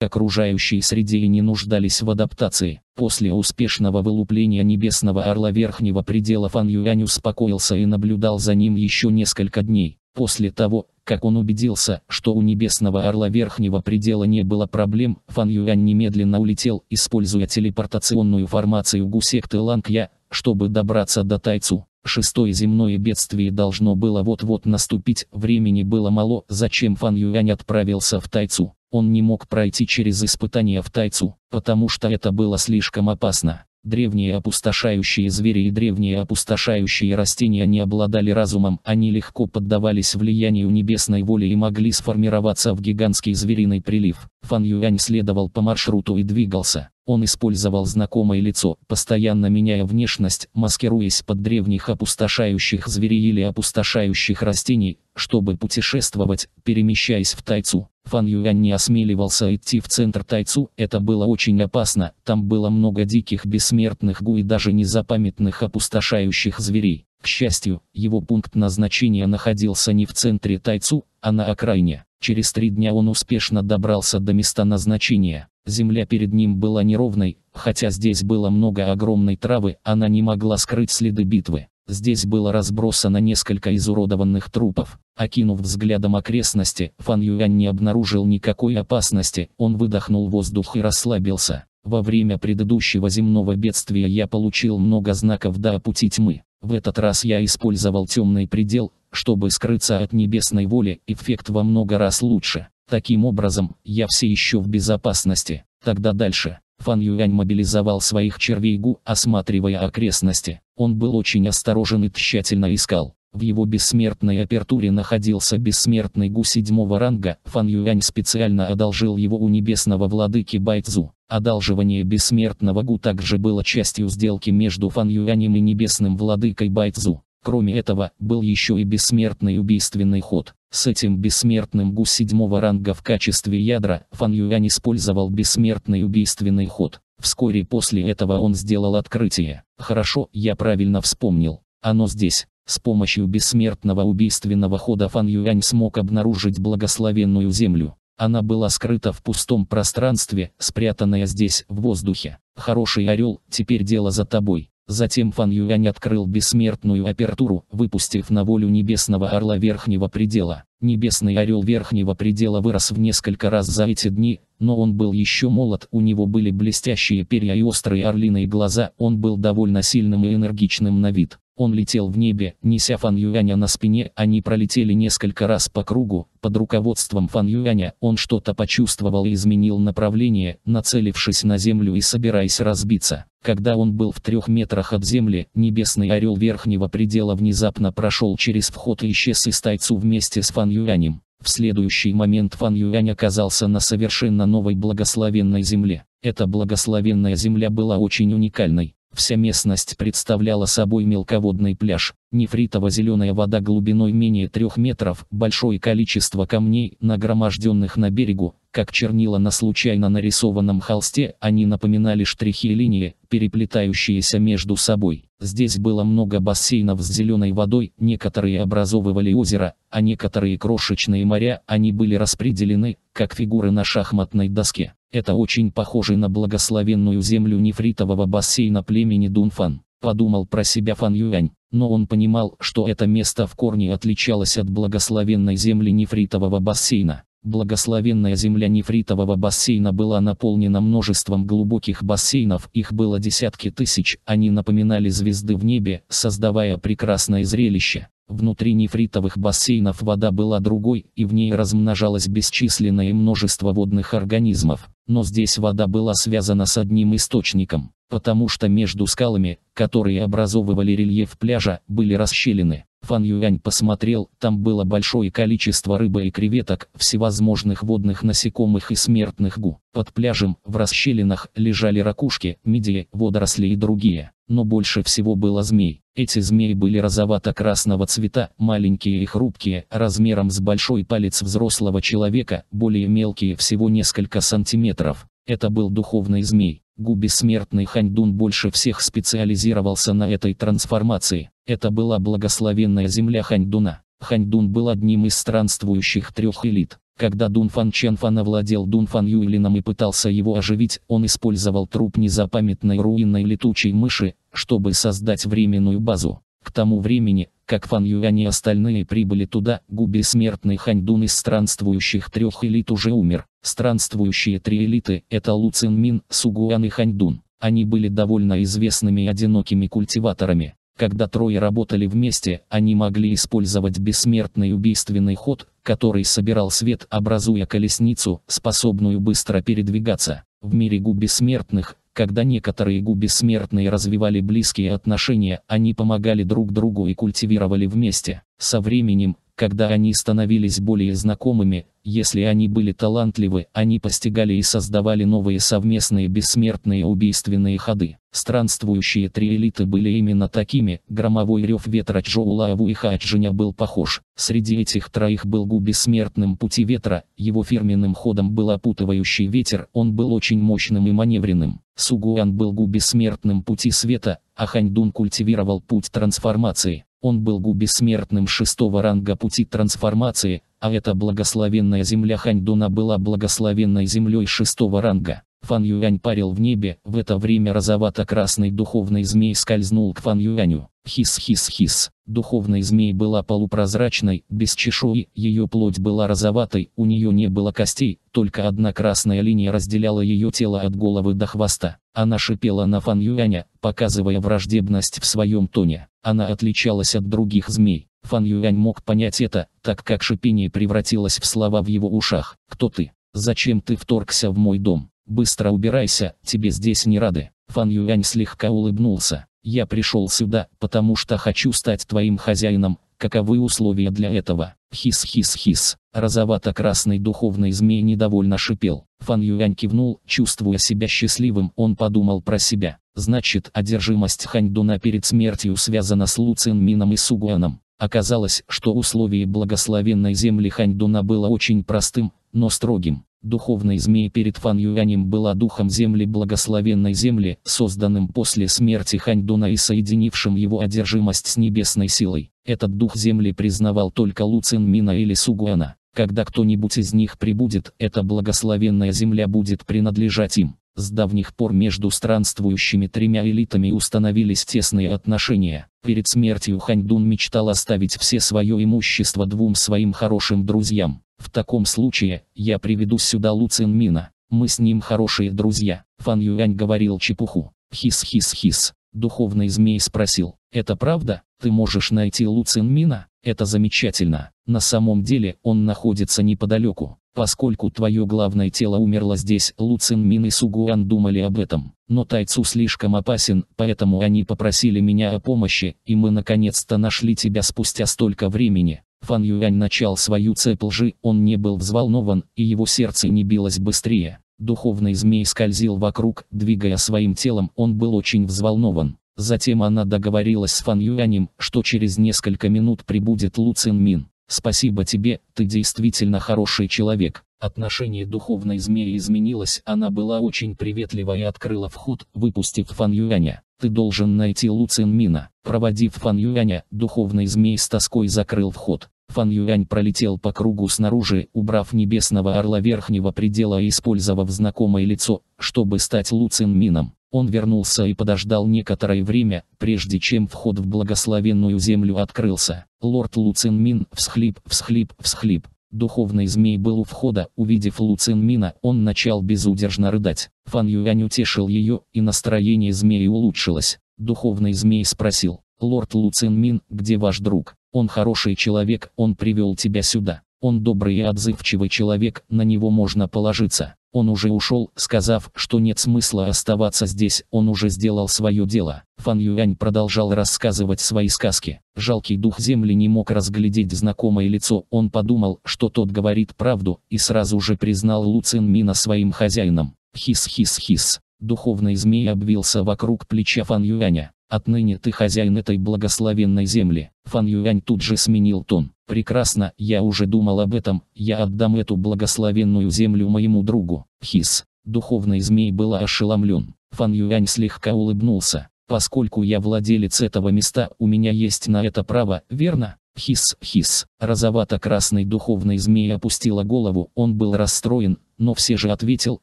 окружающей среде и не нуждались в адаптации. После успешного вылупления небесного орла верхнего предела Фан Юань успокоился и наблюдал за ним еще несколько дней. После того, как он убедился, что у небесного орла верхнего предела не было проблем, Фан Юань немедленно улетел, используя телепортационную формацию Гусекты Лангья, чтобы добраться до Тайцу, шестое земное бедствие должно было вот-вот наступить, времени было мало, зачем Фан Юань отправился в Тайцу. Он не мог пройти через испытания в Тайцу, потому что это было слишком опасно. Древние опустошающие звери и древние опустошающие растения не обладали разумом, они легко поддавались влиянию небесной воли и могли сформироваться в гигантский звериный прилив. Фан Юань следовал по маршруту и двигался, он использовал знакомое лицо, постоянно меняя внешность, маскируясь под древних опустошающих зверей или опустошающих растений, чтобы путешествовать, перемещаясь в Тайцу. Фан Юань не осмеливался идти в центр Тайцу, это было очень опасно, там было много диких бессмертных гу и даже незапамятных опустошающих зверей. К счастью, его пункт назначения находился не в центре Тайцу, а на окраине. Через три дня он успешно добрался до места назначения. Земля перед ним была неровной, хотя здесь было много огромной травы, она не могла скрыть следы битвы. Здесь было разбросано несколько изуродованных трупов. Окинув взглядом окрестности, Фан Юань не обнаружил никакой опасности, он выдохнул воздух и расслабился. Во время предыдущего земного бедствия я получил много знаков до пути тьмы. В этот раз я использовал темный предел, чтобы скрыться от небесной воли, эффект во много раз лучше. Таким образом, я все еще в безопасности. Тогда дальше. Фан Юань мобилизовал своих червей Гу, осматривая окрестности. Он был очень осторожен и тщательно искал. В его бессмертной апертуре находился бессмертный Гу седьмого ранга. Фан Юань специально одолжил его у небесного владыки Байцзу. Одалживание бессмертного Гу также было частью сделки между Фан Юанем и небесным владыкой Байцзу. Кроме этого, был еще и бессмертный убийственный ход. С этим бессмертным Гу седьмого ранга в качестве ядра Фан Юань использовал бессмертный убийственный ход. Вскоре после этого он сделал открытие. Хорошо, я правильно вспомнил. Оно здесь. С помощью бессмертного убийственного хода Фан Юань смог обнаружить благословенную землю. Она была скрыта в пустом пространстве, спрятанная здесь, в воздухе. Хороший орел, теперь дело за тобой. Затем Фан Юань открыл бессмертную апертуру, выпустив на волю небесного орла верхнего предела. Небесный орел верхнего предела вырос в несколько раз за эти дни, но он был еще молод, у него были блестящие перья и острые орлиные глаза, он был довольно сильным и энергичным на вид. Он летел в небе, неся Фан Юаня на спине, они пролетели несколько раз по кругу, под руководством Фан Юаня он что-то почувствовал и изменил направление, нацелившись на землю и собираясь разбиться. Когда он был в трех метрах от земли, небесный орел верхнего предела внезапно прошел через вход и исчез из тайцу вместе с Фан Юанем. В следующий момент Фан Юань оказался на совершенно новой благословенной земле. Эта благословенная земля была очень уникальной. Вся местность представляла собой мелководный пляж, нефритово-зеленая вода глубиной менее трех метров, большое количество камней, нагроможденных на берегу, как чернила на случайно нарисованном холсте, они напоминали штрихи и линии, переплетающиеся между собой. Здесь было много бассейнов с зеленой водой, некоторые образовывали озеро, а некоторые крошечные моря, они были распределены, как фигуры на шахматной доске. Это очень похоже на благословенную землю нефритового бассейна племени Дунфан. Подумал про себя Фан Юань, но он понимал, что это место в корне отличалось от благословенной земли нефритового бассейна. Благословенная земля нефритового бассейна была наполнена множеством глубоких бассейнов, их было десятки тысяч, они напоминали звезды в небе, создавая прекрасное зрелище. Внутри нефритовых бассейнов вода была другой, и в ней размножалось бесчисленное множество водных организмов. Но здесь вода была связана с одним источником, потому что между скалами, которые образовывали рельеф пляжа, были расщелины. Фан Юань посмотрел, там было большое количество рыбы и креветок, всевозможных водных насекомых и смертных гу. Под пляжем, в расщелинах, лежали ракушки, мидии, водоросли и другие. Но больше всего было змей. Эти змеи были розовато-красного цвета, маленькие и хрупкие, размером с большой палец взрослого человека, более мелкие всего несколько сантиметров. Это был духовный змей. Губи смертный Ханьдун больше всех специализировался на этой трансформации. Это была благословенная земля Ханьдуна. Ханьдун был одним из странствующих трех элит. Когда Дунфан Ченфан овладел Дунфан Юйлином и пытался его оживить, он использовал труп незапамятной руинной летучей мыши, чтобы создать временную базу. К тому времени, как Фан Юань и остальные прибыли туда, Гу бессмертный Ханьдун из странствующих трех элит уже умер. Странствующие три элиты – это Лу Цин Мин, Сугуан и Ханьдун. Они были довольно известными одинокими культиваторами. Когда трое работали вместе, они могли использовать бессмертный убийственный ход, который собирал свет, образуя колесницу, способную быстро передвигаться. В мире губи смертных, когда некоторые губи смертные развивали близкие отношения, они помогали друг другу и культивировали вместе. Со временем, когда они становились более знакомыми, если они были талантливы, они постигали и создавали новые совместные бессмертные убийственные ходы. Странствующие три элиты были именно такими, громовой рев ветра Чжоулаеву и Хаджиня был похож. Среди этих троих был Гу бессмертным пути ветра, его фирменным ходом был опутывающий ветер, он был очень мощным и маневренным. Сугуан был Гу бессмертным пути света, а Ханьдун культивировал путь трансформации. Он был Гу бессмертным шестого ранга пути трансформации, а эта благословенная земля Ханьдуна была благословенной землей шестого ранга. Фан Юань парил в небе, в это время розовато-красный духовный змей скользнул к Фан Юаню. Хис-хис-хис. Духовная змей была полупрозрачной, без чешуи, ее плоть была розоватой, у нее не было костей, только одна красная линия разделяла ее тело от головы до хвоста. Она шипела на Фан Юаня, показывая враждебность в своем тоне. Она отличалась от других змей. Фан Юань мог понять это, так как шипение превратилось в слова в его ушах. «Кто ты? Зачем ты вторгся в мой дом?» Быстро убирайся, тебе здесь не рады. Фан Юань слегка улыбнулся. Я пришел сюда, потому что хочу стать твоим хозяином. Каковы условия для этого? Хис-хис-хис. Розовато-красный духовный змей недовольно шипел. Фан Юань кивнул, чувствуя себя счастливым, он подумал про себя. Значит, одержимость Ханьдуна перед смертью связана с Лу Мином и Сугуаном. Оказалось, что условие благословенной земли Ханьдуна было очень простым, но строгим. Духовной змеи перед Фан Юанем была духом земли благословенной земли, созданным после смерти Ханьдуна и соединившим его одержимость с небесной силой. Этот дух земли признавал только Луцин Мина или Сугуана. Когда кто-нибудь из них прибудет, эта благословенная земля будет принадлежать им. С давних пор между странствующими тремя элитами установились тесные отношения. Перед смертью Ханьдун мечтал оставить все свое имущество двум своим хорошим друзьям. В таком случае, я приведу сюда Лу Цинмина. Мы с ним хорошие друзья. Фан Юань говорил чепуху. Хис-хис-хис. Духовный змей спросил. Это правда? Ты можешь найти Лу Цинмина? Это замечательно. На самом деле, он находится неподалеку. Поскольку твое главное тело умерло здесь, Лу Мин и Сугуан думали об этом. Но Тайцу слишком опасен, поэтому они попросили меня о помощи, и мы наконец-то нашли тебя спустя столько времени. Фан Юань начал свою цепь лжи, он не был взволнован, и его сердце не билось быстрее. Духовный змей скользил вокруг, двигая своим телом, он был очень взволнован. Затем она договорилась с Фан Юанем, что через несколько минут прибудет Лу Цин Спасибо тебе, ты действительно хороший человек. Отношение духовной змеи изменилось, она была очень приветлива и открыла вход, выпустив Фан Юаня. Ты должен найти Лу Цин Мина. Проводив Фан Юаня, духовный змей с тоской закрыл вход. Фан Юань пролетел по кругу снаружи, убрав небесного орла верхнего предела и использовав знакомое лицо, чтобы стать Лу Цин Мином. Он вернулся и подождал некоторое время, прежде чем вход в благословенную землю открылся. Лорд Лу Цин Мин всхлип, всхлип, всхлип. Духовный змей был у входа, увидев Лу Цин Мина, он начал безудержно рыдать. Фан Юань утешил ее, и настроение змеи улучшилось. Духовный змей спросил, Лорд Луцин Мин, где ваш друг? Он хороший человек, он привел тебя сюда. Он добрый и отзывчивый человек, на него можно положиться. Он уже ушел, сказав, что нет смысла оставаться здесь, он уже сделал свое дело. Фан Юань продолжал рассказывать свои сказки. Жалкий дух земли не мог разглядеть знакомое лицо, он подумал, что тот говорит правду, и сразу же признал Лу Цин Мина своим хозяином. Хис-хис-хис. Духовный змей обвился вокруг плеча Фан Юаня. Отныне ты хозяин этой благословенной земли. Фан Юань тут же сменил тон. Прекрасно, я уже думал об этом, я отдам эту благословенную землю моему другу. Хис. Духовный змей был ошеломлен. Фан Юань слегка улыбнулся. Поскольку я владелец этого места, у меня есть на это право, верно? Хис, хис. Розовато-красный духовный змей опустила голову, он был расстроен, но все же ответил,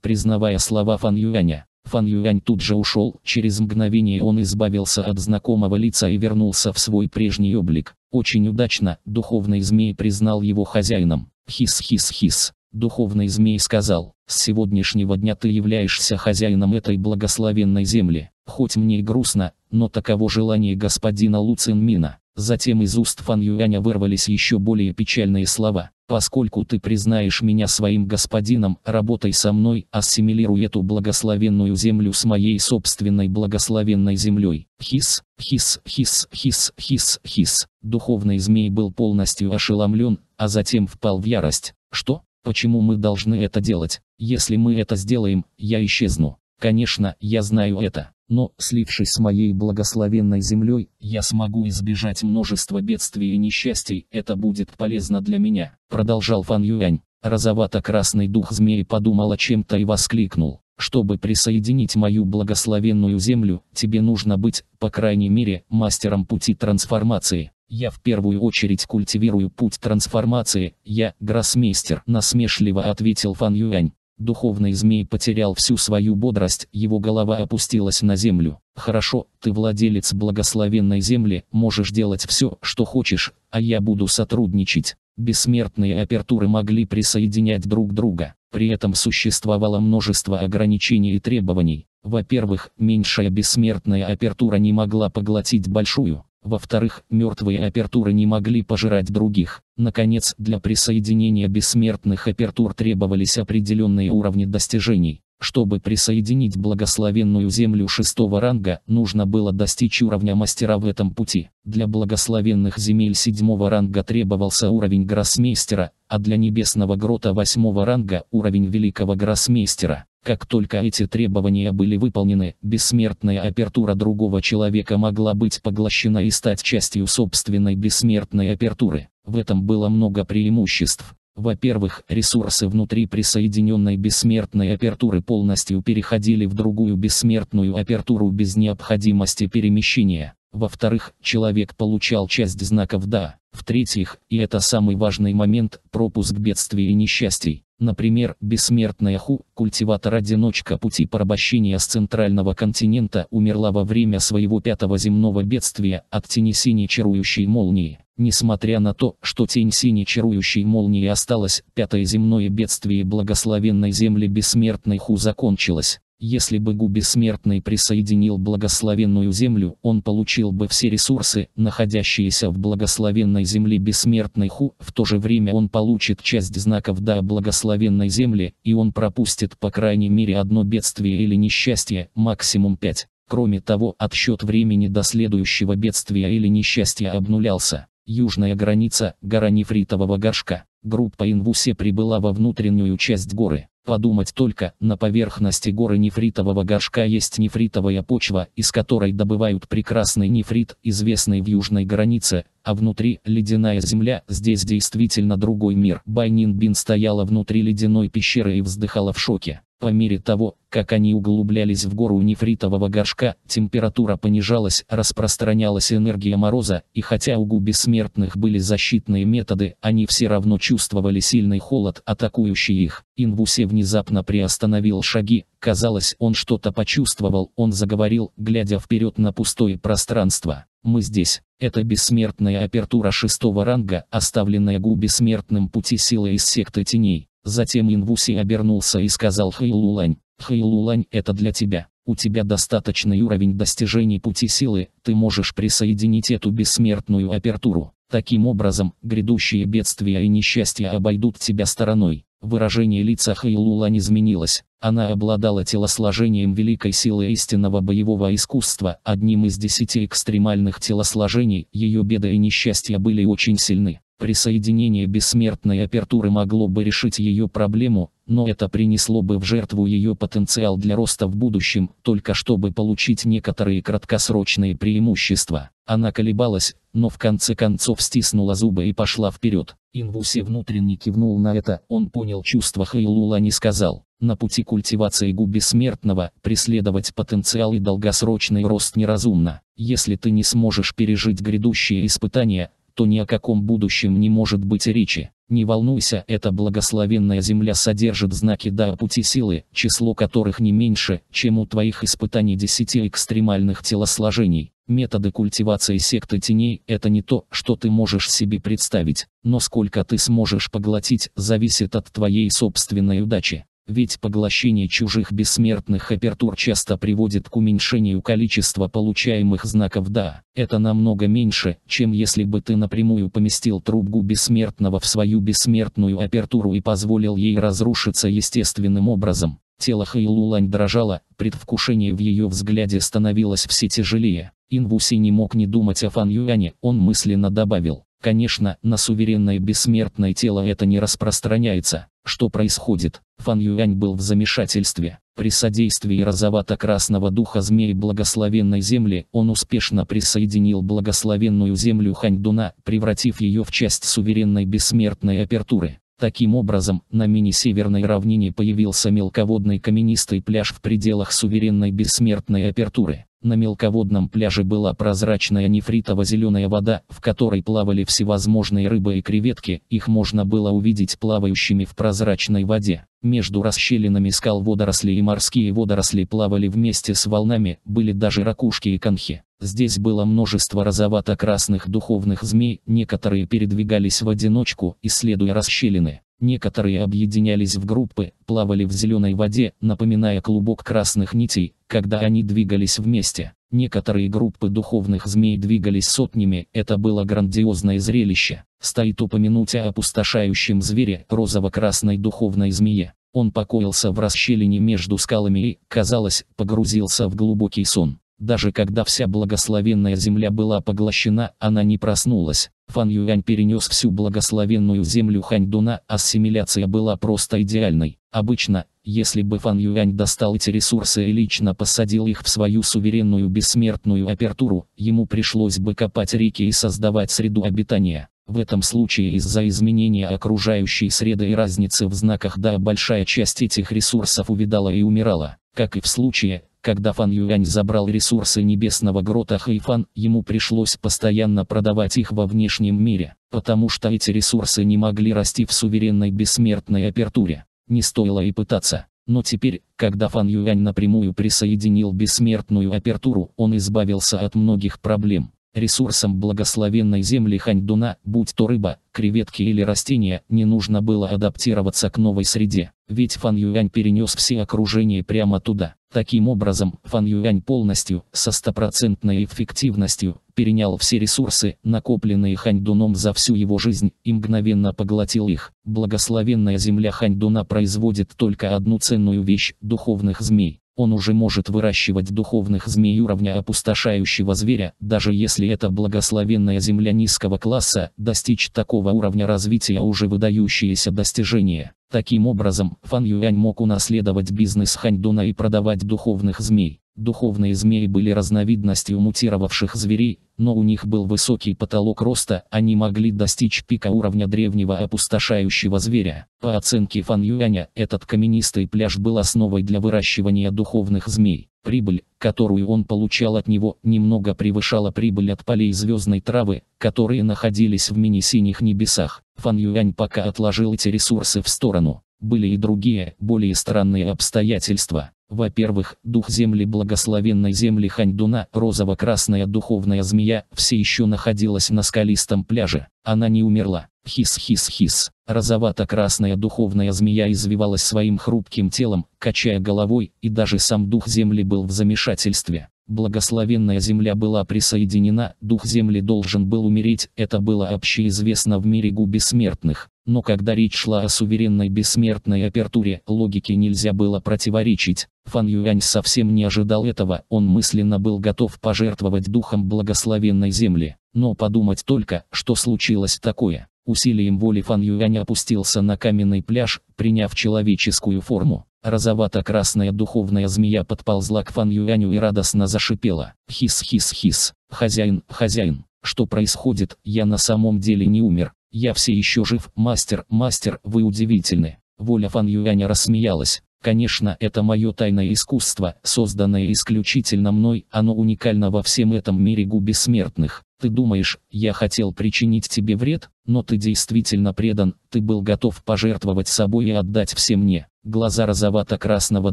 признавая слова Фан Юаня. Фан Юань тут же ушел, через мгновение он избавился от знакомого лица и вернулся в свой прежний облик. Очень удачно, духовный змей признал его хозяином. Хис-хис-хис. Духовный змей сказал, с сегодняшнего дня ты являешься хозяином этой благословенной земли. Хоть мне и грустно, но таково желание господина Луцинмина. Затем из уст Фан Юаня вырвались еще более печальные слова. «Поскольку ты признаешь меня своим господином, работай со мной, ассимилируй эту благословенную землю с моей собственной благословенной землей». Хис, хис, хис, хис, хис, хис. Духовный змей был полностью ошеломлен, а затем впал в ярость. «Что? Почему мы должны это делать? Если мы это сделаем, я исчезну. Конечно, я знаю это. Но, слившись с моей благословенной землей, я смогу избежать множества бедствий и несчастий, это будет полезно для меня», — продолжал Фан Юань. Розовато-красный дух змеи подумал о чем-то и воскликнул. «Чтобы присоединить мою благословенную землю, тебе нужно быть, по крайней мере, мастером пути трансформации. Я в первую очередь культивирую путь трансформации, я гроссмейстер», — насмешливо ответил Фан Юань. Духовный змей потерял всю свою бодрость, его голова опустилась на землю. «Хорошо, ты владелец благословенной земли, можешь делать все, что хочешь, а я буду сотрудничать». Бессмертные апертуры могли присоединять друг друга. При этом существовало множество ограничений и требований. Во-первых, меньшая бессмертная апертура не могла поглотить большую. Во-вторых, мертвые апертуры не могли пожирать других. Наконец, для присоединения бессмертных апертур требовались определенные уровни достижений. Чтобы присоединить благословенную землю шестого ранга, нужно было достичь уровня мастера в этом пути. Для благословенных земель седьмого ранга требовался уровень гроссмейстера, а для небесного грота восьмого ранга – уровень великого гроссмейстера. Как только эти требования были выполнены, бессмертная апертура другого человека могла быть поглощена и стать частью собственной бессмертной апертуры. В этом было много преимуществ. Во-первых, ресурсы внутри присоединенной бессмертной апертуры полностью переходили в другую бессмертную апертуру без необходимости перемещения. Во-вторых, человек получал часть знаков «да». В-третьих, и это самый важный момент, пропуск бедствий и несчастий. Например, бессмертная Ху, культиватор-одиночка пути порабощения с центрального континента, умерла во время своего пятого земного бедствия от тени синей чарующей молнии. Несмотря на то, что тень синей чарующей молнии осталась, пятое земное бедствие благословенной земли бессмертной Ху закончилось. Если бы Гу Бессмертный присоединил благословенную землю, он получил бы все ресурсы, находящиеся в благословенной земле Бессмертной Ху, в то же время он получит часть знаков да благословенной земли, и он пропустит по крайней мере одно бедствие или несчастье, максимум пять. Кроме того, отсчет времени до следующего бедствия или несчастья обнулялся. Южная граница, гора Нефритового горшка. Группа Инвусе прибыла во внутреннюю часть горы. Подумать только, на поверхности горы нефритового горшка есть нефритовая почва, из которой добывают прекрасный нефрит, известный в южной границе, а внутри – ледяная земля, здесь действительно другой мир. Байнин Бин стояла внутри ледяной пещеры и вздыхала в шоке. По мере того, как они углублялись в гору нефритового горшка, температура понижалась, распространялась энергия мороза, и хотя у гу бессмертных были защитные методы, они все равно чувствовали сильный холод, атакующий их. Инвусе внезапно приостановил шаги, казалось, он что-то почувствовал, он заговорил, глядя вперед на пустое пространство. «Мы здесь». Это бессмертная апертура шестого ранга, оставленная Гу бессмертным пути силы из секты теней. Затем Инвуси обернулся и сказал Хэйлулань, «Хэйлулань, это для тебя. У тебя достаточный уровень достижений пути силы, ты можешь присоединить эту бессмертную апертуру. Таким образом, грядущие бедствия и несчастья обойдут тебя стороной». Выражение лица Хэйлулань изменилось. Она обладала телосложением великой силы истинного боевого искусства, одним из десяти экстремальных телосложений, ее беды и несчастья были очень сильны. Присоединение бессмертной апертуры могло бы решить ее проблему, но это принесло бы в жертву ее потенциал для роста в будущем, только чтобы получить некоторые краткосрочные преимущества. Она колебалась, но в конце концов стиснула зубы и пошла вперед. Инвуси внутренне кивнул на это, он понял чувства Хейлула не сказал. На пути культивации гу бессмертного, преследовать потенциал и долгосрочный рост неразумно. Если ты не сможешь пережить грядущие испытания, то ни о каком будущем не может быть речи. Не волнуйся, эта благословенная земля содержит знаки да пути силы, число которых не меньше, чем у твоих испытаний десяти экстремальных телосложений. Методы культивации секты теней – это не то, что ты можешь себе представить, но сколько ты сможешь поглотить, зависит от твоей собственной удачи. Ведь поглощение чужих бессмертных апертур часто приводит к уменьшению количества получаемых знаков «да». Это намного меньше, чем если бы ты напрямую поместил трубку бессмертного в свою бессмертную апертуру и позволил ей разрушиться естественным образом. Тело Хайлулань дрожало, предвкушение в ее взгляде становилось все тяжелее. Инвуси не мог не думать о Фан Юане, он мысленно добавил. Конечно, на суверенное бессмертное тело это не распространяется. Что происходит? Фан Юань был в замешательстве. При содействии розовато-красного духа змей благословенной земли он успешно присоединил благословенную землю Ханьдуна, превратив ее в часть суверенной бессмертной апертуры. Таким образом, на мини-северной равнине появился мелководный каменистый пляж в пределах суверенной бессмертной апертуры. На мелководном пляже была прозрачная нефритово-зеленая вода, в которой плавали всевозможные рыбы и креветки, их можно было увидеть плавающими в прозрачной воде. Между расщелинами скал водоросли и морские водоросли плавали вместе с волнами, были даже ракушки и конхи. Здесь было множество розовато-красных духовных змей, некоторые передвигались в одиночку, исследуя расщелины. Некоторые объединялись в группы, плавали в зеленой воде, напоминая клубок красных нитей, когда они двигались вместе. Некоторые группы духовных змей двигались сотнями, это было грандиозное зрелище. Стоит упомянуть о опустошающем звере, розово-красной духовной змее. Он покоился в расщелине между скалами и, казалось, погрузился в глубокий сон. Даже когда вся благословенная земля была поглощена, она не проснулась. Фан Юань перенес всю благословенную землю Ханьдуна, ассимиляция была просто идеальной. Обычно, если бы Фан Юань достал эти ресурсы и лично посадил их в свою суверенную бессмертную апертуру, ему пришлось бы копать реки и создавать среду обитания. В этом случае из-за изменения окружающей среды и разницы в знаках да большая часть этих ресурсов увидала и умирала. Как и в случае, когда Фан Юань забрал ресурсы небесного грота Хэйфан, ему пришлось постоянно продавать их во внешнем мире, потому что эти ресурсы не могли расти в суверенной бессмертной апертуре. Не стоило и пытаться. Но теперь, когда Фан Юань напрямую присоединил бессмертную апертуру, он избавился от многих проблем. Ресурсом благословенной земли Ханьдуна, будь то рыба, креветки или растения, не нужно было адаптироваться к новой среде, ведь Фан Юань перенес все окружение прямо туда. Таким образом, Фан Юань полностью, со стопроцентной эффективностью, перенял все ресурсы, накопленные Ханьдуном за всю его жизнь, и мгновенно поглотил их. Благословенная земля Ханьдуна производит только одну ценную вещь – духовных змей. Он уже может выращивать духовных змей уровня опустошающего зверя, даже если эта благословенная земля низкого класса, достичь такого уровня развития уже выдающиеся достижения. Таким образом, Фан Юань мог унаследовать бизнес Ханьдуна и продавать духовных змей. Духовные змеи были разновидностью мутировавших зверей, но у них был высокий потолок роста, они могли достичь пика уровня древнего опустошающего зверя. По оценке Фан Юаня, этот каменистый пляж был основой для выращивания духовных змей. Прибыль, которую он получал от него, немного превышала прибыль от полей звездной травы, которые находились в мини-синих небесах. Фан Юань пока отложил эти ресурсы в сторону. Были и другие, более странные обстоятельства. Во-первых, дух земли благословенной земли Ханьдуна, розово-красная духовная змея, все еще находилась на скалистом пляже. Она не умерла. Хис-хис-хис. Розовато-красная духовная змея извивалась своим хрупким телом, качая головой, и даже сам дух земли был в замешательстве. Благословенная земля была присоединена, дух земли должен был умереть, это было общеизвестно в мире гу бессмертных. Но когда речь шла о суверенной бессмертной апертуре, логике нельзя было противоречить. Фан Юань совсем не ожидал этого, он мысленно был готов пожертвовать духом благословенной земли. Но подумать только, что случилось такое. Усилием воли Фан Юань опустился на каменный пляж, приняв человеческую форму. Розовато-красная духовная змея подползла к Фан Юаню и радостно зашипела. «Хис-хис-хис! Хозяин, хозяин! Что происходит? Я на самом деле не умер. Я все еще жив. Мастер, мастер, вы удивительны!» Воля Фан Юаня рассмеялась. Конечно, это мое тайное искусство, созданное исключительно мной, оно уникально во всем этом мире гу бессмертных. Ты думаешь, я хотел причинить тебе вред, но ты действительно предан, ты был готов пожертвовать собой и отдать все мне. Глаза розовато-красного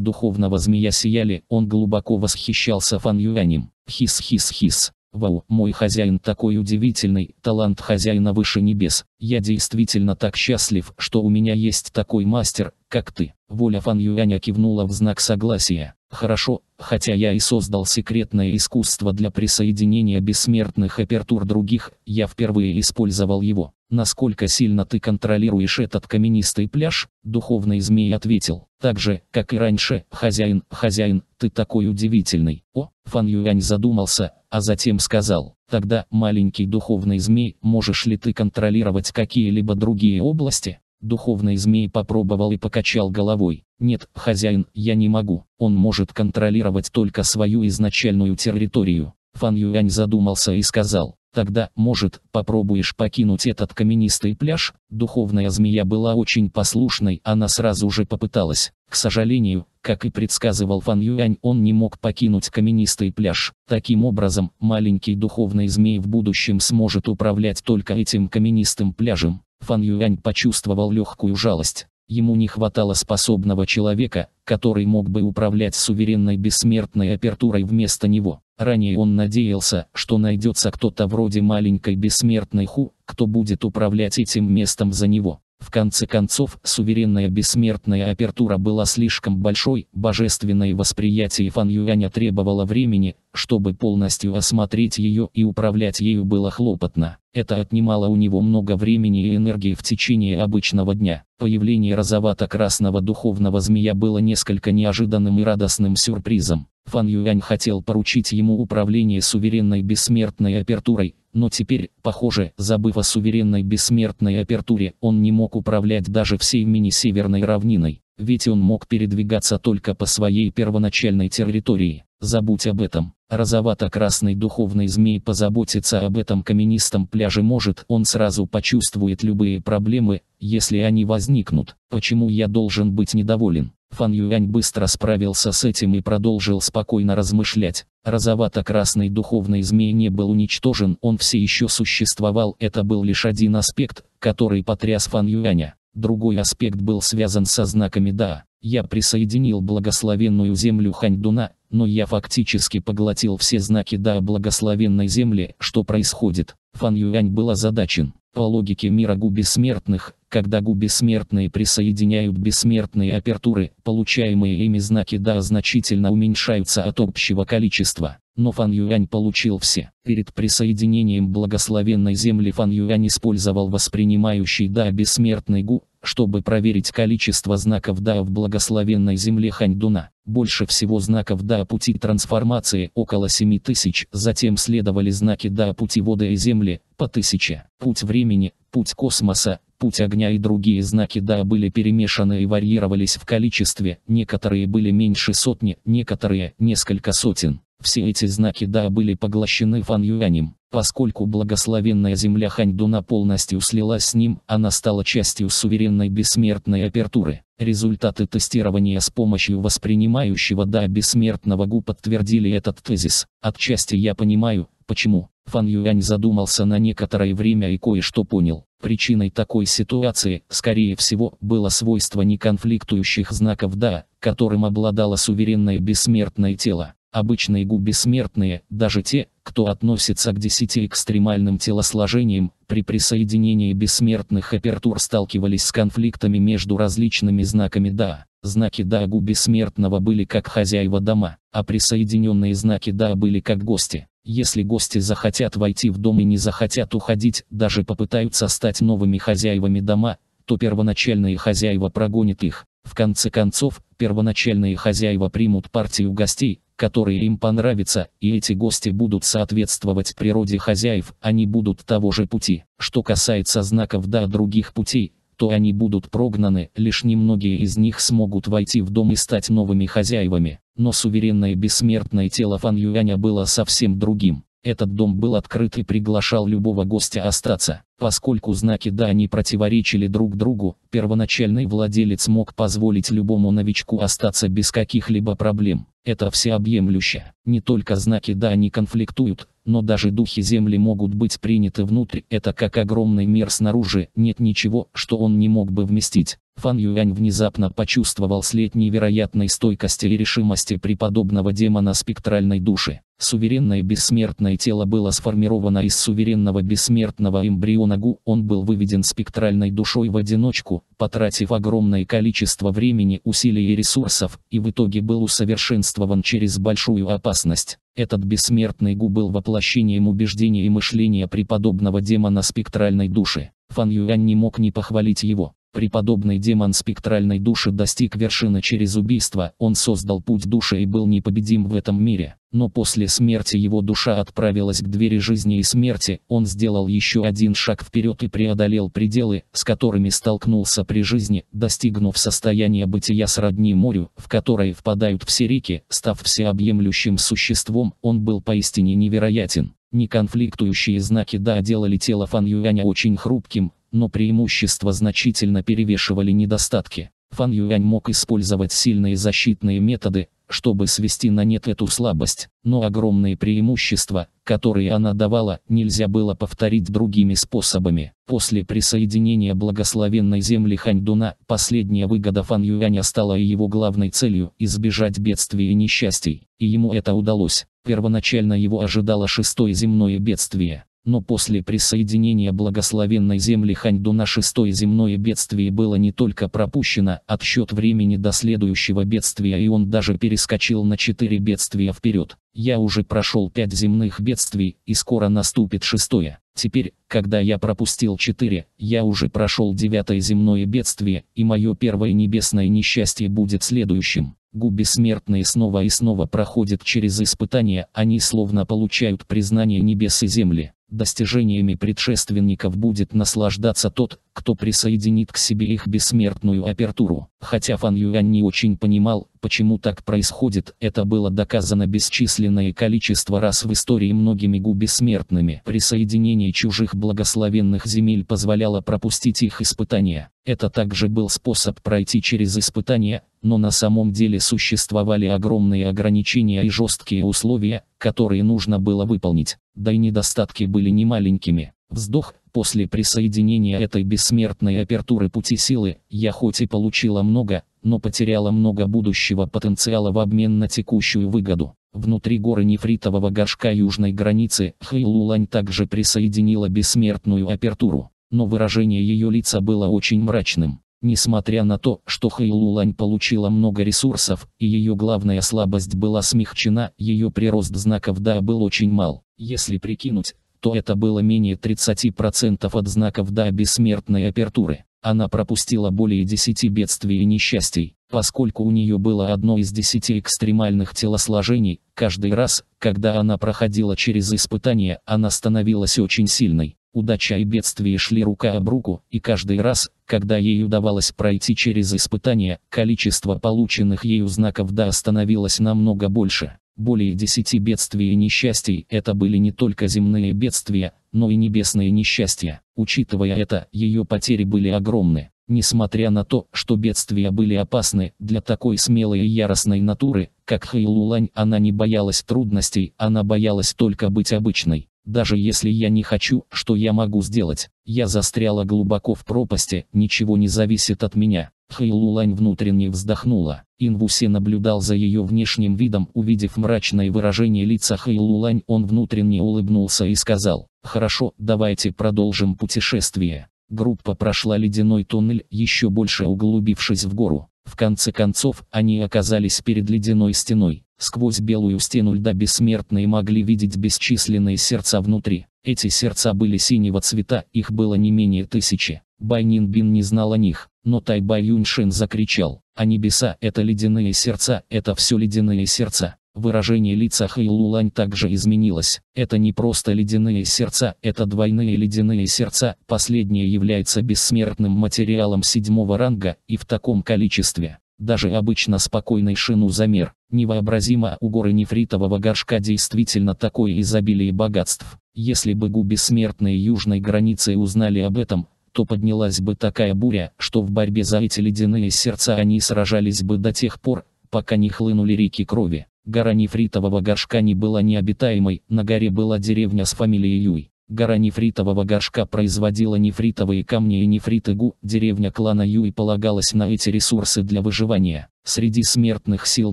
духовного змея сияли, он глубоко восхищался Фан Юанем. Хис-хис-хис. Вау, мой хозяин такой удивительный, талант хозяина выше небес. Я действительно так счастлив, что у меня есть такой мастер, как ты. Воля Фан Юаня кивнула в знак согласия. Хорошо, хотя я и создал секретное искусство для присоединения бессмертных апертур других, я впервые использовал его. Насколько сильно ты контролируешь этот каменистый пляж? Духовный змей ответил. Так же, как и раньше, хозяин, хозяин, ты такой удивительный. О, Фан Юань задумался, а затем сказал. Тогда, маленький духовный змей, можешь ли ты контролировать какие-либо другие области? Духовный змей попробовал и покачал головой. Нет, хозяин, я не могу. Он может контролировать только свою изначальную территорию. Фан Юань задумался и сказал. Тогда, может, попробуешь покинуть этот каменистый пляж? Духовная змея была очень послушной, она сразу же попыталась. К сожалению, как и предсказывал Фан Юань, он не мог покинуть каменистый пляж. Таким образом, маленький духовный змей в будущем сможет управлять только этим каменистым пляжем. Фан Юань почувствовал легкую жалость. Ему не хватало способного человека, который мог бы управлять суверенной бессмертной апертурой вместо него. Ранее он надеялся, что найдется кто-то вроде маленькой бессмертной Ху, кто будет управлять этим местом за него. В конце концов, суверенная бессмертная апертура была слишком большой, божественное восприятие Фан Юаня требовало времени, чтобы полностью осмотреть ее и управлять ею было хлопотно. Это отнимало у него много времени и энергии в течение обычного дня. Появление розовато-красного духовного змея было несколько неожиданным и радостным сюрпризом. Фан Юань хотел поручить ему управление суверенной бессмертной апертурой, но теперь, похоже, забыв о суверенной бессмертной апертуре, он не мог управлять даже всей мини-северной равниной, ведь он мог передвигаться только по своей первоначальной территории. Забудь об этом. Розовато-красный духовный змей позаботится об этом каменистом пляже может, он сразу почувствует любые проблемы, если они возникнут. Почему я должен быть недоволен? Фан Юань быстро справился с этим и продолжил спокойно размышлять. Розовато-красный духовный змей не был уничтожен, он все еще существовал, это был лишь один аспект, который потряс Фан Юаня. Другой аспект был связан со знаками Да. Я присоединил благословенную землю Ханьдуна, но я фактически поглотил все знаки Да благословенной земли, что происходит. Фан Юань был озадачен. По логике мира гу бессмертных, когда гу бессмертные присоединяют бессмертные апертуры, получаемые ими знаки да значительно уменьшаются от общего количества но Фан Юань получил все. Перед присоединением благословенной земли Фан Юань использовал воспринимающий Да бессмертный Гу, чтобы проверить количество знаков Да в благословенной земле Ханьдуна. Больше всего знаков Да пути трансформации около 7000, затем следовали знаки Да пути воды и земли по 1000, путь времени, путь космоса, путь огня и другие знаки да были перемешаны и варьировались в количестве, некоторые были меньше сотни, некоторые – несколько сотен. Все эти знаки да были поглощены Фан Юанем. Поскольку благословенная земля Ханьдуна полностью слилась с ним, она стала частью суверенной бессмертной апертуры. Результаты тестирования с помощью воспринимающего «да» бессмертного ГУ подтвердили этот тезис. Отчасти я понимаю, почему. Фан Юань задумался на некоторое время и кое-что понял. Причиной такой ситуации, скорее всего, было свойство неконфликтующих знаков «да», которым обладало суверенное бессмертное тело. Обычные губи смертные, даже те, кто относится к десяти экстремальным телосложениям, при присоединении бессмертных апертур сталкивались с конфликтами между различными знаками «да». Знаки «да» у бессмертного были как хозяева дома, а присоединенные знаки «да» были как гости. Если гости захотят войти в дом и не захотят уходить, даже попытаются стать новыми хозяевами дома, то первоначальные хозяева прогонят их. В конце концов, первоначальные хозяева примут партию гостей, который им понравится, и эти гости будут соответствовать природе хозяев, они будут того же пути. Что касается знаков да других путей, то они будут прогнаны, лишь немногие из них смогут войти в дом и стать новыми хозяевами. Но суверенное бессмертное тело Фан Юаня было совсем другим. Этот дом был открыт и приглашал любого гостя остаться. Поскольку знаки «да» не противоречили друг другу, первоначальный владелец мог позволить любому новичку остаться без каких-либо проблем. Это всеобъемлюще. Не только знаки «да» не конфликтуют, но даже духи Земли могут быть приняты внутрь. Это как огромный мир снаружи, нет ничего, что он не мог бы вместить. Фан Юань внезапно почувствовал след невероятной стойкости и решимости преподобного демона спектральной души. Суверенное бессмертное тело было сформировано из суверенного бессмертного эмбриона Гу. Он был выведен спектральной душой в одиночку, потратив огромное количество времени, усилий и ресурсов, и в итоге был усовершенствован через большую опасность. Этот бессмертный Гу был воплощением убеждения и мышления преподобного демона спектральной души. Фан Юань не мог не похвалить его. Преподобный демон спектральной души достиг вершины через убийство, он создал путь души и был непобедим в этом мире. Но после смерти его душа отправилась к двери жизни и смерти, он сделал еще один шаг вперед и преодолел пределы, с которыми столкнулся при жизни, достигнув состояния бытия сродни морю, в которое впадают все реки, став всеобъемлющим существом, он был поистине невероятен. Неконфликтующие знаки да делали тело Фан Юаня очень хрупким, но преимущества значительно перевешивали недостатки. Фан Юань мог использовать сильные защитные методы, чтобы свести на нет эту слабость, но огромные преимущества, которые она давала, нельзя было повторить другими способами. После присоединения благословенной земли Ханьдуна, последняя выгода Фан Юаня стала его главной целью – избежать бедствий и несчастий, и ему это удалось. Первоначально его ожидало шестое земное бедствие. Но после присоединения благословенной земли Ханьдуна шестое земное бедствие было не только пропущено, отсчет времени до следующего бедствия и он даже перескочил на четыре бедствия вперед. Я уже прошел пять земных бедствий, и скоро наступит шестое. Теперь, когда я пропустил четыре, я уже прошел девятое земное бедствие, и мое первое небесное несчастье будет следующим. Губи смертные снова и снова проходят через испытания, они словно получают признание небес и земли. Достижениями предшественников будет наслаждаться тот, кто присоединит к себе их бессмертную апертуру. Хотя Фан Юань не очень понимал, почему так происходит, это было доказано бесчисленное количество раз в истории многими гу бессмертными. Присоединение чужих благословенных земель позволяло пропустить их испытания. Это также был способ пройти через испытания, но на самом деле существовали огромные ограничения и жесткие условия, которые нужно было выполнить, да и недостатки были немаленькими. Вздох, после присоединения этой бессмертной апертуры пути силы, я хоть и получила много, но потеряла много будущего потенциала в обмен на текущую выгоду. Внутри горы нефритового горшка южной границы Хэйлулань также присоединила бессмертную апертуру но выражение ее лица было очень мрачным. Несмотря на то, что Хэйлулань получила много ресурсов, и ее главная слабость была смягчена, ее прирост знаков «да» был очень мал. Если прикинуть, то это было менее 30% от знаков «да» бессмертной апертуры. Она пропустила более 10 бедствий и несчастий, поскольку у нее было одно из 10 экстремальных телосложений, каждый раз, когда она проходила через испытания, она становилась очень сильной. Удача и бедствие шли рука об руку, и каждый раз, когда ей удавалось пройти через испытание, количество полученных ею знаков «да» становилось намного больше. Более десяти бедствий и несчастий – это были не только земные бедствия, но и небесные несчастья. Учитывая это, ее потери были огромны. Несмотря на то, что бедствия были опасны, для такой смелой и яростной натуры, как Хэйлулань, она не боялась трудностей, она боялась только быть обычной. Даже если я не хочу, что я могу сделать? Я застряла глубоко в пропасти, ничего не зависит от меня. Хэйлулань внутренне вздохнула. Инвуси наблюдал за ее внешним видом, увидев мрачное выражение лица Хэйлулань, он внутренне улыбнулся и сказал, «Хорошо, давайте продолжим путешествие». Группа прошла ледяной туннель, еще больше углубившись в гору. В конце концов, они оказались перед ледяной стеной. Сквозь белую стену льда бессмертные могли видеть бесчисленные сердца внутри. Эти сердца были синего цвета, их было не менее тысячи. Байнин Бин не знал о них, но Тай Бай Юньшин закричал. А небеса – это ледяные сердца, это все ледяные сердца. Выражение лица Хэйлулань также изменилось. Это не просто ледяные сердца, это двойные ледяные сердца. Последнее является бессмертным материалом седьмого ранга и в таком количестве. Даже обычно спокойный шину замер. Невообразимо у горы нефритового горшка действительно такое изобилие богатств. Если бы губы смертные южной границы узнали об этом, то поднялась бы такая буря, что в борьбе за эти ледяные сердца они сражались бы до тех пор, пока не хлынули реки крови. Гора нефритового горшка не была необитаемой, на горе была деревня с фамилией Юй. Гора нефритового горшка производила нефритовые камни и нефриты гу. деревня клана Юй полагалась на эти ресурсы для выживания. Среди смертных сил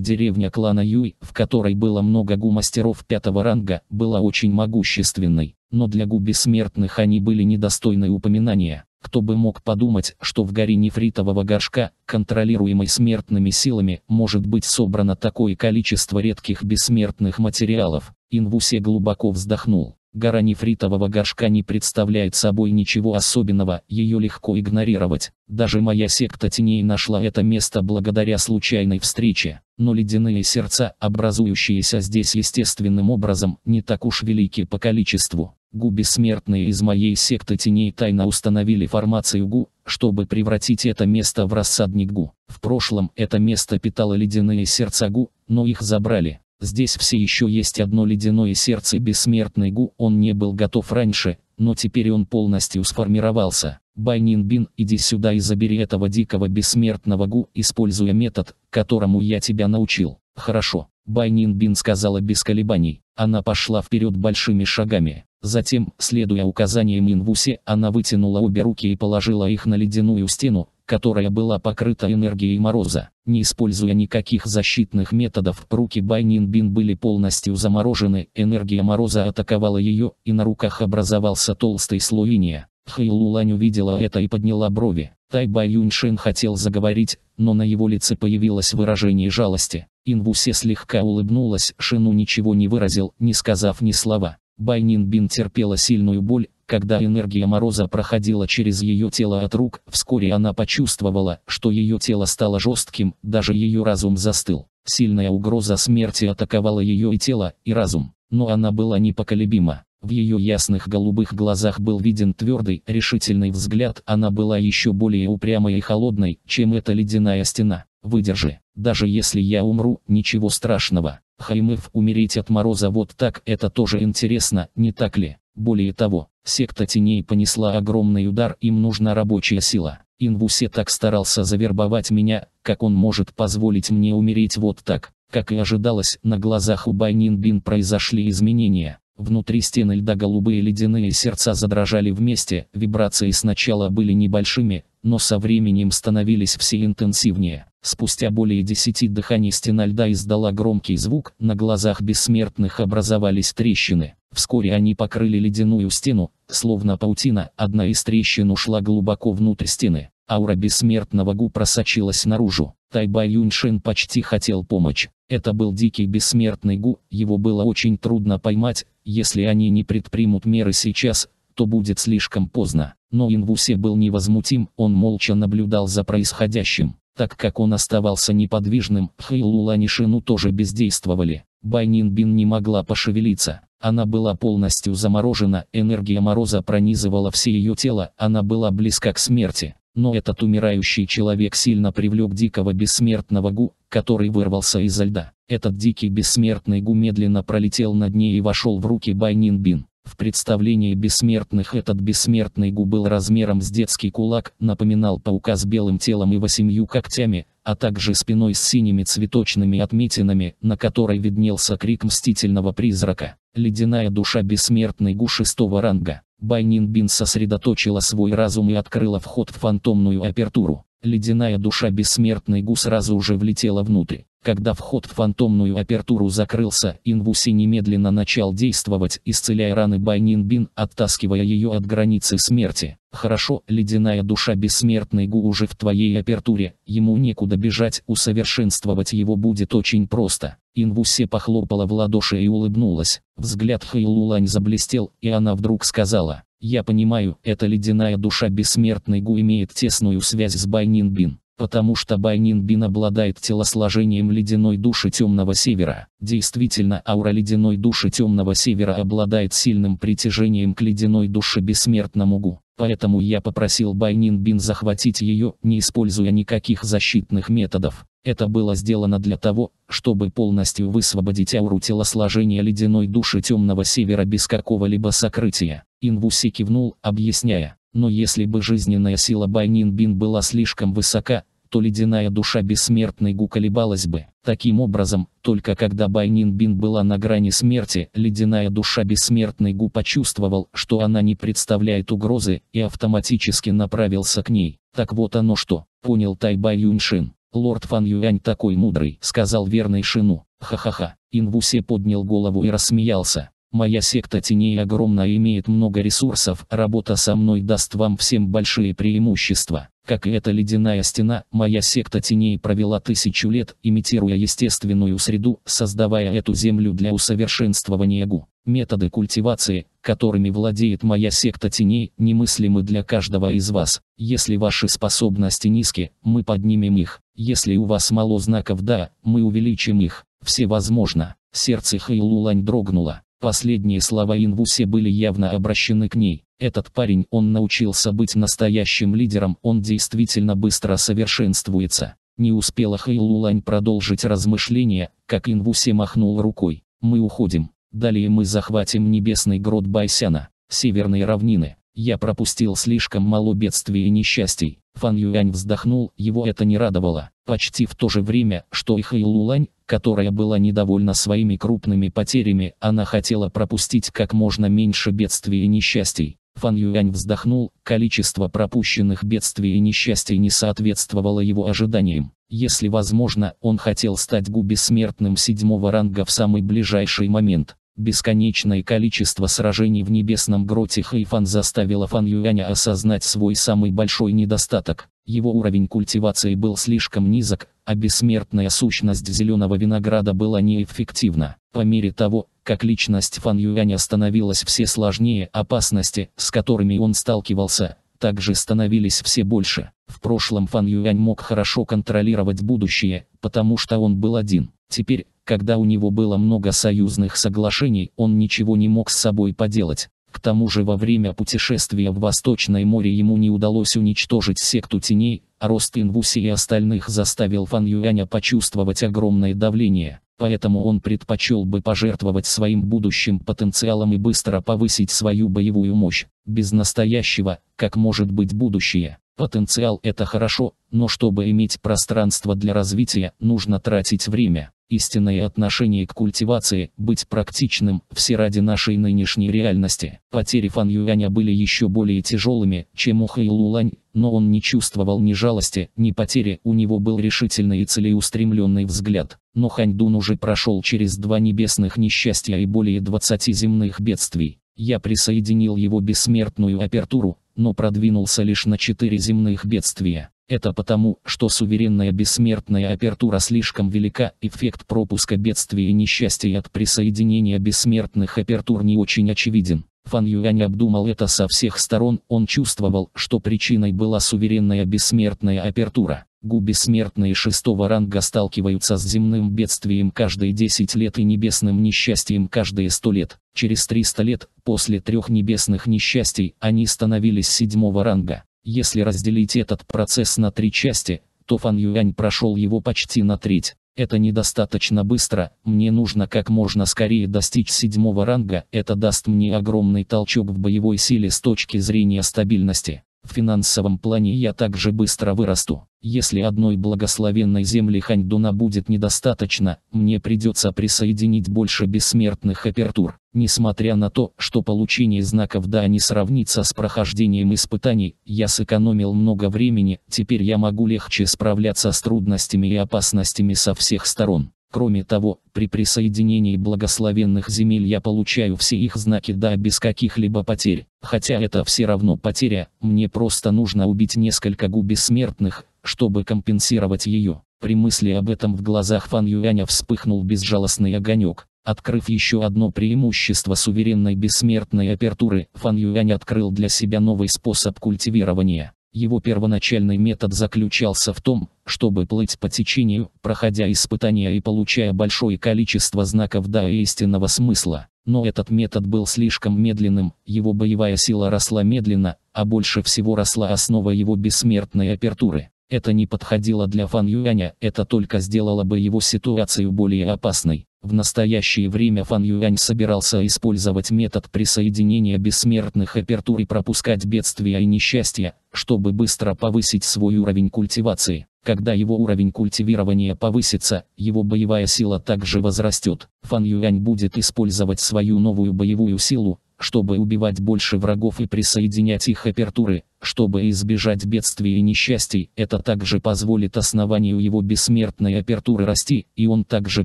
деревня клана Юй, в которой было много гу-мастеров пятого ранга, была очень могущественной, но для гу-бессмертных они были недостойны упоминания. Кто бы мог подумать, что в горе нефритового горшка, контролируемой смертными силами, может быть собрано такое количество редких бессмертных материалов. Инвусе глубоко вздохнул. Гора нефритового горшка не представляет собой ничего особенного, ее легко игнорировать. Даже моя секта теней нашла это место благодаря случайной встрече. Но ледяные сердца, образующиеся здесь естественным образом, не так уж велики по количеству. Гу бессмертные из моей секты теней тайно установили формацию Гу, чтобы превратить это место в рассадник Гу. В прошлом это место питало ледяные сердца Гу, но их забрали. Здесь все еще есть одно ледяное сердце бессмертный Гу, он не был готов раньше, но теперь он полностью сформировался. Байнин Бин, иди сюда и забери этого дикого бессмертного Гу, используя метод, которому я тебя научил. Хорошо. Байнин Бин сказала без колебаний. Она пошла вперед большими шагами. Затем, следуя указаниям Инвусе, она вытянула обе руки и положила их на ледяную стену, которая была покрыта энергией мороза. Не используя никаких защитных методов, руки Байнинбин были полностью заморожены, энергия мороза атаковала ее, и на руках образовался толстый слой иния. Тхайлулань увидела это и подняла брови. Тай Бай Юньшин хотел заговорить, но на его лице появилось выражение жалости. Инвусе слегка улыбнулась, Шину ничего не выразил, не сказав ни слова. Байнин бин терпела сильную боль, когда энергия Мороза проходила через ее тело от рук, вскоре она почувствовала, что ее тело стало жестким, даже ее разум застыл. Сильная угроза смерти атаковала ее и тело, и разум, но она была непоколебима. В ее ясных голубых глазах был виден твердый, решительный взгляд, она была еще более упрямой и холодной, чем эта ледяная стена. «Выдержи, даже если я умру, ничего страшного, Хаймев умереть от мороза вот так это тоже интересно, не так ли? Более того, секта теней понесла огромный удар, им нужна рабочая сила. Инвусе так старался завербовать меня, как он может позволить мне умереть вот так. Как и ожидалось, на глазах у Байнинбин произошли изменения. Внутри стены льда голубые ледяные сердца задрожали вместе, вибрации сначала были небольшими, но со временем становились все интенсивнее. Спустя более десяти дыханий стена льда издала громкий звук, на глазах бессмертных образовались трещины. Вскоре они покрыли ледяную стену, словно паутина, одна из трещин ушла глубоко внутрь стены. Аура бессмертного Гу просочилась наружу. Тайба Юньшин почти хотел помочь. Это был дикий бессмертный Гу, его было очень трудно поймать, если они не предпримут меры сейчас, то будет слишком поздно. Но Инвусе был невозмутим, он молча наблюдал за происходящим. Так как он оставался неподвижным, Хейлула Нишину тоже бездействовали. Байнин Бин не могла пошевелиться. Она была полностью заморожена, энергия мороза пронизывала все ее тело, она была близка к смерти. Но этот умирающий человек сильно привлек дикого бессмертного Гу, который вырвался из льда. Этот дикий бессмертный Гу медленно пролетел над ней и вошел в руки Байнин Бин. В представлении бессмертных этот бессмертный гу был размером с детский кулак, напоминал паука с белым телом и восемью когтями, а также спиной с синими цветочными отметинами, на которой виднелся крик мстительного призрака. Ледяная душа бессмертной гу шестого ранга. Байнин Бин сосредоточила свой разум и открыла вход в фантомную апертуру. Ледяная душа бессмертной Гу сразу же влетела внутрь. Когда вход в фантомную апертуру закрылся, Инвуси немедленно начал действовать, исцеляя раны Байнинбин, оттаскивая ее от границы смерти. Хорошо, ледяная душа бессмертной Гу уже в твоей апертуре, ему некуда бежать, усовершенствовать его будет очень просто. Инвусе похлопала в ладоши и улыбнулась. Взгляд Хэйлулань заблестел, и она вдруг сказала, я понимаю, эта ледяная душа бессмертной Гу имеет тесную связь с Байнинбин, потому что Байнинбин обладает телосложением ледяной души Темного Севера. Действительно, аура ледяной души Темного Севера обладает сильным притяжением к ледяной душе бессмертному Гу. Поэтому я попросил Байнинбин захватить ее, не используя никаких защитных методов. Это было сделано для того, чтобы полностью высвободить ауру телосложения ледяной души темного севера без какого-либо сокрытия. Инвуси кивнул, объясняя, но если бы жизненная сила Байнин Бин была слишком высока, то ледяная душа бессмертной Гу колебалась бы. Таким образом, только когда Байнин Бин была на грани смерти, ледяная душа бессмертной Гу почувствовал, что она не представляет угрозы, и автоматически направился к ней. Так вот оно что, понял Тай Тайбай Юншин. «Лорд Фан Юань такой мудрый», — сказал верный Шину. «Ха-ха-ха». Инвусе поднял голову и рассмеялся. «Моя секта теней огромна и имеет много ресурсов, работа со мной даст вам всем большие преимущества». Как и эта ледяная стена, моя секта теней провела тысячу лет, имитируя естественную среду, создавая эту землю для усовершенствования гу. Методы культивации, которыми владеет моя секта теней, немыслимы для каждого из вас. Если ваши способности низки, мы поднимем их. Если у вас мало знаков «да», мы увеличим их. Все возможно. Сердце Хэйлулань дрогнуло. Последние слова Инвусе были явно обращены к ней. Этот парень, он научился быть настоящим лидером, он действительно быстро совершенствуется. Не успела Хэйлулань продолжить размышления, как Инвусе махнул рукой. Мы уходим. Далее мы захватим небесный грот Байсяна, северные равнины, я пропустил слишком мало бедствий и несчастий. Фан Юань вздохнул, его это не радовало. Почти в то же время, что и Хэй Лулань, которая была недовольна своими крупными потерями, она хотела пропустить как можно меньше бедствий и несчастий. Фан Юань вздохнул, количество пропущенных бедствий и несчастий не соответствовало его ожиданиям. Если возможно, он хотел стать гу седьмого ранга в самый ближайший момент. Бесконечное количество сражений в небесном гроте Хэйфан заставило Фан Юаня осознать свой самый большой недостаток. Его уровень культивации был слишком низок, а бессмертная сущность зеленого винограда была неэффективна. По мере того, как личность Фан Юаня становилась все сложнее, опасности, с которыми он сталкивался, также становились все больше. В прошлом Фан Юань мог хорошо контролировать будущее, потому что он был один. Теперь, когда у него было много союзных соглашений, он ничего не мог с собой поделать. К тому же во время путешествия в Восточное море ему не удалось уничтожить секту теней, а рост Инвуси и остальных заставил Фан Юаня почувствовать огромное давление, поэтому он предпочел бы пожертвовать своим будущим потенциалом и быстро повысить свою боевую мощь, без настоящего, как может быть будущее. Потенциал это хорошо, но чтобы иметь пространство для развития, нужно тратить время истинные отношения к культивации, быть практичным, все ради нашей нынешней реальности. Потери Фан Юаня были еще более тяжелыми, чем у Хэй Лулань, но он не чувствовал ни жалости, ни потери, у него был решительный и целеустремленный взгляд. Но Хань Дун уже прошел через два небесных несчастья и более 20 земных бедствий. Я присоединил его бессмертную апертуру, но продвинулся лишь на четыре земных бедствия. Это потому, что суверенная бессмертная апертура слишком велика, эффект пропуска бедствия и несчастья от присоединения бессмертных апертур не очень очевиден. Фан Юань обдумал это со всех сторон, он чувствовал, что причиной была суверенная бессмертная апертура. Гу бессмертные шестого ранга сталкиваются с земным бедствием каждые 10 лет и небесным несчастьем каждые 100 лет. Через 300 лет, после трех небесных несчастий, они становились седьмого ранга. Если разделить этот процесс на три части, то Фан Юань прошел его почти на треть. Это недостаточно быстро, мне нужно как можно скорее достичь седьмого ранга, это даст мне огромный толчок в боевой силе с точки зрения стабильности. В финансовом плане я также быстро вырасту. Если одной благословенной земли Ханьдуна будет недостаточно, мне придется присоединить больше бессмертных апертур. Несмотря на то, что получение знаков да не сравнится с прохождением испытаний, я сэкономил много времени, теперь я могу легче справляться с трудностями и опасностями со всех сторон. Кроме того, при присоединении благословенных земель я получаю все их знаки да без каких-либо потерь. Хотя это все равно потеря, мне просто нужно убить несколько гу бессмертных, чтобы компенсировать ее. При мысли об этом в глазах Фан Юаня вспыхнул безжалостный огонек. Открыв еще одно преимущество суверенной бессмертной апертуры, Фан Юань открыл для себя новый способ культивирования. Его первоначальный метод заключался в том, чтобы плыть по течению, проходя испытания и получая большое количество знаков да и истинного смысла. Но этот метод был слишком медленным, его боевая сила росла медленно, а больше всего росла основа его бессмертной апертуры. Это не подходило для Фан Юаня, это только сделало бы его ситуацию более опасной. В настоящее время Фан Юань собирался использовать метод присоединения бессмертных апертур и пропускать бедствия и несчастья, чтобы быстро повысить свой уровень культивации. Когда его уровень культивирования повысится, его боевая сила также возрастет. Фан Юань будет использовать свою новую боевую силу, чтобы убивать больше врагов и присоединять их апертуры, чтобы избежать бедствий и несчастий, это также позволит основанию его бессмертной апертуры расти, и он также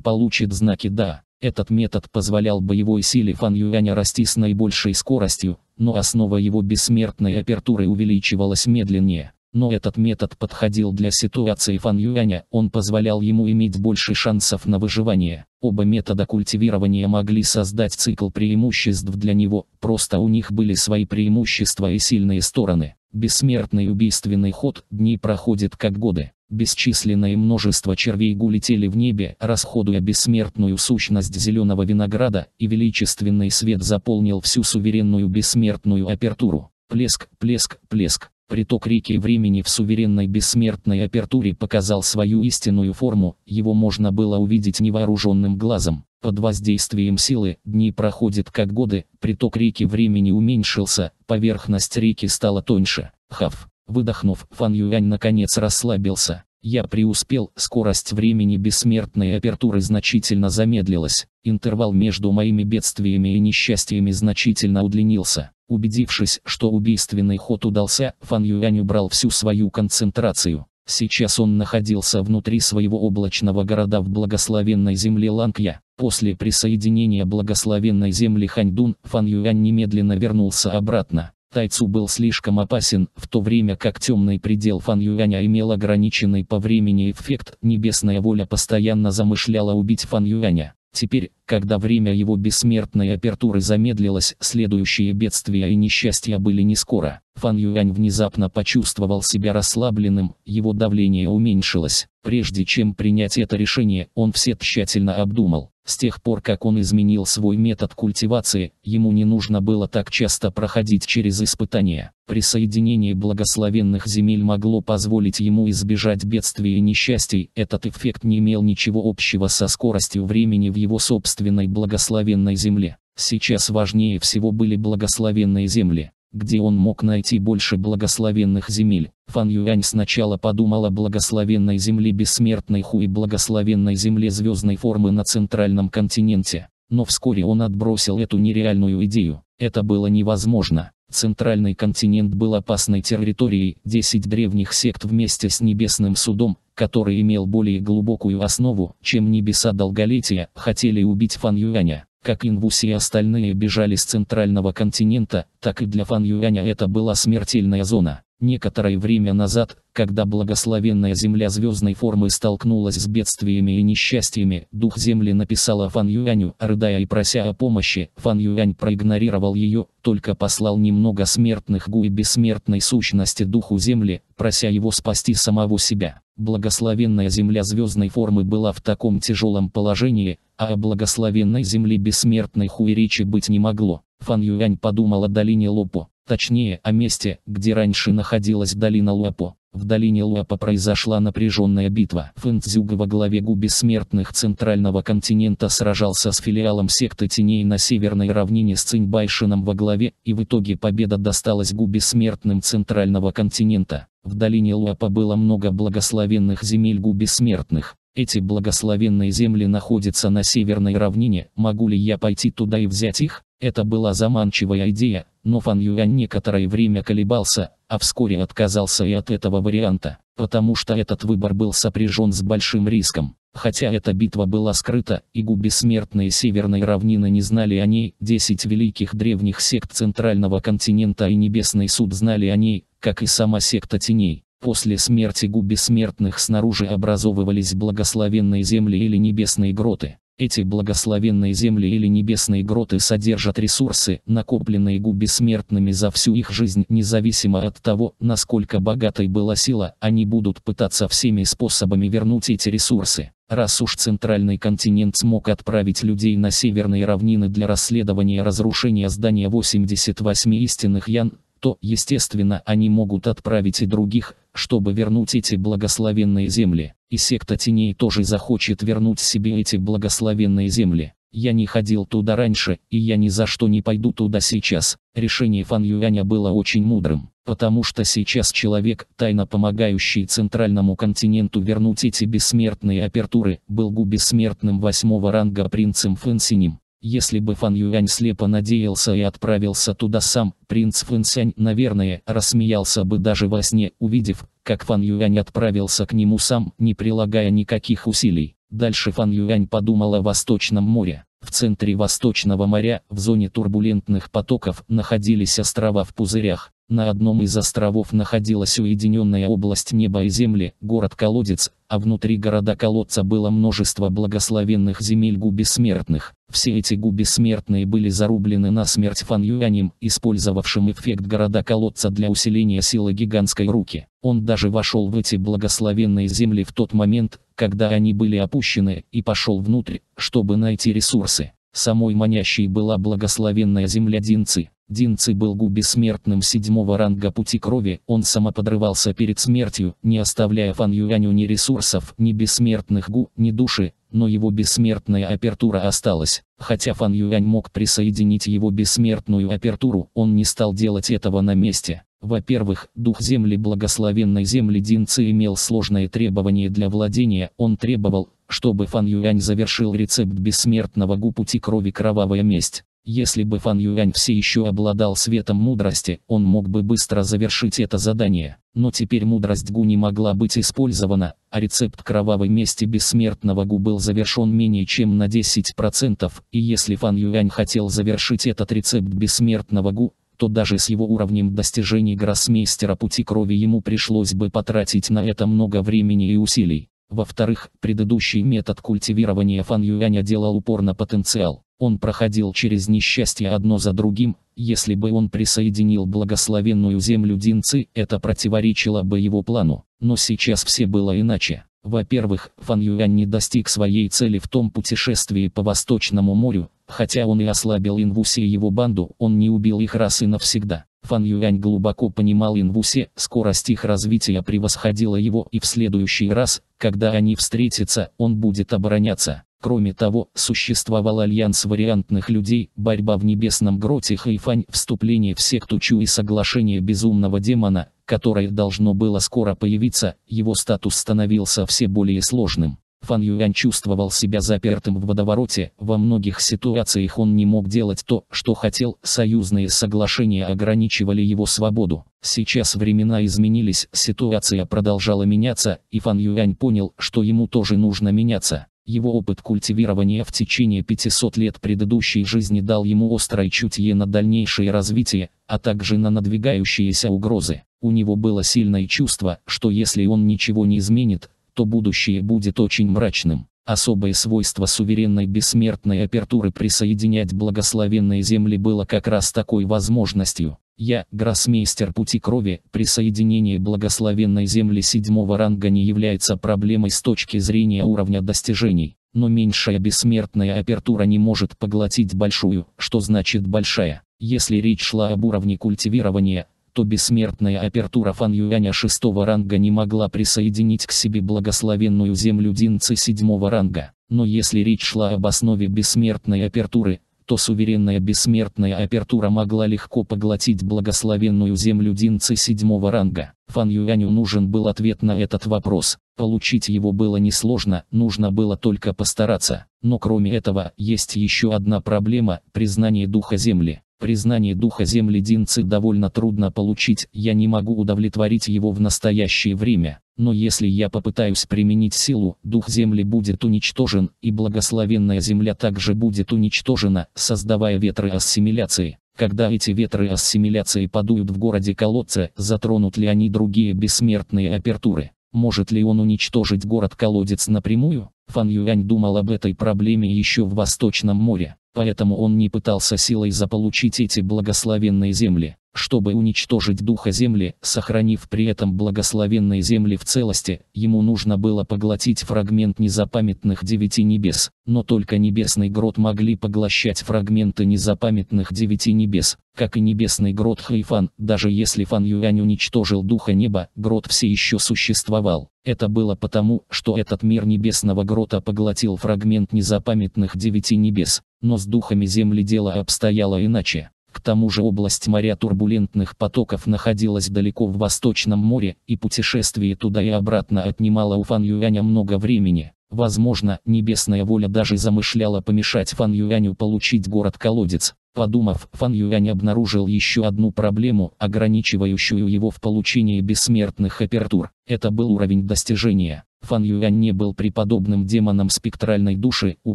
получит знаки «Да». Этот метод позволял боевой силе Фан Юаня расти с наибольшей скоростью, но основа его бессмертной апертуры увеличивалась медленнее но этот метод подходил для ситуации Фан Юаня, он позволял ему иметь больше шансов на выживание. Оба метода культивирования могли создать цикл преимуществ для него, просто у них были свои преимущества и сильные стороны. Бессмертный убийственный ход, дни проходят как годы. Бесчисленное множество червей гулетели в небе, расходуя бессмертную сущность зеленого винограда, и величественный свет заполнил всю суверенную бессмертную апертуру. Плеск, плеск, плеск. Приток реки времени в суверенной бессмертной апертуре показал свою истинную форму, его можно было увидеть невооруженным глазом. Под воздействием силы дни проходят как годы, приток реки времени уменьшился, поверхность реки стала тоньше. Хав. Выдохнув, Фан Юань наконец расслабился. Я преуспел, скорость времени бессмертной апертуры значительно замедлилась, интервал между моими бедствиями и несчастьями значительно удлинился. Убедившись, что убийственный ход удался, Фан Юань убрал всю свою концентрацию. Сейчас он находился внутри своего облачного города в благословенной земле Лангья. После присоединения благословенной земли Ханьдун, Фан Юань немедленно вернулся обратно тайцу был слишком опасен, в то время как темный предел Фан Юаня имел ограниченный по времени эффект, небесная воля постоянно замышляла убить Фан Юаня. Теперь, когда время его бессмертной апертуры замедлилось, следующие бедствия и несчастья были не скоро. Фан Юань внезапно почувствовал себя расслабленным, его давление уменьшилось. Прежде чем принять это решение, он все тщательно обдумал. С тех пор, как он изменил свой метод культивации, ему не нужно было так часто проходить через испытания. Присоединение благословенных земель могло позволить ему избежать бедствий и несчастий. Этот эффект не имел ничего общего со скоростью времени в его собственной благословенной земле. Сейчас важнее всего были благословенные земли где он мог найти больше благословенных земель. Фан Юань сначала подумал о благословенной земле бессмертной Ху и благословенной земле звездной формы на центральном континенте. Но вскоре он отбросил эту нереальную идею. Это было невозможно. Центральный континент был опасной территорией, 10 древних сект вместе с Небесным судом, который имел более глубокую основу, чем небеса долголетия, хотели убить Фан Юаня. Как Инвуси и остальные бежали с центрального континента, так и для Фан Юаня это была смертельная зона. Некоторое время назад, когда благословенная земля звездной формы столкнулась с бедствиями и несчастьями, дух земли написала Фан Юаню, рыдая и прося о помощи, Фан Юань проигнорировал ее, только послал немного смертных гу и бессмертной сущности духу земли, прося его спасти самого себя. Благословенная земля звездной формы была в таком тяжелом положении, а о благословенной земле бессмертной хуи речи быть не могло. Фан Юань подумал о долине Лупо, точнее о месте, где раньше находилась долина Луапо. В долине Луапа произошла напряженная битва. Фэн Цзюга во главе гу бессмертных центрального континента сражался с филиалом секты теней на северной равнине с Цинь Циньбайшином во главе, и в итоге победа досталась гу бессмертным центрального континента. В долине Луапа было много благословенных земель гу бессмертных. Эти благословенные земли находятся на северной равнине, могу ли я пойти туда и взять их? Это была заманчивая идея, но Фан Юань некоторое время колебался, а вскоре отказался и от этого варианта, потому что этот выбор был сопряжен с большим риском. Хотя эта битва была скрыта, и бессмертные Северной равнины не знали о ней, десять великих древних сект Центрального континента и Небесный суд знали о ней, как и сама секта теней. После смерти гу бессмертных снаружи образовывались благословенные земли или небесные гроты. Эти благословенные земли или небесные гроты содержат ресурсы, накопленные губи смертными за всю их жизнь, независимо от того, насколько богатой была сила, они будут пытаться всеми способами вернуть эти ресурсы. Раз уж центральный континент смог отправить людей на северные равнины для расследования разрушения здания 88 истинных ян, то, естественно, они могут отправить и других, чтобы вернуть эти благословенные земли, и секта теней тоже захочет вернуть себе эти благословенные земли. Я не ходил туда раньше, и я ни за что не пойду туда сейчас. Решение Фан Юаня было очень мудрым, потому что сейчас человек, тайно помогающий центральному континенту вернуть эти бессмертные апертуры, был гу бессмертным восьмого ранга принцем Фэнсинем, если бы Фан Юань слепо надеялся и отправился туда сам, принц Фэн Сянь, наверное, рассмеялся бы даже во сне, увидев, как Фан Юань отправился к нему сам, не прилагая никаких усилий. Дальше Фан Юань подумал о Восточном море. В центре Восточного моря, в зоне турбулентных потоков, находились острова в пузырях. На одном из островов находилась уединенная область неба и земли, город-колодец, а внутри города-колодца было множество благословенных земель губесмертных. Все эти губесмертные были зарублены на смерть Фан Юанем, использовавшим эффект города-колодца для усиления силы гигантской руки. Он даже вошел в эти благословенные земли в тот момент, когда они были опущены, и пошел внутрь, чтобы найти ресурсы. Самой манящей была благословенная земля Динцы. Динци был губи смертным седьмого ранга пути крови, он самоподрывался перед смертью, не оставляя Фан Юаню ни ресурсов, ни бессмертных гу, ни души, но его бессмертная апертура осталась. Хотя Фан Юань мог присоединить его бессмертную апертуру, он не стал делать этого на месте. Во-первых, дух земли благословенной земли Динцы имел сложные требования для владения, он требовал, чтобы Фан Юань завершил рецепт бессмертного гу пути крови кровавая месть. Если бы Фан Юань все еще обладал светом мудрости, он мог бы быстро завершить это задание. Но теперь мудрость Гу не могла быть использована, а рецепт кровавой мести бессмертного Гу был завершен менее чем на 10%, и если Фан Юань хотел завершить этот рецепт бессмертного Гу, то даже с его уровнем достижений гроссмейстера пути крови ему пришлось бы потратить на это много времени и усилий. Во-вторых, предыдущий метод культивирования Фан Юаня делал упор на потенциал. Он проходил через несчастье одно за другим, если бы он присоединил благословенную землю Динцы, это противоречило бы его плану. Но сейчас все было иначе. Во-первых, Фан Юань не достиг своей цели в том путешествии по Восточному морю, хотя он и ослабил Инвуси и его банду, он не убил их раз и навсегда. Фан Юань глубоко понимал Инвусе, скорость их развития превосходила его и в следующий раз, когда они встретятся, он будет обороняться. Кроме того, существовал альянс вариантных людей, борьба в небесном гроте Хайфань, вступление в секту Чу и соглашение безумного демона, которое должно было скоро появиться, его статус становился все более сложным. Фан Юань чувствовал себя запертым в водовороте, во многих ситуациях он не мог делать то, что хотел, союзные соглашения ограничивали его свободу. Сейчас времена изменились, ситуация продолжала меняться, и Фан Юань понял, что ему тоже нужно меняться. Его опыт культивирования в течение 500 лет предыдущей жизни дал ему острое чутье на дальнейшее развитие, а также на надвигающиеся угрозы. У него было сильное чувство, что если он ничего не изменит, то будущее будет очень мрачным. Особое свойство суверенной бессмертной апертуры присоединять благословенные земли было как раз такой возможностью. Я, гроссмейстер пути крови, присоединение благословенной земли седьмого ранга не является проблемой с точки зрения уровня достижений, но меньшая бессмертная апертура не может поглотить большую, что значит большая. Если речь шла об уровне культивирования, то бессмертная апертура Фан Юаня шестого ранга не могла присоединить к себе благословенную землю Динцы седьмого ранга. Но если речь шла об основе бессмертной апертуры, то суверенная бессмертная апертура могла легко поглотить благословенную землю Динцы седьмого ранга. Фан Юаню нужен был ответ на этот вопрос. Получить его было несложно, нужно было только постараться. Но кроме этого, есть еще одна проблема – признание духа земли. Признание духа земли динцы довольно трудно получить, я не могу удовлетворить его в настоящее время, но если я попытаюсь применить силу, дух земли будет уничтожен, и благословенная земля также будет уничтожена, создавая ветры ассимиляции. Когда эти ветры ассимиляции подуют в городе колодца, затронут ли они другие бессмертные апертуры? Может ли он уничтожить город-колодец напрямую? Фан Юань думал об этой проблеме еще в Восточном море. Поэтому он не пытался силой заполучить эти благословенные земли, чтобы уничтожить духа земли, сохранив при этом благословенные земли в целости, ему нужно было поглотить фрагмент незапамятных девяти небес, но только небесный грот могли поглощать фрагменты незапамятных девяти небес, как и небесный грот Хайфан, даже если Фан Юань уничтожил духа неба, грот все еще существовал. Это было потому, что этот мир небесного грота поглотил фрагмент незапамятных девяти небес, но с духами земли дело обстояло иначе. К тому же область моря турбулентных потоков находилась далеко в Восточном море, и путешествие туда и обратно отнимало у Фан Юаня много времени. Возможно, небесная воля даже замышляла помешать Фан Юаню получить город-колодец. Подумав, Фан Юань обнаружил еще одну проблему, ограничивающую его в получении бессмертных апертур. Это был уровень достижения. Фан Юань не был преподобным демоном спектральной души, у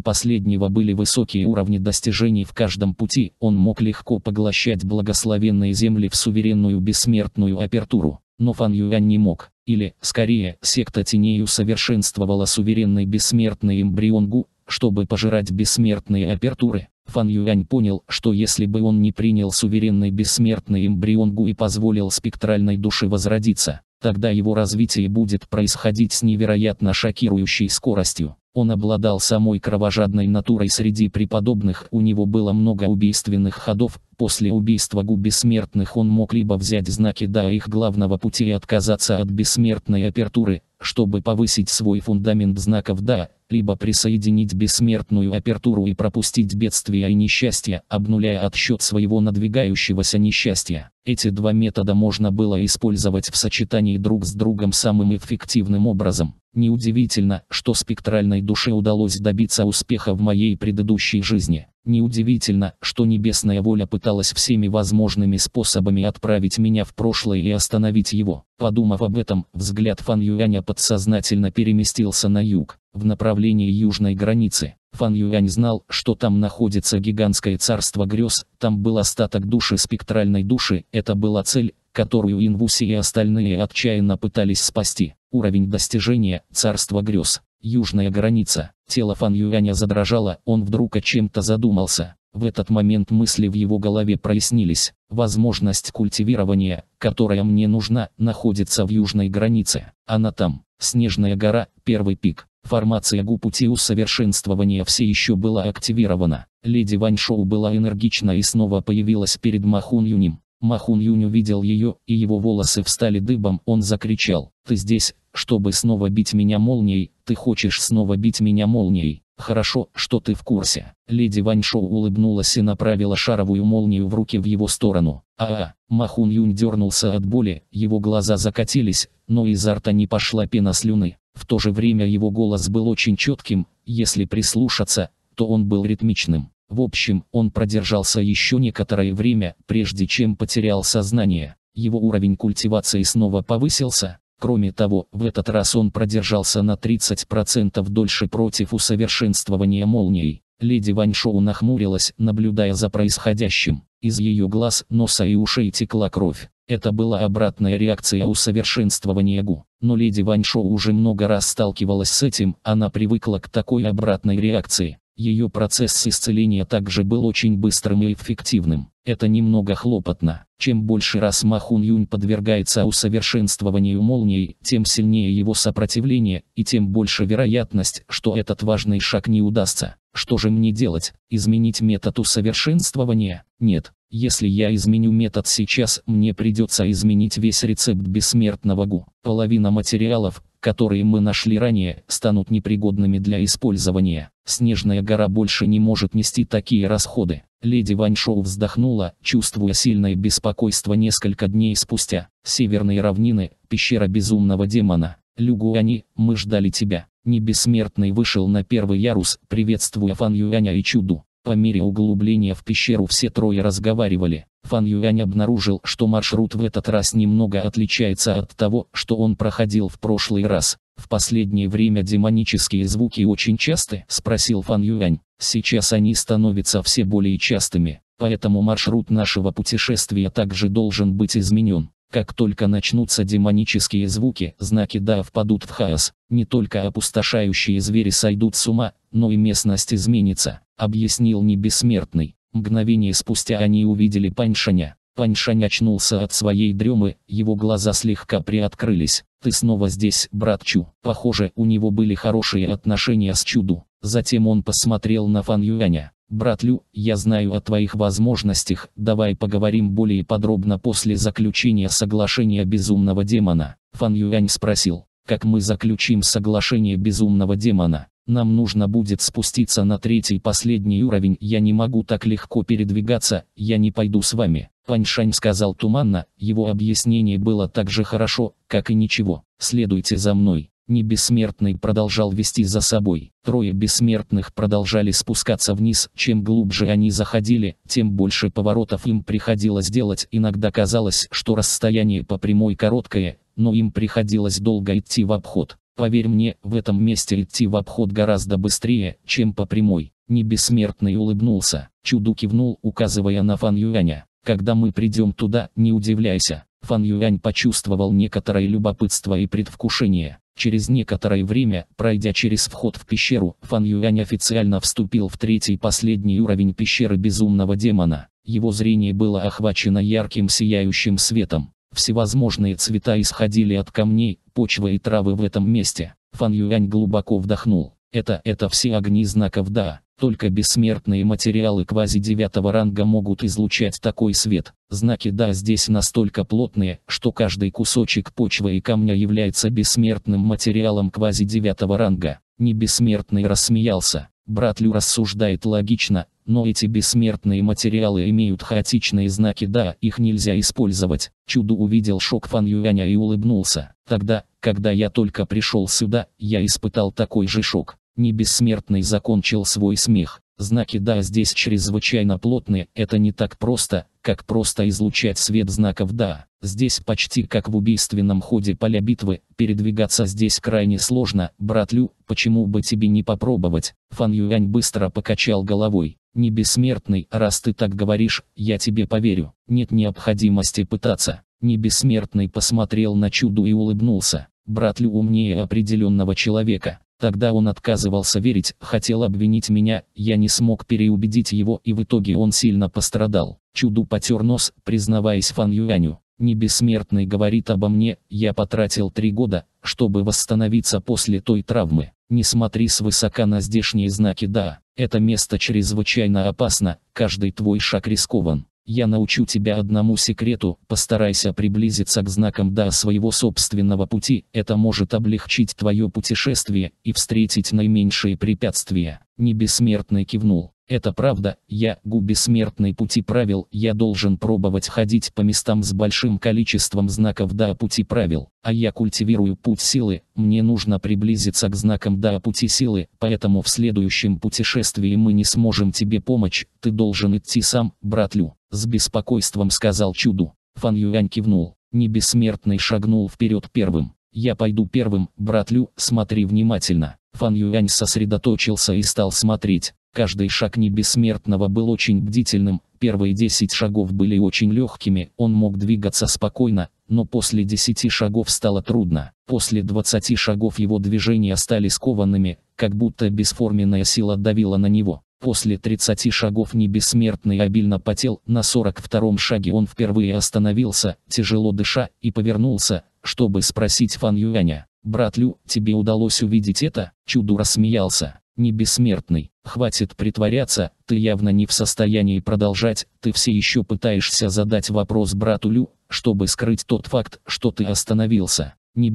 последнего были высокие уровни достижений в каждом пути, он мог легко поглощать благословенные земли в суверенную бессмертную апертуру. Но Фан Юань не мог, или, скорее, секта теней усовершенствовала суверенный бессмертный эмбрион Гу, чтобы пожирать бессмертные апертуры. Фан Юань понял, что если бы он не принял суверенный бессмертный эмбрион Гу и позволил спектральной душе возродиться, Тогда его развитие будет происходить с невероятно шокирующей скоростью. Он обладал самой кровожадной натурой среди преподобных, у него было много убийственных ходов, после убийства губ бессмертных он мог либо взять знаки да их главного пути и отказаться от бессмертной апертуры, чтобы повысить свой фундамент знаков да, либо присоединить бессмертную апертуру и пропустить бедствия и несчастья, обнуляя отсчет своего надвигающегося несчастья. Эти два метода можно было использовать в сочетании друг с другом самым эффективным образом. Неудивительно, что спектральной душе удалось добиться успеха в моей предыдущей жизни. Неудивительно, что небесная воля пыталась всеми возможными способами отправить меня в прошлое и остановить его. Подумав об этом, взгляд Фан Юаня подсознательно переместился на юг, в направлении южной границы. Фан Юань знал, что там находится гигантское царство грез, там был остаток души спектральной души, это была цель, которую Инвуси и остальные отчаянно пытались спасти. Уровень достижения – царство грез. Южная граница. Тело Фан Юаня задрожало, он вдруг о чем-то задумался. В этот момент мысли в его голове прояснились. Возможность культивирования, которая мне нужна, находится в южной границе. Она там. Снежная гора, первый пик. Формация Гупути усовершенствования все еще была активирована. Леди Ваньшоу была энергична и снова появилась перед Махун Юним. Махун Юнь увидел ее, и его волосы встали дыбом, он закричал. «Ты здесь, чтобы снова бить меня молнией, ты хочешь снова бить меня молнией?» «Хорошо, что ты в курсе». Леди Ваньшоу улыбнулась и направила шаровую молнию в руки в его сторону. «А-а!» Махун Юнь дернулся от боли, его глаза закатились, но изо рта не пошла пена слюны. В то же время его голос был очень четким, если прислушаться, то он был ритмичным. В общем, он продержался еще некоторое время, прежде чем потерял сознание. Его уровень культивации снова повысился. Кроме того, в этот раз он продержался на 30% дольше против усовершенствования молний. Леди Ваньшоу нахмурилась, наблюдая за происходящим. Из ее глаз, носа и ушей текла кровь. Это была обратная реакция усовершенствования ГУ. Но леди Ваньшо уже много раз сталкивалась с этим, она привыкла к такой обратной реакции. Ее процесс исцеления также был очень быстрым и эффективным. Это немного хлопотно. Чем больше раз Махун Юнь подвергается усовершенствованию молнии, тем сильнее его сопротивление, и тем больше вероятность, что этот важный шаг не удастся. Что же мне делать? Изменить метод усовершенствования? Нет, если я изменю метод сейчас, мне придется изменить весь рецепт бессмертного ГУ. Половина материалов, которые мы нашли ранее, станут непригодными для использования. Снежная гора больше не может нести такие расходы. Леди Ваньшоу вздохнула, чувствуя сильное беспокойство несколько дней спустя. Северные равнины, пещера безумного демона. Люгуани, мы ждали тебя. Небессмертный вышел на первый ярус, приветствуя Фан Юаня и Чуду. По мере углубления в пещеру все трое разговаривали. Фан Юань обнаружил, что маршрут в этот раз немного отличается от того, что он проходил в прошлый раз. «В последнее время демонические звуки очень часты?» – спросил Фан Юань. «Сейчас они становятся все более частыми, поэтому маршрут нашего путешествия также должен быть изменен. Как только начнутся демонические звуки, знаки да впадут в хаос. Не только опустошающие звери сойдут с ума, но и местность изменится объяснил небессмертный. Мгновение спустя они увидели Паньшаня. Паньшань очнулся от своей дремы, его глаза слегка приоткрылись. «Ты снова здесь, брат Чу». Похоже, у него были хорошие отношения с Чуду. Затем он посмотрел на Фан Юаня. «Брат Лю, я знаю о твоих возможностях, давай поговорим более подробно после заключения соглашения безумного демона». Фан Юань спросил, «Как мы заключим соглашение безумного демона?» Нам нужно будет спуститься на третий последний уровень. Я не могу так легко передвигаться, я не пойду с вами. Паньшань сказал туманно, его объяснение было так же хорошо, как и ничего. Следуйте за мной. Небессмертный продолжал вести за собой. Трое бессмертных продолжали спускаться вниз. Чем глубже они заходили, тем больше поворотов им приходилось делать. Иногда казалось, что расстояние по прямой короткое, но им приходилось долго идти в обход. Поверь мне, в этом месте идти в обход гораздо быстрее, чем по прямой. Небессмертный улыбнулся. Чуду кивнул, указывая на Фан Юаня. Когда мы придем туда, не удивляйся. Фан Юань почувствовал некоторое любопытство и предвкушение. Через некоторое время, пройдя через вход в пещеру, Фан Юань официально вступил в третий последний уровень пещеры безумного демона. Его зрение было охвачено ярким сияющим светом. Всевозможные цвета исходили от камней, почвы и травы в этом месте. Фан Юань глубоко вдохнул. Это, это все огни знаков да. Только бессмертные материалы квази-девятого ранга могут излучать такой свет. Знаки «да» здесь настолько плотные, что каждый кусочек почвы и камня является бессмертным материалом квази-девятого ранга. Небессмертный рассмеялся. Брат Лю рассуждает логично, но эти бессмертные материалы имеют хаотичные знаки «да», их нельзя использовать. Чудо увидел шок Фан Юаня и улыбнулся. Тогда, когда я только пришел сюда, я испытал такой же шок. Небессмертный закончил свой смех. Знаки да здесь чрезвычайно плотные, это не так просто, как просто излучать свет знаков да. Здесь почти как в убийственном ходе поля битвы, передвигаться здесь крайне сложно, брат Лю, почему бы тебе не попробовать? Фан Юань быстро покачал головой. Не бессмертный, раз ты так говоришь, я тебе поверю. Нет необходимости пытаться. Небессмертный посмотрел на чуду и улыбнулся. Брат Лю умнее определенного человека. Тогда он отказывался верить, хотел обвинить меня, я не смог переубедить его и в итоге он сильно пострадал. Чуду потер нос, признаваясь Фан Юаню. "Небессмертный говорит обо мне, я потратил три года, чтобы восстановиться после той травмы. Не смотри свысока на здешние знаки да, это место чрезвычайно опасно, каждый твой шаг рискован. Я научу тебя одному секрету, постарайся приблизиться к знакам до своего собственного пути, это может облегчить твое путешествие и встретить наименьшие препятствия. Небессмертный кивнул. Это правда, я, губи бессмертный пути правил, я должен пробовать ходить по местам с большим количеством знаков да пути правил, а я культивирую путь силы, мне нужно приблизиться к знакам да пути силы, поэтому в следующем путешествии мы не сможем тебе помочь, ты должен идти сам, брат Лю, с беспокойством сказал чуду. Фан Юань кивнул, небессмертный шагнул вперед первым. Я пойду первым, брат Лю, смотри внимательно. Фан Юань сосредоточился и стал смотреть. Каждый шаг небессмертного был очень бдительным, первые 10 шагов были очень легкими, он мог двигаться спокойно, но после 10 шагов стало трудно. После 20 шагов его движения стали скованными, как будто бесформенная сила давила на него. После 30 шагов небессмертный обильно потел, на 42-м шаге он впервые остановился, тяжело дыша, и повернулся, чтобы спросить Фан Юаня. «Брат Лю, тебе удалось увидеть это?» Чуду рассмеялся не бессмертный. Хватит притворяться, ты явно не в состоянии продолжать, ты все еще пытаешься задать вопрос брату Лю, чтобы скрыть тот факт, что ты остановился. Не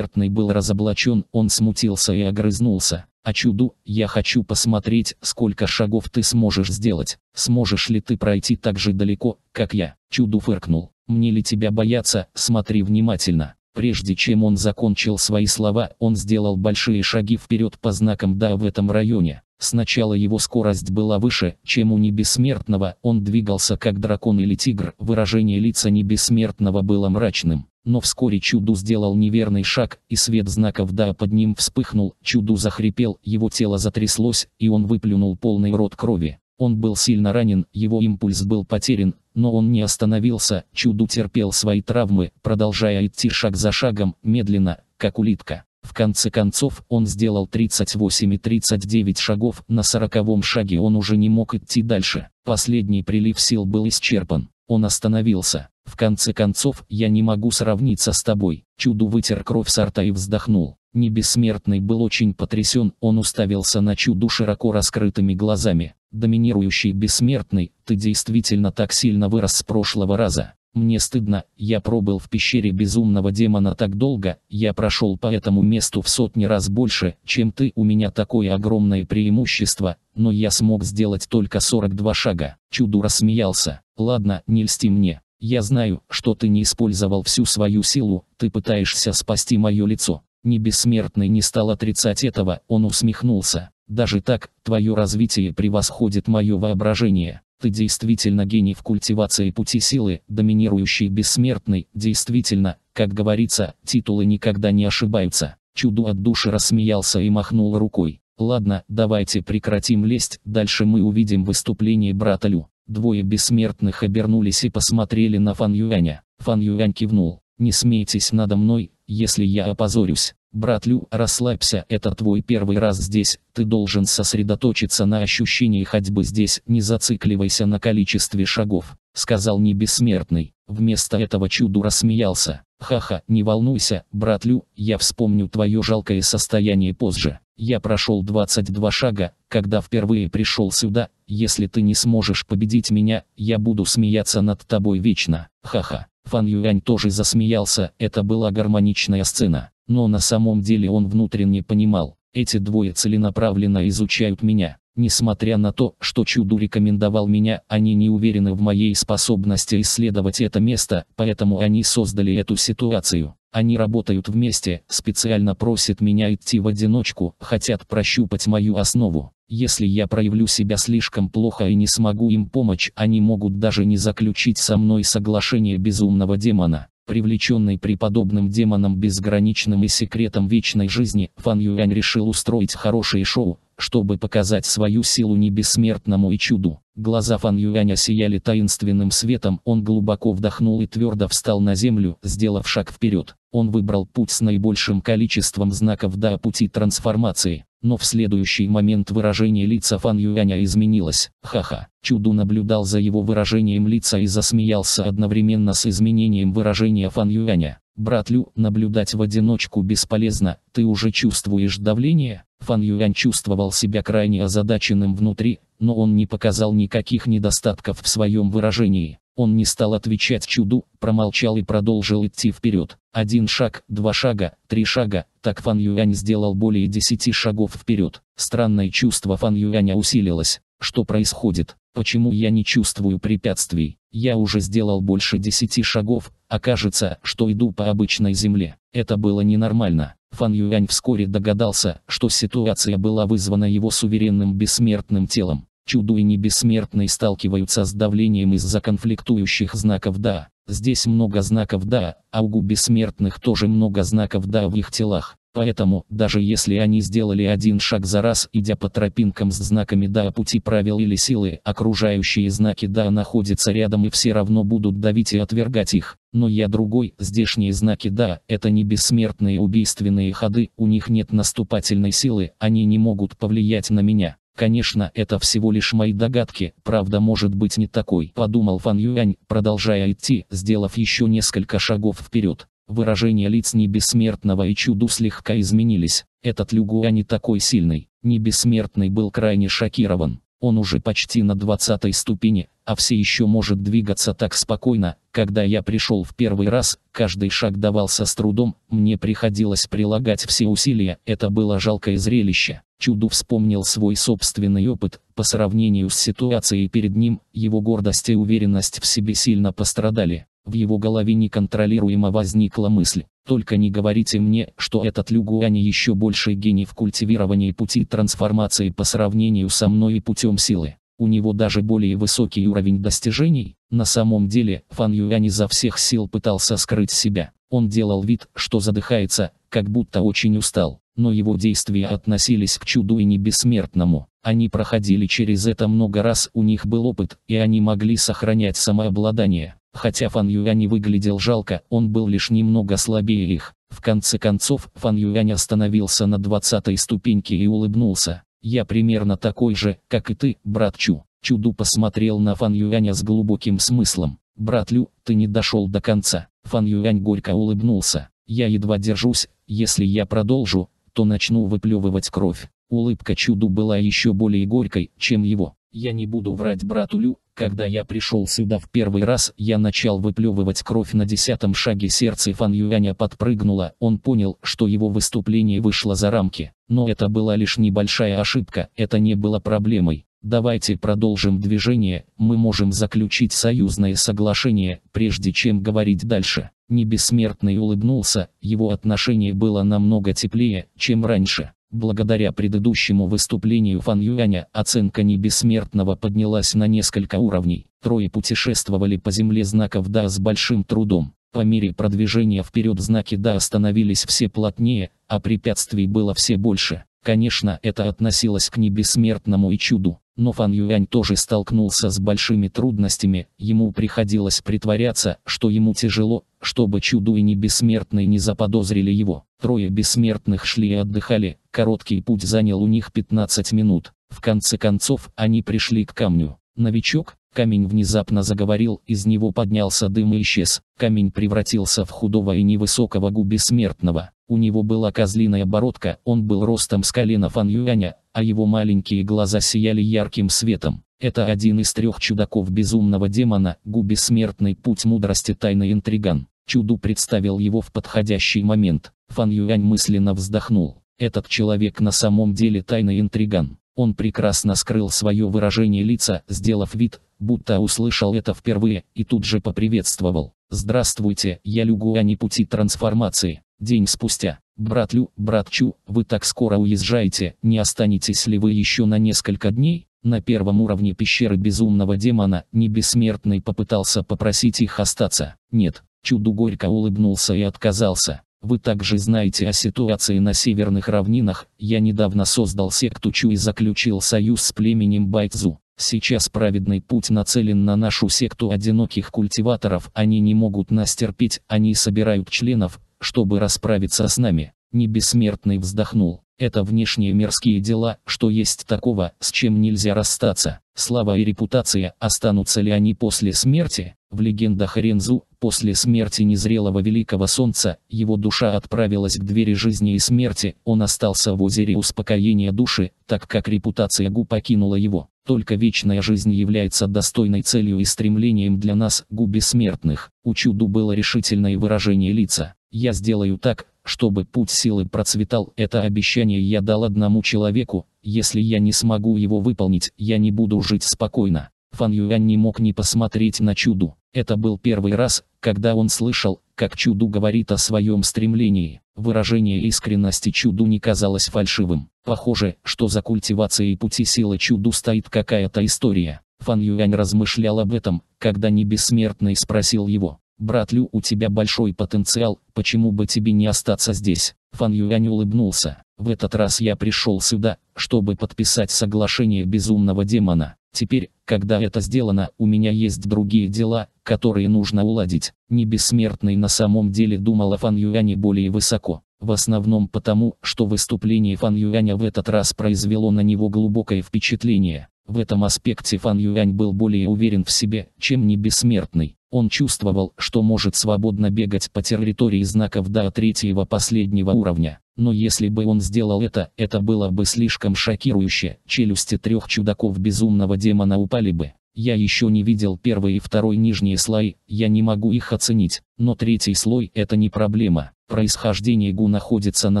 был разоблачен, он смутился и огрызнулся. А чуду, я хочу посмотреть, сколько шагов ты сможешь сделать. Сможешь ли ты пройти так же далеко, как я? Чуду фыркнул. Мне ли тебя бояться, смотри внимательно. Прежде чем он закончил свои слова, он сделал большие шаги вперед по знакам «Да» в этом районе. Сначала его скорость была выше, чем у небессмертного, он двигался как дракон или тигр, выражение лица небессмертного было мрачным. Но вскоре Чуду сделал неверный шаг, и свет знаков «Да» под ним вспыхнул, Чуду захрипел, его тело затряслось, и он выплюнул полный рот крови. Он был сильно ранен, его импульс был потерян, но он не остановился, чуду терпел свои травмы, продолжая идти шаг за шагом, медленно, как улитка. В конце концов, он сделал 38 и 39 шагов, на сороковом шаге он уже не мог идти дальше. Последний прилив сил был исчерпан. Он остановился. В конце концов, я не могу сравниться с тобой. Чуду вытер кровь с рта и вздохнул. Небессмертный был очень потрясен, он уставился на чуду широко раскрытыми глазами доминирующий бессмертный, ты действительно так сильно вырос с прошлого раза. Мне стыдно, я пробыл в пещере безумного демона так долго, я прошел по этому месту в сотни раз больше, чем ты, у меня такое огромное преимущество, но я смог сделать только 42 шага. Чуду рассмеялся. Ладно, не льсти мне. Я знаю, что ты не использовал всю свою силу, ты пытаешься спасти мое лицо. Ни бессмертный не стал отрицать этого, он усмехнулся. Даже так, твое развитие превосходит мое воображение. Ты действительно гений в культивации пути силы, доминирующий бессмертный, действительно, как говорится, титулы никогда не ошибаются. Чудо от души рассмеялся и махнул рукой. Ладно, давайте прекратим лезть, дальше мы увидим выступление брата Лю. Двое бессмертных обернулись и посмотрели на Фан Юаня. Фан Юань кивнул не смейтесь надо мной, если я опозорюсь. Брат Лю, расслабься, это твой первый раз здесь, ты должен сосредоточиться на ощущении ходьбы здесь, не зацикливайся на количестве шагов, сказал небессмертный. Вместо этого чуду рассмеялся. Ха-ха, не волнуйся, брат Лю, я вспомню твое жалкое состояние позже. Я прошел 22 шага, когда впервые пришел сюда, если ты не сможешь победить меня, я буду смеяться над тобой вечно. Ха-ха. Фан Юань тоже засмеялся, это была гармоничная сцена, но на самом деле он внутренне понимал, эти двое целенаправленно изучают меня. Несмотря на то, что Чуду рекомендовал меня, они не уверены в моей способности исследовать это место, поэтому они создали эту ситуацию. Они работают вместе, специально просят меня идти в одиночку, хотят прощупать мою основу. Если я проявлю себя слишком плохо и не смогу им помочь, они могут даже не заключить со мной соглашение безумного демона привлеченный преподобным демоном безграничным и секретом вечной жизни, Фан Юань решил устроить хорошее шоу, чтобы показать свою силу небессмертному и чуду. Глаза Фан Юаня сияли таинственным светом, он глубоко вдохнул и твердо встал на землю, сделав шаг вперед. Он выбрал путь с наибольшим количеством знаков до пути трансформации. Но в следующий момент выражение лица Фан Юаня изменилось. Ха-ха. Чуду наблюдал за его выражением лица и засмеялся одновременно с изменением выражения Фан Юаня. «Брат Лю, наблюдать в одиночку бесполезно, ты уже чувствуешь давление?» Фан Юань чувствовал себя крайне озадаченным внутри, но он не показал никаких недостатков в своем выражении. Он не стал отвечать чуду, промолчал и продолжил идти вперед. Один шаг, два шага, три шага, так Фан Юань сделал более десяти шагов вперед. Странное чувство Фан Юаня усилилось. Что происходит? Почему я не чувствую препятствий? Я уже сделал больше десяти шагов, а кажется, что иду по обычной земле. Это было ненормально. Фан Юань вскоре догадался, что ситуация была вызвана его суверенным бессмертным телом. Чуду и небессмертный сталкиваются с давлением из-за конфликтующих знаков «да». Здесь много знаков «да», а у губ бессмертных тоже много знаков «да» в их телах. Поэтому, даже если они сделали один шаг за раз, идя по тропинкам с знаками «да» пути правил или силы, окружающие знаки «да» находятся рядом и все равно будут давить и отвергать их. Но я другой, здешние знаки «да», это не бессмертные убийственные ходы, у них нет наступательной силы, они не могут повлиять на меня. Конечно, это всего лишь мои догадки, правда может быть не такой, подумал Фан Юань, продолжая идти, сделав еще несколько шагов вперед. Выражения лиц небессмертного и чуду слегка изменились. Этот Люгуа не такой сильный. Небессмертный был крайне шокирован. Он уже почти на 20 ступени, а все еще может двигаться так спокойно. Когда я пришел в первый раз, каждый шаг давался с трудом, мне приходилось прилагать все усилия, это было жалкое зрелище. Чуду вспомнил свой собственный опыт, по сравнению с ситуацией перед ним, его гордость и уверенность в себе сильно пострадали. В его голове неконтролируемо возникла мысль, только не говорите мне, что этот Люгуань еще больше гений в культивировании пути трансформации по сравнению со мной и путем силы. У него даже более высокий уровень достижений. На самом деле, Фан Юань изо всех сил пытался скрыть себя. Он делал вид, что задыхается, как будто очень устал но его действия относились к чуду и не бессмертному. Они проходили через это много раз, у них был опыт, и они могли сохранять самообладание. Хотя Фан Юань не выглядел жалко, он был лишь немного слабее их. В конце концов, Фан Юань остановился на 20 ступеньке и улыбнулся. «Я примерно такой же, как и ты, брат Чу». Чуду посмотрел на Фан Юаня с глубоким смыслом. «Брат Лю, ты не дошел до конца». Фан Юань горько улыбнулся. «Я едва держусь, если я продолжу, то начну выплевывать кровь. Улыбка чуду была еще более горькой, чем его. Я не буду врать брату Лю, когда я пришел сюда в первый раз, я начал выплевывать кровь на десятом шаге сердце Фан Юаня подпрыгнуло, он понял, что его выступление вышло за рамки. Но это была лишь небольшая ошибка, это не было проблемой. Давайте продолжим движение, мы можем заключить союзное соглашение, прежде чем говорить дальше. Небессмертный улыбнулся, его отношение было намного теплее, чем раньше. Благодаря предыдущему выступлению Фан Юаня оценка небессмертного поднялась на несколько уровней. Трое путешествовали по земле знаков Да с большим трудом. По мере продвижения вперед знаки Да становились все плотнее, а препятствий было все больше. Конечно, это относилось к небессмертному и чуду. Но Фан Юань тоже столкнулся с большими трудностями, ему приходилось притворяться, что ему тяжело, чтобы чуду и не бессмертный не заподозрили его. Трое бессмертных шли и отдыхали, короткий путь занял у них 15 минут. В конце концов, они пришли к камню. Новичок, камень внезапно заговорил, из него поднялся дым и исчез. Камень превратился в худого и невысокого гу бессмертного. У него была козлиная бородка, он был ростом с колена Фан Юаня, а его маленькие глаза сияли ярким светом. Это один из трех чудаков безумного демона, губи смертный путь мудрости тайный интриган. Чуду представил его в подходящий момент. Фан Юань мысленно вздохнул. Этот человек на самом деле тайный интриган. Он прекрасно скрыл свое выражение лица, сделав вид, будто услышал это впервые, и тут же поприветствовал. «Здравствуйте, я Люгуани пути трансформации». День спустя. братлю, братчу, вы так скоро уезжаете, не останетесь ли вы еще на несколько дней?» На первом уровне пещеры безумного демона, небессмертный попытался попросить их остаться. Нет, Чуду горько улыбнулся и отказался. Вы также знаете о ситуации на северных равнинах, я недавно создал секту Чу и заключил союз с племенем Байцзу. Сейчас праведный путь нацелен на нашу секту одиноких культиваторов, они не могут нас терпеть, они собирают членов, чтобы расправиться с нами. Небессмертный вздохнул. Это внешние мирские дела, что есть такого, с чем нельзя расстаться. Слава и репутация, останутся ли они после смерти? В легендах Рензу, после смерти незрелого великого солнца, его душа отправилась к двери жизни и смерти, он остался в озере успокоения души, так как репутация Гу покинула его. Только вечная жизнь является достойной целью и стремлением для нас, Гу бессмертных. У чуду было решительное выражение лица. Я сделаю так, чтобы путь силы процветал. Это обещание я дал одному человеку. Если я не смогу его выполнить, я не буду жить спокойно. Фан Юань не мог не посмотреть на чуду. Это был первый раз, когда он слышал, как чуду говорит о своем стремлении. Выражение искренности чуду не казалось фальшивым. Похоже, что за культивацией пути силы чуду стоит какая-то история. Фан Юань размышлял об этом, когда небессмертный спросил его, брат Лю, у тебя большой потенциал, почему бы тебе не остаться здесь? Фан Юань улыбнулся. В этот раз я пришел сюда, чтобы подписать соглашение безумного демона. Теперь, когда это сделано, у меня есть другие дела, которые нужно уладить. Небессмертный на самом деле думал о Фан Юане более высоко. В основном потому, что выступление Фан Юаня в этот раз произвело на него глубокое впечатление. В этом аспекте Фан Юань был более уверен в себе, чем Небессмертный. Он чувствовал, что может свободно бегать по территории знаков до третьего последнего уровня. Но если бы он сделал это, это было бы слишком шокирующе. Челюсти трех чудаков безумного демона упали бы. Я еще не видел первый и второй нижние слои, я не могу их оценить. Но третий слой – это не проблема. Происхождение Гу находится на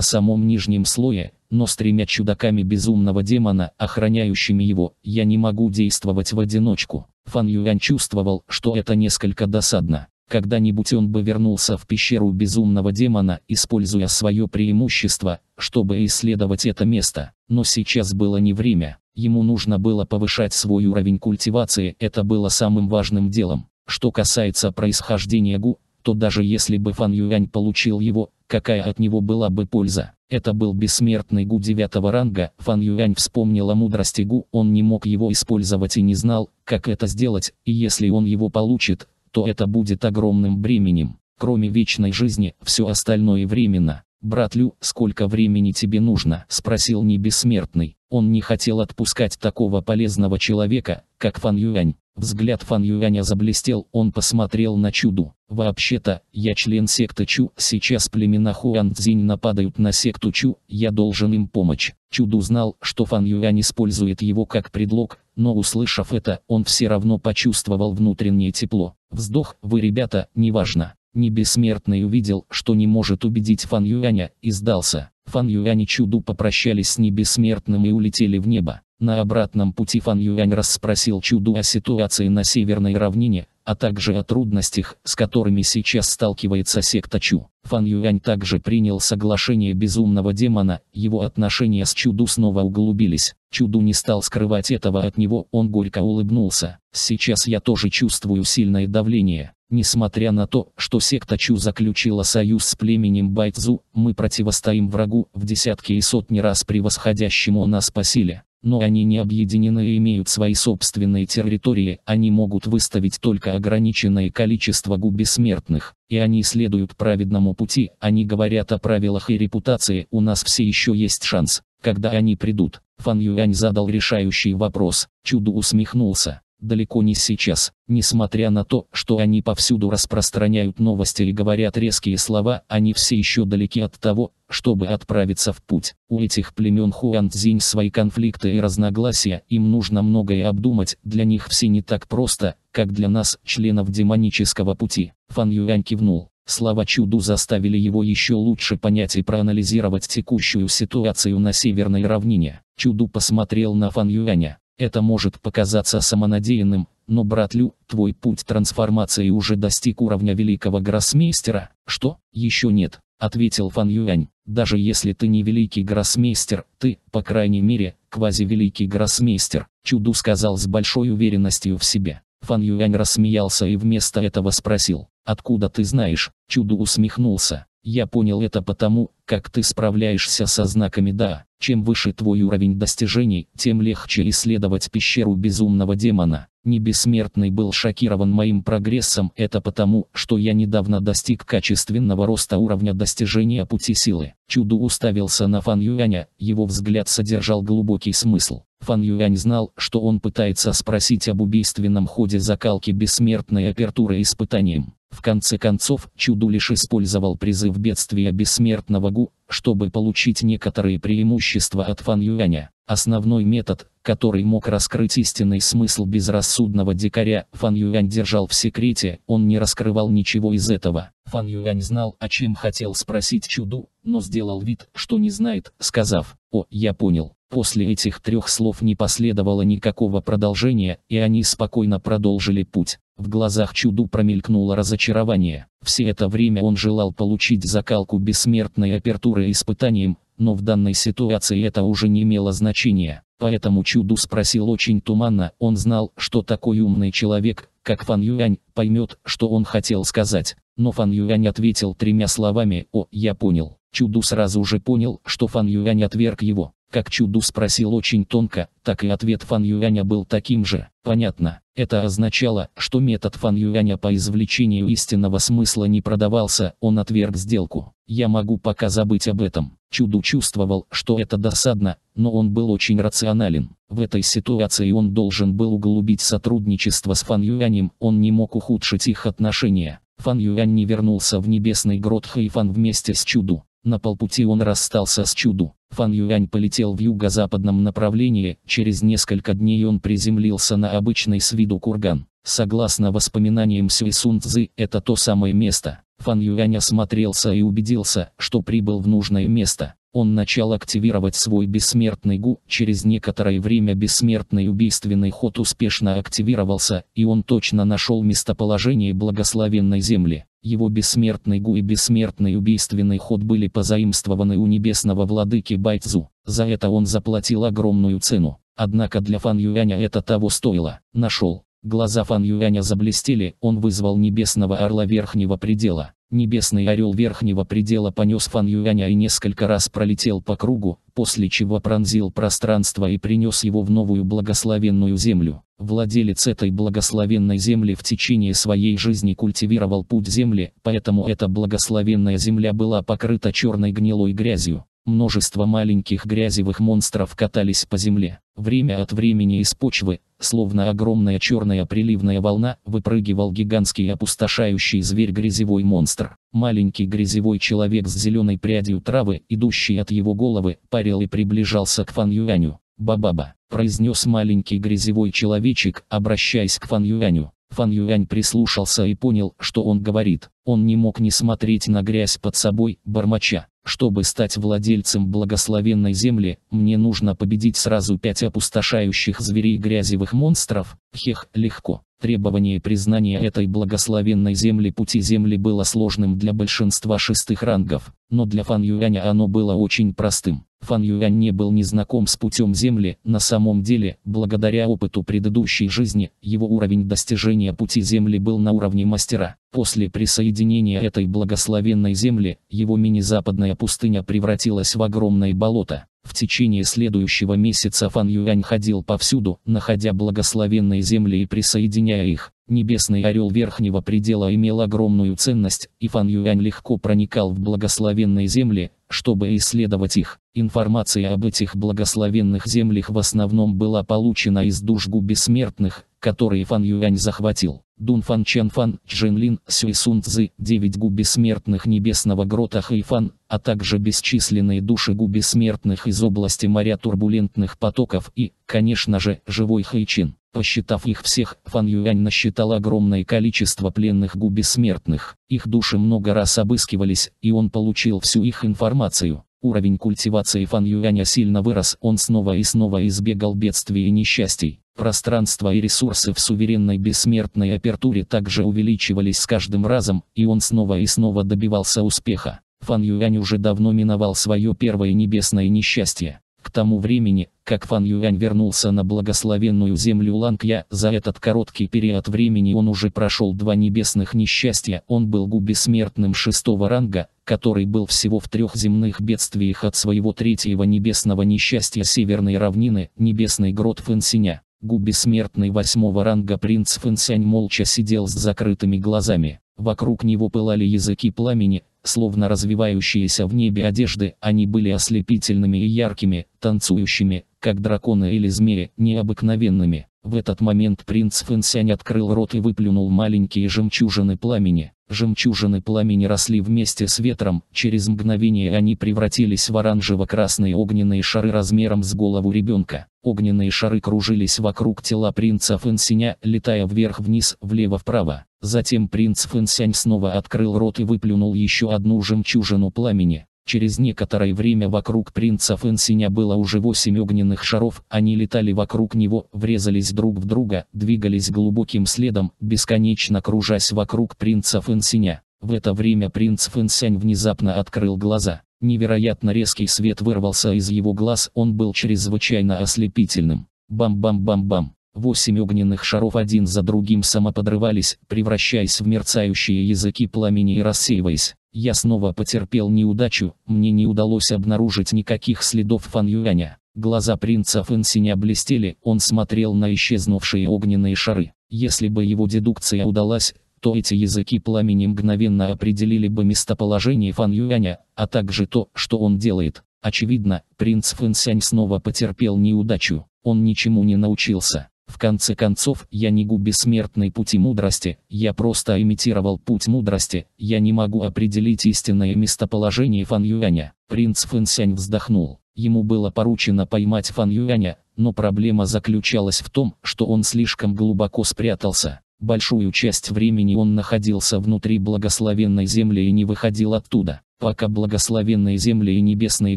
самом нижнем слое, но с тремя чудаками безумного демона, охраняющими его, я не могу действовать в одиночку. Фан Юань чувствовал, что это несколько досадно. Когда-нибудь он бы вернулся в пещеру безумного демона, используя свое преимущество, чтобы исследовать это место. Но сейчас было не время. Ему нужно было повышать свой уровень культивации, это было самым важным делом. Что касается происхождения Гу, то даже если бы Фан Юань получил его, какая от него была бы польза? Это был бессмертный Гу девятого ранга, Фан Юань вспомнил о мудрости Гу, он не мог его использовать и не знал, как это сделать, и если он его получит, то это будет огромным бременем. Кроме вечной жизни, все остальное временно. «Брат Лю, сколько времени тебе нужно?» – спросил небессмертный. Он не хотел отпускать такого полезного человека, как Фан Юань. Взгляд Фан Юаня заблестел, он посмотрел на Чуду. «Вообще-то, я член секты Чу, сейчас племена Хуан Цзинь нападают на секту Чу, я должен им помочь». Чуду знал, что Фан Юань использует его как предлог, но услышав это, он все равно почувствовал внутреннее тепло. «Вздох, вы ребята, неважно». Небессмертный увидел, что не может убедить Фан Юаня, и сдался. Фан Юань и Чуду попрощались с Небессмертным и улетели в небо. На обратном пути Фан Юань расспросил Чуду о ситуации на Северной равнине, а также о трудностях, с которыми сейчас сталкивается секта Чу. Фан Юань также принял соглашение безумного демона, его отношения с Чуду снова углубились. Чуду не стал скрывать этого от него, он горько улыбнулся. «Сейчас я тоже чувствую сильное давление. Несмотря на то, что секта Чу заключила союз с племенем Байцзу, мы противостоим врагу в десятки и сотни раз превосходящему нас по силе но они не объединены и имеют свои собственные территории, они могут выставить только ограниченное количество гу бессмертных, и они следуют праведному пути, они говорят о правилах и репутации, у нас все еще есть шанс, когда они придут. Фан Юань задал решающий вопрос, чудо усмехнулся, далеко не сейчас, несмотря на то, что они повсюду распространяют новости и говорят резкие слова, они все еще далеки от того, чтобы отправиться в путь. У этих племен Хуанцзинь свои конфликты и разногласия, им нужно многое обдумать, для них все не так просто, как для нас, членов демонического пути. Фан Юань кивнул. Слова чуду заставили его еще лучше понять и проанализировать текущую ситуацию на северной равнине. Чуду посмотрел на Фан Юаня. Это может показаться самонадеянным, но, брат Лю, твой путь трансформации уже достиг уровня великого гроссмейстера, что, еще нет, ответил Фан Юань. Даже если ты не великий гроссмейстер, ты, по крайней мере, квази-великий гроссмейстер, Чуду сказал с большой уверенностью в себе. Фан Юань рассмеялся и вместо этого спросил, «Откуда ты знаешь?» Чуду усмехнулся, я понял это потому, как ты справляешься со знаками «да». Чем выше твой уровень достижений, тем легче исследовать пещеру безумного демона. Небессмертный был шокирован моим прогрессом, это потому, что я недавно достиг качественного роста уровня достижения пути силы. Чуду уставился на Фан Юаня, его взгляд содержал глубокий смысл. Фан Юань знал, что он пытается спросить об убийственном ходе закалки бессмертной апертуры испытанием. В конце концов, Чуду лишь использовал призыв бедствия бессмертного Гу, чтобы получить некоторые преимущества от Фан Юаня. Основной метод, который мог раскрыть истинный смысл безрассудного дикаря, Фан Юань держал в секрете, он не раскрывал ничего из этого. Фан Юань знал, о чем хотел спросить Чуду, но сделал вид, что не знает, сказав «О, я понял». После этих трех слов не последовало никакого продолжения, и они спокойно продолжили путь. В глазах чуду промелькнуло разочарование. Все это время он желал получить закалку бессмертной апертуры испытанием, но в данной ситуации это уже не имело значения. Поэтому чуду спросил очень туманно, он знал, что такой умный человек, как Фан Юань, поймет, что он хотел сказать. Но Фан Юань ответил тремя словами «О, я понял». Чуду сразу же понял, что Фан Юань отверг его. Как Чуду спросил очень тонко, так и ответ Фан Юаня был таким же. Понятно, это означало, что метод Фан Юаня по извлечению истинного смысла не продавался, он отверг сделку. Я могу пока забыть об этом. Чуду чувствовал, что это досадно, но он был очень рационален. В этой ситуации он должен был углубить сотрудничество с Фан Юанем, он не мог ухудшить их отношения. Фан Юань не вернулся в небесный грот Хэйфан вместе с Чуду. На полпути он расстался с Чуду. Фан Юань полетел в юго-западном направлении, через несколько дней он приземлился на обычный с виду курган. Согласно воспоминаниям Сун Цзы, это то самое место. Фан Юань осмотрелся и убедился, что прибыл в нужное место. Он начал активировать свой бессмертный гу, через некоторое время бессмертный убийственный ход успешно активировался, и он точно нашел местоположение благословенной земли. Его бессмертный гу и бессмертный убийственный ход были позаимствованы у небесного владыки Байцзу. За это он заплатил огромную цену. Однако для Фан Юаня это того стоило. Нашел. Глаза Фан Юаня заблестели, он вызвал небесного орла верхнего предела. Небесный орел верхнего предела понес Фан Юаня и несколько раз пролетел по кругу, после чего пронзил пространство и принес его в новую благословенную землю. Владелец этой благословенной земли в течение своей жизни культивировал путь земли, поэтому эта благословенная земля была покрыта черной гнилой грязью. Множество маленьких грязевых монстров катались по земле. Время от времени из почвы, словно огромная черная приливная волна, выпрыгивал гигантский опустошающий зверь грязевой монстр. Маленький грязевой человек с зеленой прядью травы, идущий от его головы, парил и приближался к Фан Юаню. «Бабаба», -ба", произнес маленький грязевой человечек, обращаясь к Фан Юаню. Фан Юань прислушался и понял, что он говорит. Он не мог не смотреть на грязь под собой, бормоча. Чтобы стать владельцем благословенной земли, мне нужно победить сразу пять опустошающих зверей грязевых монстров, хех, легко. Требование признания этой благословенной земли пути земли было сложным для большинства шестых рангов, но для Фан Юаня оно было очень простым. Фан Юань не был не знаком с путем Земли, на самом деле, благодаря опыту предыдущей жизни, его уровень достижения пути Земли был на уровне мастера. После присоединения этой благословенной земли, его мини-западная пустыня превратилась в огромное болото. В течение следующего месяца Фан Юань ходил повсюду, находя благословенные земли и присоединяя их. Небесный орел верхнего предела имел огромную ценность, и Фан Юань легко проникал в благословенные земли, чтобы исследовать их. Информация об этих благословенных землях в основном была получена из душ бессмертных, которые Фан Юань захватил. Дун Фан Чен Фан, Чжин Лин, Сюй Сун Цзы, девять губи-смертных небесного грота Хэйфан, а также бесчисленные души губи-смертных из области моря турбулентных потоков и, конечно же, живой Хэйчин. Посчитав их всех, Фан Юань насчитал огромное количество пленных губи-смертных. Их души много раз обыскивались, и он получил всю их информацию. Уровень культивации Фан Юаня сильно вырос, он снова и снова избегал бедствий и несчастий. Пространство и ресурсы в суверенной бессмертной апертуре также увеличивались с каждым разом, и он снова и снова добивался успеха. Фан Юань уже давно миновал свое первое небесное несчастье. К тому времени, как Фан Юань вернулся на благословенную землю Лангья, за этот короткий период времени он уже прошел два небесных несчастья, он был губесмертным шестого ранга, который был всего в трех земных бедствиях от своего третьего небесного несчастья Северной равнины, небесный грот Фэнсиня. Гу бессмертный восьмого ранга принц Фэнсянь молча сидел с закрытыми глазами. Вокруг него пылали языки пламени, словно развивающиеся в небе одежды, они были ослепительными и яркими, танцующими, как драконы или змеи, необыкновенными. В этот момент принц Фэнсянь открыл рот и выплюнул маленькие жемчужины пламени. Жемчужины пламени росли вместе с ветром, через мгновение они превратились в оранжево-красные огненные шары размером с голову ребенка. Огненные шары кружились вокруг тела принца Фэнсиня, летая вверх-вниз, влево-вправо. Затем принц Фэнсянь снова открыл рот и выплюнул еще одну жемчужину пламени. Через некоторое время вокруг принца Фэнсиня было уже восемь огненных шаров, они летали вокруг него, врезались друг в друга, двигались глубоким следом, бесконечно кружась вокруг принца Фэнсиня. В это время принц Фэнсянь внезапно открыл глаза. Невероятно резкий свет вырвался из его глаз, он был чрезвычайно ослепительным. Бам-бам-бам-бам. Восемь огненных шаров один за другим самоподрывались, превращаясь в мерцающие языки пламени и рассеиваясь. Я снова потерпел неудачу, мне не удалось обнаружить никаких следов Фан Юаня. Глаза принца Фэн Синя блестели, он смотрел на исчезнувшие огненные шары. Если бы его дедукция удалась, то эти языки пламени мгновенно определили бы местоположение Фан Юаня, а также то, что он делает. Очевидно, принц Фэн Сянь снова потерпел неудачу, он ничему не научился. В конце концов, я не гу бессмертный пути мудрости, я просто имитировал путь мудрости, я не могу определить истинное местоположение Фан Юаня. Принц Фэн Сянь вздохнул. Ему было поручено поймать Фан Юаня, но проблема заключалась в том, что он слишком глубоко спрятался. Большую часть времени он находился внутри благословенной земли и не выходил оттуда. Пока благословенные земли и небесные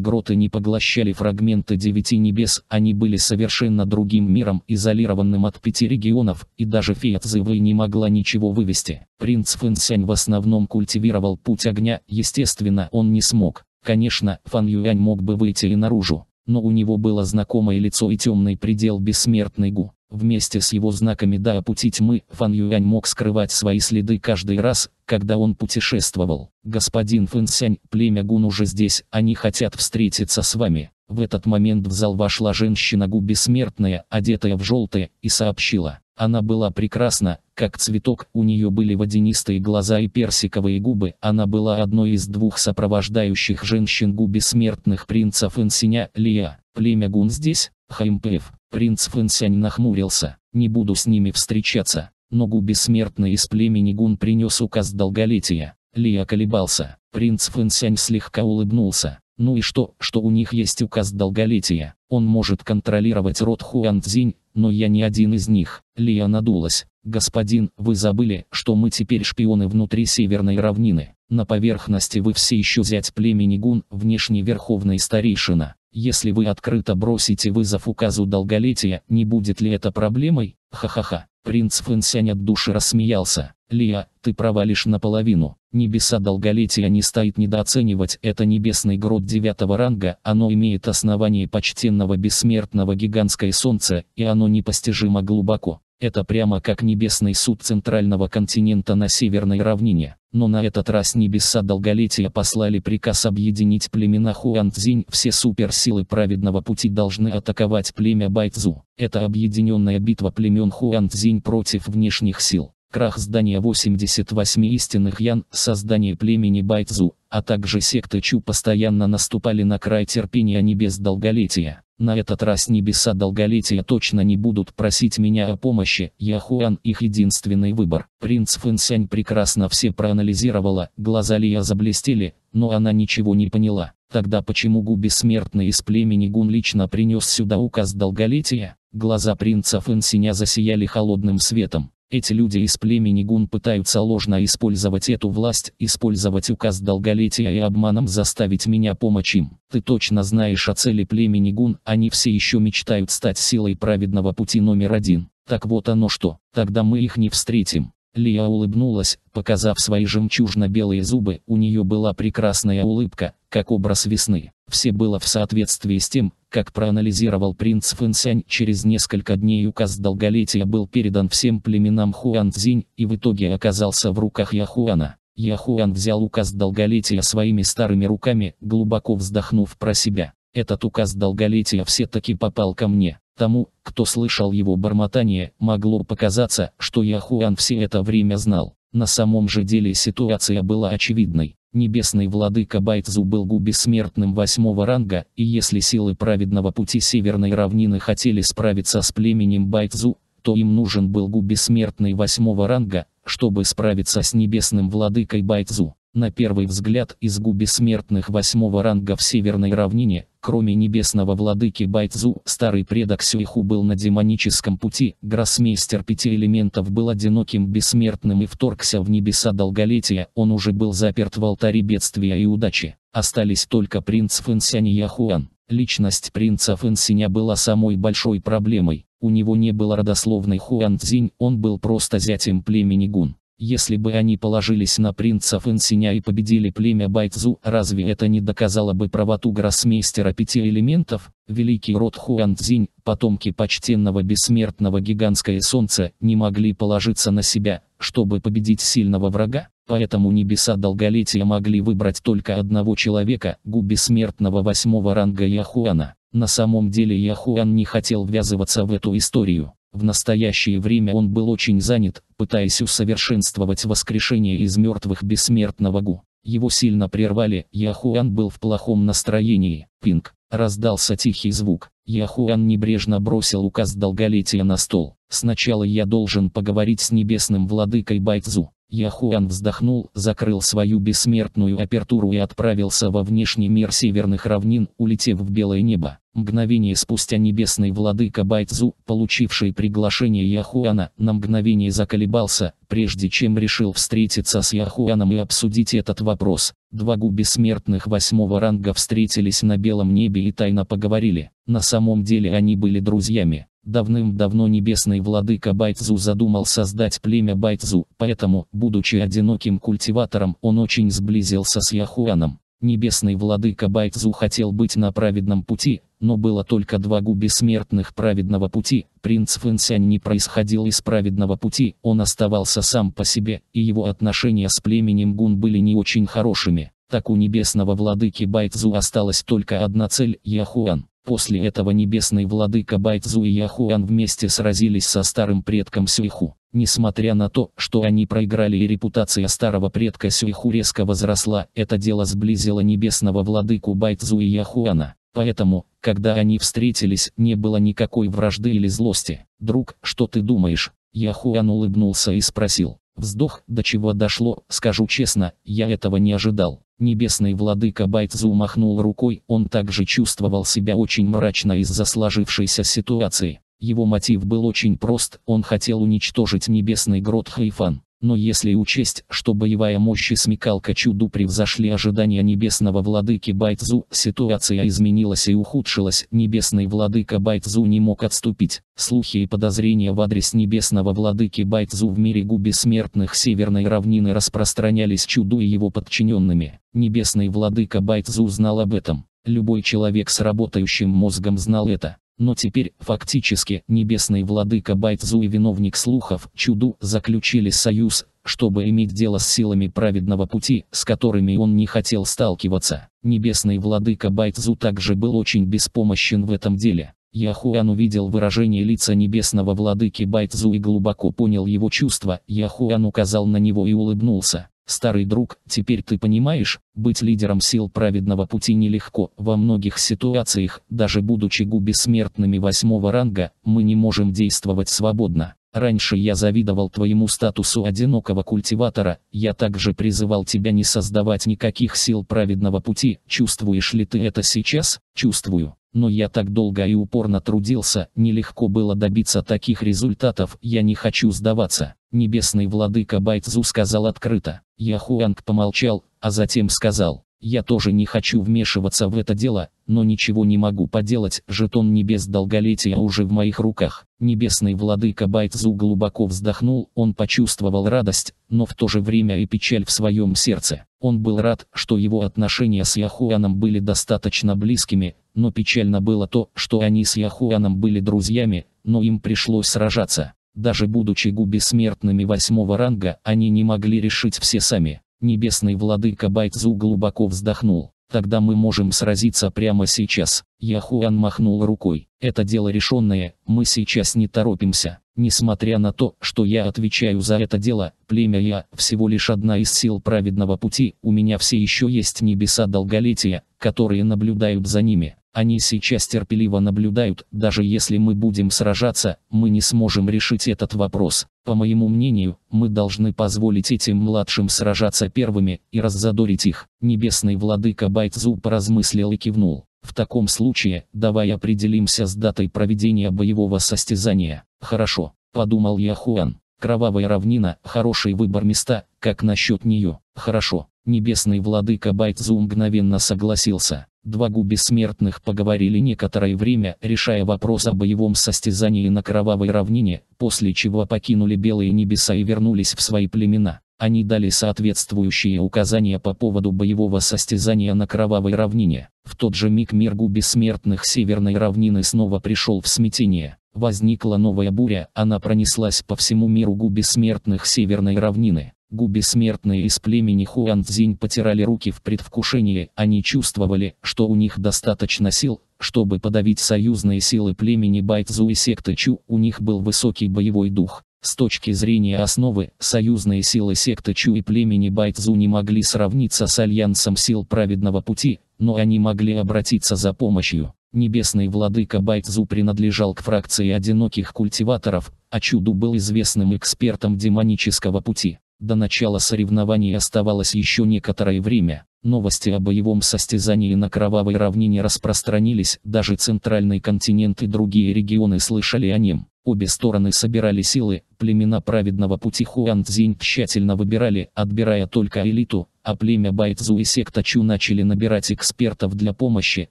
гроты не поглощали фрагменты девяти небес, они были совершенно другим миром, изолированным от пяти регионов, и даже Зивы не могла ничего вывести. Принц Фэнсянь в основном культивировал путь огня, естественно, он не смог. Конечно, Фан Юань мог бы выйти и наружу, но у него было знакомое лицо и темный предел бессмертный Гу. Вместе с его знаками да пути тьмы, Фан Юань мог скрывать свои следы каждый раз, когда он путешествовал. «Господин Фэн Сянь, племя Гун уже здесь, они хотят встретиться с вами». В этот момент в зал вошла женщина Гу бессмертная, одетая в желтое, и сообщила. Она была прекрасна, как цветок, у нее были водянистые глаза и персиковые губы, она была одной из двух сопровождающих женщин Гу бессмертных принцев Инсиня, Лия. Племя Гун здесь? Хаймпев. Принц Фэнсянь нахмурился. «Не буду с ними встречаться». Но Гу бессмертный из племени Гун принес указ долголетия. Лия колебался. Принц Фэнсянь слегка улыбнулся. Ну и что, что у них есть указ долголетия? Он может контролировать род Хуан Хуанцзинь, но я не один из них. Лия надулась. «Господин, вы забыли, что мы теперь шпионы внутри Северной равнины. На поверхности вы все еще взять племени Гун, внешний верховный старейшина. Если вы открыто бросите вызов указу долголетия, не будет ли это проблемой? Ха-ха-ха». Принц Фэнсянь от души рассмеялся. «Лия, ты права лишь наполовину. Небеса долголетия не стоит недооценивать. Это небесный грот девятого ранга, оно имеет основание почтенного бессмертного гигантское солнце, и оно непостижимо глубоко. Это прямо как небесный суд центрального континента на северной равнине. Но на этот раз небеса долголетия послали приказ объединить племена Хуанцзинь. Все суперсилы праведного пути должны атаковать племя Байцзу. Это объединенная битва племен Хуанцзинь против внешних сил. Крах здания 88 истинных ян, создание племени Байцзу, а также секты Чу постоянно наступали на край терпения небес долголетия. На этот раз небеса долголетия точно не будут просить меня о помощи, Яхуан их единственный выбор. Принц Фэнсянь прекрасно все проанализировала, глаза Лия заблестели, но она ничего не поняла. Тогда почему Гу бессмертный из племени Гун лично принес сюда указ долголетия? Глаза принца Фэнсиня засияли холодным светом. Эти люди из племени Гун пытаются ложно использовать эту власть, использовать указ долголетия и обманом заставить меня помочь им. Ты точно знаешь о цели племени Гун, они все еще мечтают стать силой праведного пути номер один. Так вот оно что, тогда мы их не встретим. Лия улыбнулась, показав свои жемчужно-белые зубы, у нее была прекрасная улыбка, как образ весны. Все было в соответствии с тем, как проанализировал принц Фэнсянь. Через несколько дней указ долголетия был передан всем племенам Хуанцзинь и в итоге оказался в руках Яхуана. Яхуан взял указ долголетия своими старыми руками, глубоко вздохнув про себя. Этот указ долголетия все-таки попал ко мне. Тому, кто слышал его бормотание, могло показаться, что Яхуан все это время знал. На самом же деле ситуация была очевидной. Небесный владыка Байтзу был гу смертным восьмого ранга, и если силы праведного пути Северной равнины хотели справиться с племенем Байтзу, то им нужен был гу смертный восьмого ранга, чтобы справиться с небесным владыкой Байтзу. На первый взгляд из гу смертных восьмого ранга в Северной равнине, Кроме небесного владыки Байтзу, старый предок Сюиху был на демоническом пути, гроссмейстер пяти элементов был одиноким бессмертным и вторгся в небеса долголетия, он уже был заперт в алтаре бедствия и удачи. Остались только принц Фэнсянь и Яхуан. Личность принца Фэнсиня была самой большой проблемой. У него не было родословной Хуан Цзинь, он был просто зятем племени Гун. Если бы они положились на принцев Фэнсиня и победили племя Байдзу, разве это не доказало бы правоту гроссмейстера пяти элементов? Великий род Хуанцзинь, потомки почтенного бессмертного гигантское солнце, не могли положиться на себя, чтобы победить сильного врага? Поэтому небеса долголетия могли выбрать только одного человека, Гу бессмертного восьмого ранга Яхуана. На самом деле Яхуан не хотел ввязываться в эту историю. В настоящее время он был очень занят, пытаясь усовершенствовать воскрешение из мертвых бессмертного Гу. Его сильно прервали, Яхуан был в плохом настроении. Пинг. Раздался тихий звук. Яхуан небрежно бросил указ долголетия на стол. Сначала я должен поговорить с небесным владыкой Байцзу. Яхуан вздохнул, закрыл свою бессмертную апертуру и отправился во внешний мир северных равнин, улетев в белое небо. Мгновение спустя небесный владыка Байцзу, получивший приглашение Яхуана, на мгновение заколебался, прежде чем решил встретиться с Яхуаном и обсудить этот вопрос. Два гу бессмертных восьмого ранга встретились на белом небе и тайно поговорили. На самом деле они были друзьями. Давным-давно небесный владыка Байтзу задумал создать племя Байтзу, поэтому, будучи одиноким культиватором, он очень сблизился с Яхуаном. Небесный владыка Байтзу хотел быть на праведном пути, но было только два гу смертных праведного пути, принц Фэнсянь не происходил из праведного пути, он оставался сам по себе, и его отношения с племенем Гун были не очень хорошими. Так у небесного владыки Байтзу осталась только одна цель – Яхуан. После этого небесный владыка Байцзу и Яхуан вместе сразились со старым предком Сюйху. Несмотря на то, что они проиграли и репутация старого предка Сюйху резко возросла, это дело сблизило небесного владыку Байцзу и Яхуана. Поэтому, когда они встретились, не было никакой вражды или злости. «Друг, что ты думаешь?» Яхуан улыбнулся и спросил. Вздох, до чего дошло, скажу честно, я этого не ожидал. Небесный владыка Байтзу махнул рукой, он также чувствовал себя очень мрачно из-за сложившейся ситуации. Его мотив был очень прост, он хотел уничтожить небесный грот Хайфан. Но если учесть, что боевая мощь и смекалка чуду превзошли ожидания небесного владыки Байтзу, ситуация изменилась и ухудшилась, небесный владыка Байтзу не мог отступить. Слухи и подозрения в адрес небесного владыки Байтзу в мире гу бессмертных северной равнины распространялись чуду и его подчиненными. Небесный владыка Байтзу знал об этом. Любой человек с работающим мозгом знал это. Но теперь, фактически, небесный владыка Байтзу и виновник слухов, чуду, заключили союз, чтобы иметь дело с силами праведного пути, с которыми он не хотел сталкиваться. Небесный владыка Байтзу также был очень беспомощен в этом деле. Яхуан увидел выражение лица небесного владыки Байтзу и глубоко понял его чувства. Яхуан указал на него и улыбнулся. Старый друг, теперь ты понимаешь, быть лидером сил праведного пути нелегко. Во многих ситуациях, даже будучи губесмертными восьмого ранга, мы не можем действовать свободно. Раньше я завидовал твоему статусу одинокого культиватора, я также призывал тебя не создавать никаких сил праведного пути. Чувствуешь ли ты это сейчас? Чувствую. Но я так долго и упорно трудился, нелегко было добиться таких результатов, я не хочу сдаваться. Небесный владыка Байцзу сказал открыто. Яхуанг помолчал, а затем сказал. Я тоже не хочу вмешиваться в это дело, но ничего не могу поделать, жетон небес долголетия уже в моих руках. Небесный владыка Байцзу глубоко вздохнул, он почувствовал радость, но в то же время и печаль в своем сердце. Он был рад, что его отношения с Яхуаном были достаточно близкими, но печально было то, что они с Яхуаном были друзьями, но им пришлось сражаться. Даже будучи губи смертными восьмого ранга, они не могли решить все сами. Небесный владыка Байдзу глубоко вздохнул. Тогда мы можем сразиться прямо сейчас. Яхуан махнул рукой. Это дело решенное, мы сейчас не торопимся. Несмотря на то, что я отвечаю за это дело, племя Я всего лишь одна из сил праведного пути, у меня все еще есть небеса долголетия, которые наблюдают за ними. Они сейчас терпеливо наблюдают, даже если мы будем сражаться, мы не сможем решить этот вопрос. По моему мнению, мы должны позволить этим младшим сражаться первыми и раззадорить их. Небесный владыка Байтзу поразмыслил и кивнул. В таком случае, давай определимся с датой проведения боевого состязания. Хорошо, подумал Яхуан. Кровавая равнина, хороший выбор места, как насчет нее? Хорошо. Небесный владыка Байтзу мгновенно согласился. Два гу смертных поговорили некоторое время, решая вопрос о боевом состязании на кровавой равнине, после чего покинули белые небеса и вернулись в свои племена. Они дали соответствующие указания по поводу боевого состязания на кровавой равнине. В тот же миг мир гу смертных северной равнины снова пришел в смятение. Возникла новая буря, она пронеслась по всему миру гу смертных северной равнины. Губи смертные из племени Хуанцзинь потирали руки в предвкушении, они чувствовали, что у них достаточно сил, чтобы подавить союзные силы племени Байцзу и секты Чу, у них был высокий боевой дух. С точки зрения основы, союзные силы секты Чу и племени Байцзу не могли сравниться с альянсом сил праведного пути, но они могли обратиться за помощью. Небесный владыка Байцзу принадлежал к фракции одиноких культиваторов, а Чуду был известным экспертом демонического пути. До начала соревнований оставалось еще некоторое время. Новости о боевом состязании на Кровавой равнине распространились, даже центральный континент и другие регионы слышали о нем. Обе стороны собирали силы, племена праведного пути Хуанцзинь тщательно выбирали, отбирая только элиту, а племя Байцзу и секта Чу начали набирать экспертов для помощи,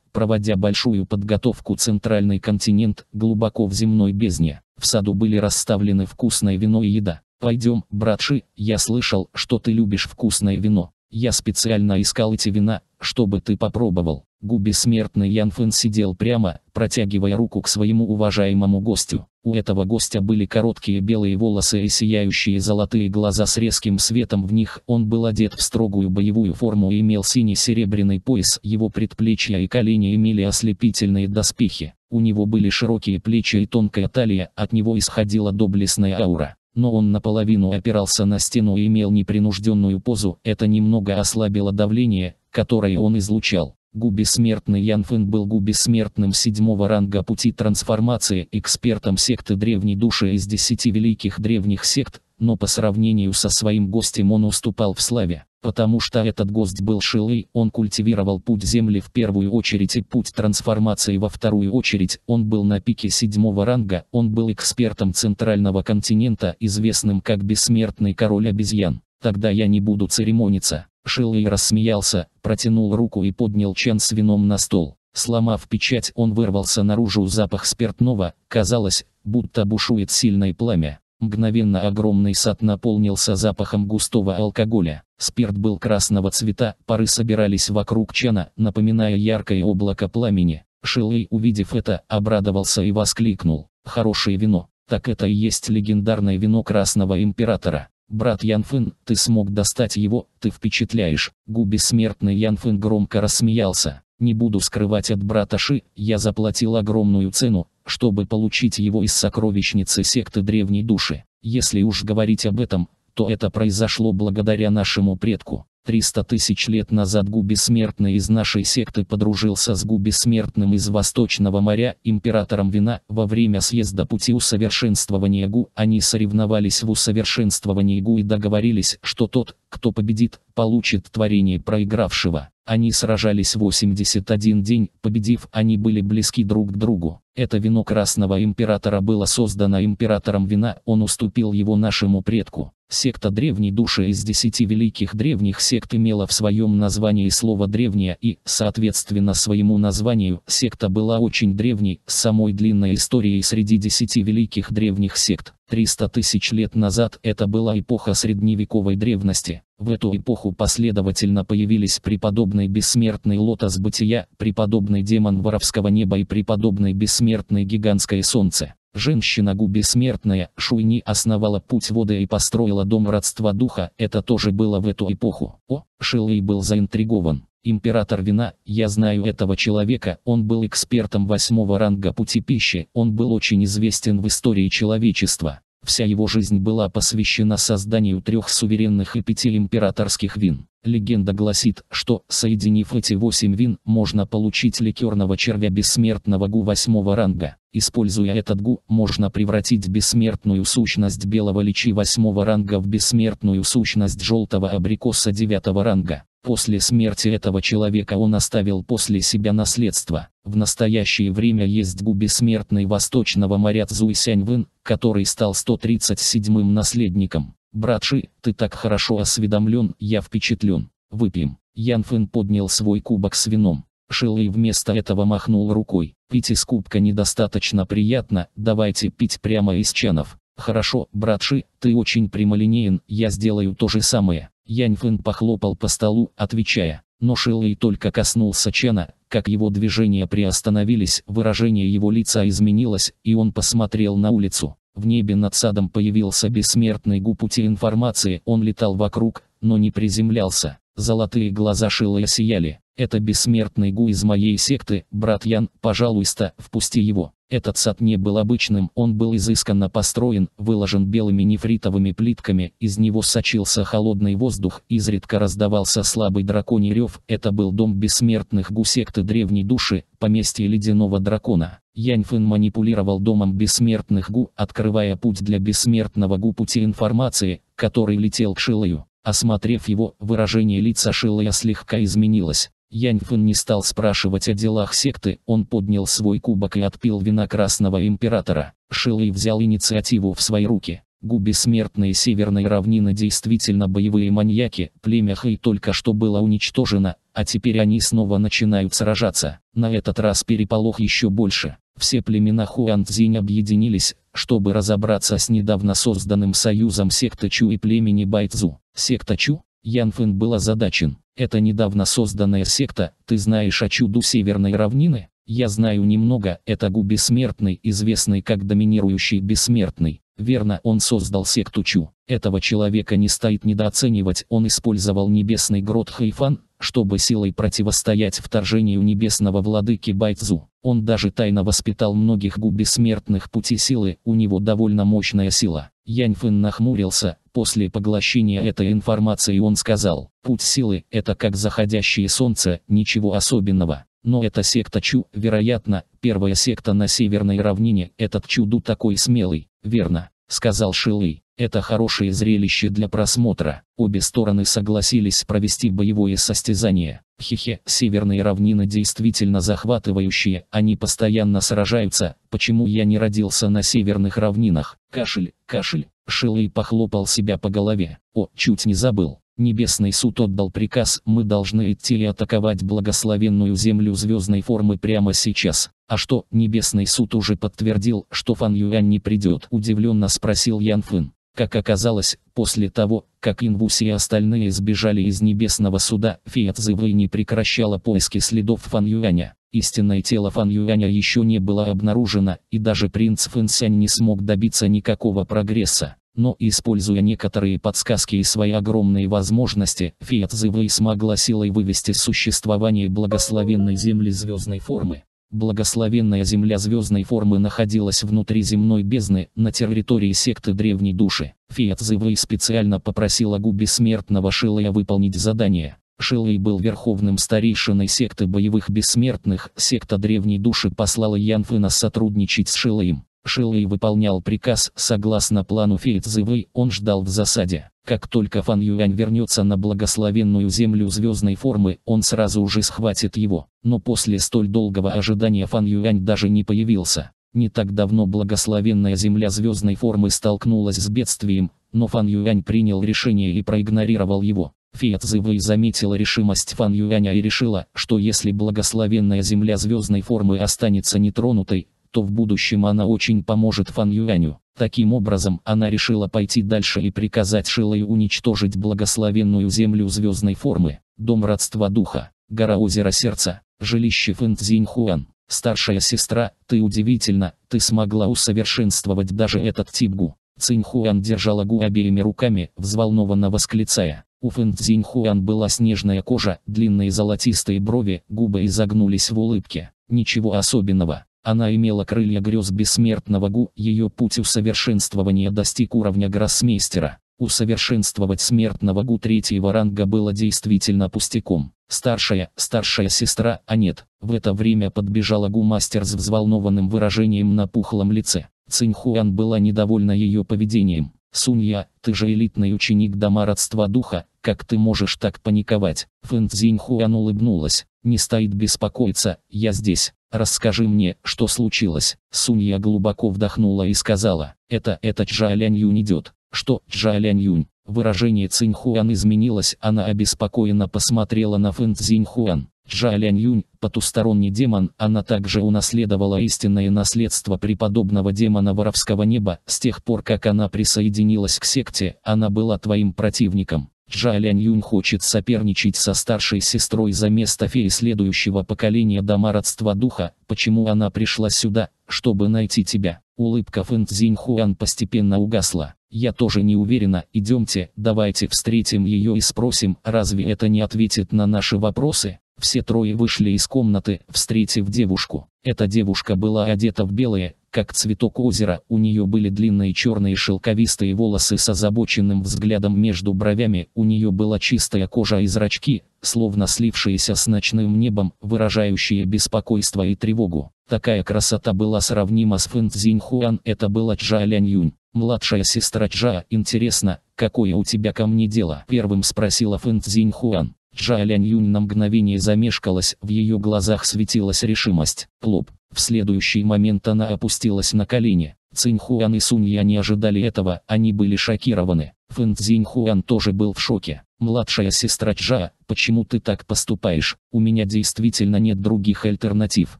проводя большую подготовку центральный континент глубоко в земной бездне. В саду были расставлены вкусное вино и еда. Пойдем, братши, я слышал, что ты любишь вкусное вино. Я специально искал эти вина, чтобы ты попробовал. Губи смертный Ян сидел прямо, протягивая руку к своему уважаемому гостю. У этого гостя были короткие белые волосы и сияющие золотые глаза с резким светом в них. Он был одет в строгую боевую форму и имел синий-серебряный пояс. Его предплечья и колени имели ослепительные доспехи. У него были широкие плечи и тонкая талия, от него исходила доблестная аура но он наполовину опирался на стену и имел непринужденную позу, это немного ослабило давление, которое он излучал. Губесмертный Ян Фэн был губесмертным седьмого ранга пути трансформации, экспертом секты Древней Души из десяти великих древних сект, но по сравнению со своим гостем он уступал в славе потому что этот гость был Шилой, он культивировал путь Земли в первую очередь и путь трансформации во вторую очередь, он был на пике седьмого ранга, он был экспертом Центрального континента, известным как Бессмертный Король Обезьян. Тогда я не буду церемониться. Шилой рассмеялся, протянул руку и поднял чан с вином на стол. Сломав печать, он вырвался наружу запах спиртного, казалось, будто бушует сильное пламя. Мгновенно огромный сад наполнился запахом густого алкоголя. Спирт был красного цвета, пары собирались вокруг чана, напоминая яркое облако пламени. Шилей, увидев это, обрадовался и воскликнул. «Хорошее вино! Так это и есть легендарное вино Красного Императора!» «Брат Янфын, ты смог достать его, ты впечатляешь!» Губи смертный Янфын громко рассмеялся. Не буду скрывать от брата Ши, я заплатил огромную цену, чтобы получить его из сокровищницы секты Древней Души. Если уж говорить об этом, что это произошло благодаря нашему предку. 300 тысяч лет назад Губи Смертный из нашей секты подружился с Губи Смертным из Восточного моря, императором вина. Во время съезда пути усовершенствования Гу они соревновались в усовершенствовании Гу и договорились, что тот, кто победит, получит творение проигравшего. Они сражались 81 день, победив, они были близки друг к другу. Это вино Красного Императора было создано Императором Вина, он уступил его нашему предку. Секта древней души из десяти великих древних сект имела в своем названии слово «древняя» и, соответственно своему названию, секта была очень древней, с самой длинной историей среди десяти великих древних сект. 300 тысяч лет назад это была эпоха средневековой древности. В эту эпоху последовательно появились преподобный бессмертный лотос бытия, преподобный демон воровского неба и преподобный бессмертный гигантское солнце. Женщина Губи смертная, Шуйни основала путь вода и построила дом родства духа, это тоже было в эту эпоху. О, Шилей был заинтригован. Император вина, я знаю этого человека, он был экспертом восьмого ранга пути пищи, он был очень известен в истории человечества. Вся его жизнь была посвящена созданию трех суверенных и пяти императорских вин. Легенда гласит, что, соединив эти восемь вин, можно получить ликерного червя бессмертного гу восьмого ранга. Используя этот гу, можно превратить бессмертную сущность белого личи восьмого ранга в бессмертную сущность желтого абрикоса девятого ранга. После смерти этого человека он оставил после себя наследство. В настоящее время есть гу бессмертный восточного моря Цзуйсяньвын, который стал 137-м наследником. Братши, ты так хорошо осведомлен, я впечатлен. Выпьем. Ян Фэн поднял свой кубок с вином. Шилый вместо этого махнул рукой. Пить из кубка недостаточно приятно, давайте пить прямо из чанов. Хорошо, братши, ты очень прямолинеен, я сделаю то же самое. Янь Фэн похлопал по столу, отвечая. Но Шилый только коснулся чана, как его движения приостановились, выражение его лица изменилось, и он посмотрел на улицу. В небе над садом появился бессмертный губ пути информации, он летал вокруг, но не приземлялся. Золотые глаза Шилая сияли. Это бессмертный Гу из моей секты, брат Ян, пожалуйста, впусти его. Этот сад не был обычным, он был изысканно построен, выложен белыми нефритовыми плитками, из него сочился холодный воздух, изредка раздавался слабый драконий рев, это был дом бессмертных Гу секты древней души, поместье ледяного дракона. Янь Фэн манипулировал домом бессмертных Гу, открывая путь для бессмертного Гу пути информации, который летел к Шилою. Осмотрев его, выражение лица Шилая слегка изменилось. Янь Фэн не стал спрашивать о делах секты, он поднял свой кубок и отпил вина Красного Императора. Шилой взял инициативу в свои руки. Губи-смертные северной равнины действительно боевые маньяки, племя Хэй только что было уничтожено, а теперь они снова начинают сражаться. На этот раз переполох еще больше. Все племена Хуанцзинь объединились, чтобы разобраться с недавно созданным союзом секта Чу и племени Байцзу. Секта Чу? Ян Фэн был озадачен. Это недавно созданная секта, ты знаешь о чуду Северной равнины? Я знаю немного, это Губи-смертный, известный как Доминирующий Бессмертный. Верно, он создал секту Чу. Этого человека не стоит недооценивать, он использовал небесный грот Хайфан, чтобы силой противостоять вторжению небесного владыки Байцзу. Он даже тайно воспитал многих гу бессмертных пути силы, у него довольно мощная сила. Янь Фэн нахмурился, после поглощения этой информации он сказал, путь силы – это как заходящее солнце, ничего особенного. Но эта секта Чу, вероятно, первая секта на северной равнине, этот Чуду такой смелый, верно, сказал Шилы. Это хорошее зрелище для просмотра. Обе стороны согласились провести боевое состязание. Хе-хе, северные равнины действительно захватывающие, они постоянно сражаются, почему я не родился на северных равнинах? Кашель, кашель. Шилый похлопал себя по голове. О, чуть не забыл. Небесный суд отдал приказ, мы должны идти и атаковать благословенную землю звездной формы прямо сейчас. А что, небесный суд уже подтвердил, что Фан Юань не придет? Удивленно спросил Ян Фын. Как оказалось, после того, как Инвуси и остальные сбежали из Небесного Суда, Фиат не прекращала поиски следов Фан Юаня. Истинное тело Фан Юаня еще не было обнаружено, и даже принц Фэнсянь не смог добиться никакого прогресса. Но, используя некоторые подсказки и свои огромные возможности, Фиат смогла силой вывести существование благословенной Земли звездной формы. Благословенная земля звездной формы находилась внутри земной бездны, на территории секты Древней Души. Фиат Зивэй специально попросил Агу Бессмертного Шилая выполнить задание. Шилой был верховным старейшиной секты боевых бессмертных, секта древней души послала Янфына сотрудничать с Шилаем. Шилый выполнял приказ согласно плану Фейцзывы, он ждал в засаде. Как только Фан Юань вернется на благословенную землю звездной формы, он сразу же схватит его. Но после столь долгого ожидания Фан Юань даже не появился. Не так давно благословенная земля звездной формы столкнулась с бедствием, но Фан Юань принял решение и проигнорировал его. Фиатзывы заметила решимость Фан Юаня и решила, что если благословенная земля звездной формы останется нетронутой, что в будущем она очень поможет Фан Юаню. Таким образом, она решила пойти дальше и приказать Шилою уничтожить благословенную землю звездной формы, дом родства духа, гора озера сердца, жилище Фэн Цзиньхуан. Старшая сестра, ты удивительно, ты смогла усовершенствовать даже этот тип гу. Циньхуан держала гу обеими руками, взволнованно восклицая. У Фэн Цзиньхуан была снежная кожа, длинные золотистые брови, губы изогнулись в улыбке. Ничего особенного. Она имела крылья грез бессмертного Гу, ее путь усовершенствования достиг уровня гроссмейстера. Усовершенствовать смертного Гу третьего ранга было действительно пустяком. Старшая, старшая сестра, а нет, в это время подбежала Гу-мастер с взволнованным выражением на пухлом лице. Циньхуан была недовольна ее поведением. Сунья, ты же элитный ученик дома родства духа, как ты можешь так паниковать? Фэн Хуан улыбнулась. Не стоит беспокоиться, я здесь расскажи мне, что случилось. Сунья глубоко вдохнула и сказала, это, это Чжаолянь Юнь идет. Что, Чжаолянь Юнь? Выражение Циньхуан изменилось, она обеспокоенно посмотрела на Фэн Цзиньхуан. Чжаолянь Юнь, потусторонний демон, она также унаследовала истинное наследство преподобного демона воровского неба, с тех пор как она присоединилась к секте, она была твоим противником. Джалянь Юн хочет соперничать со старшей сестрой за место феи следующего поколения дома родства духа, почему она пришла сюда, чтобы найти тебя. Улыбка Фэн Цзинь Хуан постепенно угасла. Я тоже не уверена, идемте, давайте встретим ее и спросим, разве это не ответит на наши вопросы? Все трое вышли из комнаты, встретив девушку. Эта девушка была одета в белое, как цветок озера, у нее были длинные черные шелковистые волосы с озабоченным взглядом между бровями, у нее была чистая кожа и зрачки, словно слившиеся с ночным небом, выражающие беспокойство и тревогу. Такая красота была сравнима с Фэн Цзиньхуан, это была Чжа Лянь Юнь. «Младшая сестра Чжа, интересно, какое у тебя ко мне дело?» Первым спросила Фэн Цзиньхуан. Джалянь Юнь на мгновение замешкалась, в ее глазах светилась решимость. Лоб. В следующий момент она опустилась на колени. Циньхуан и Сунья не ожидали этого, они были шокированы. Фэн Цзиньхуан тоже был в шоке. «Младшая сестра Чжа, почему ты так поступаешь? У меня действительно нет других альтернатив.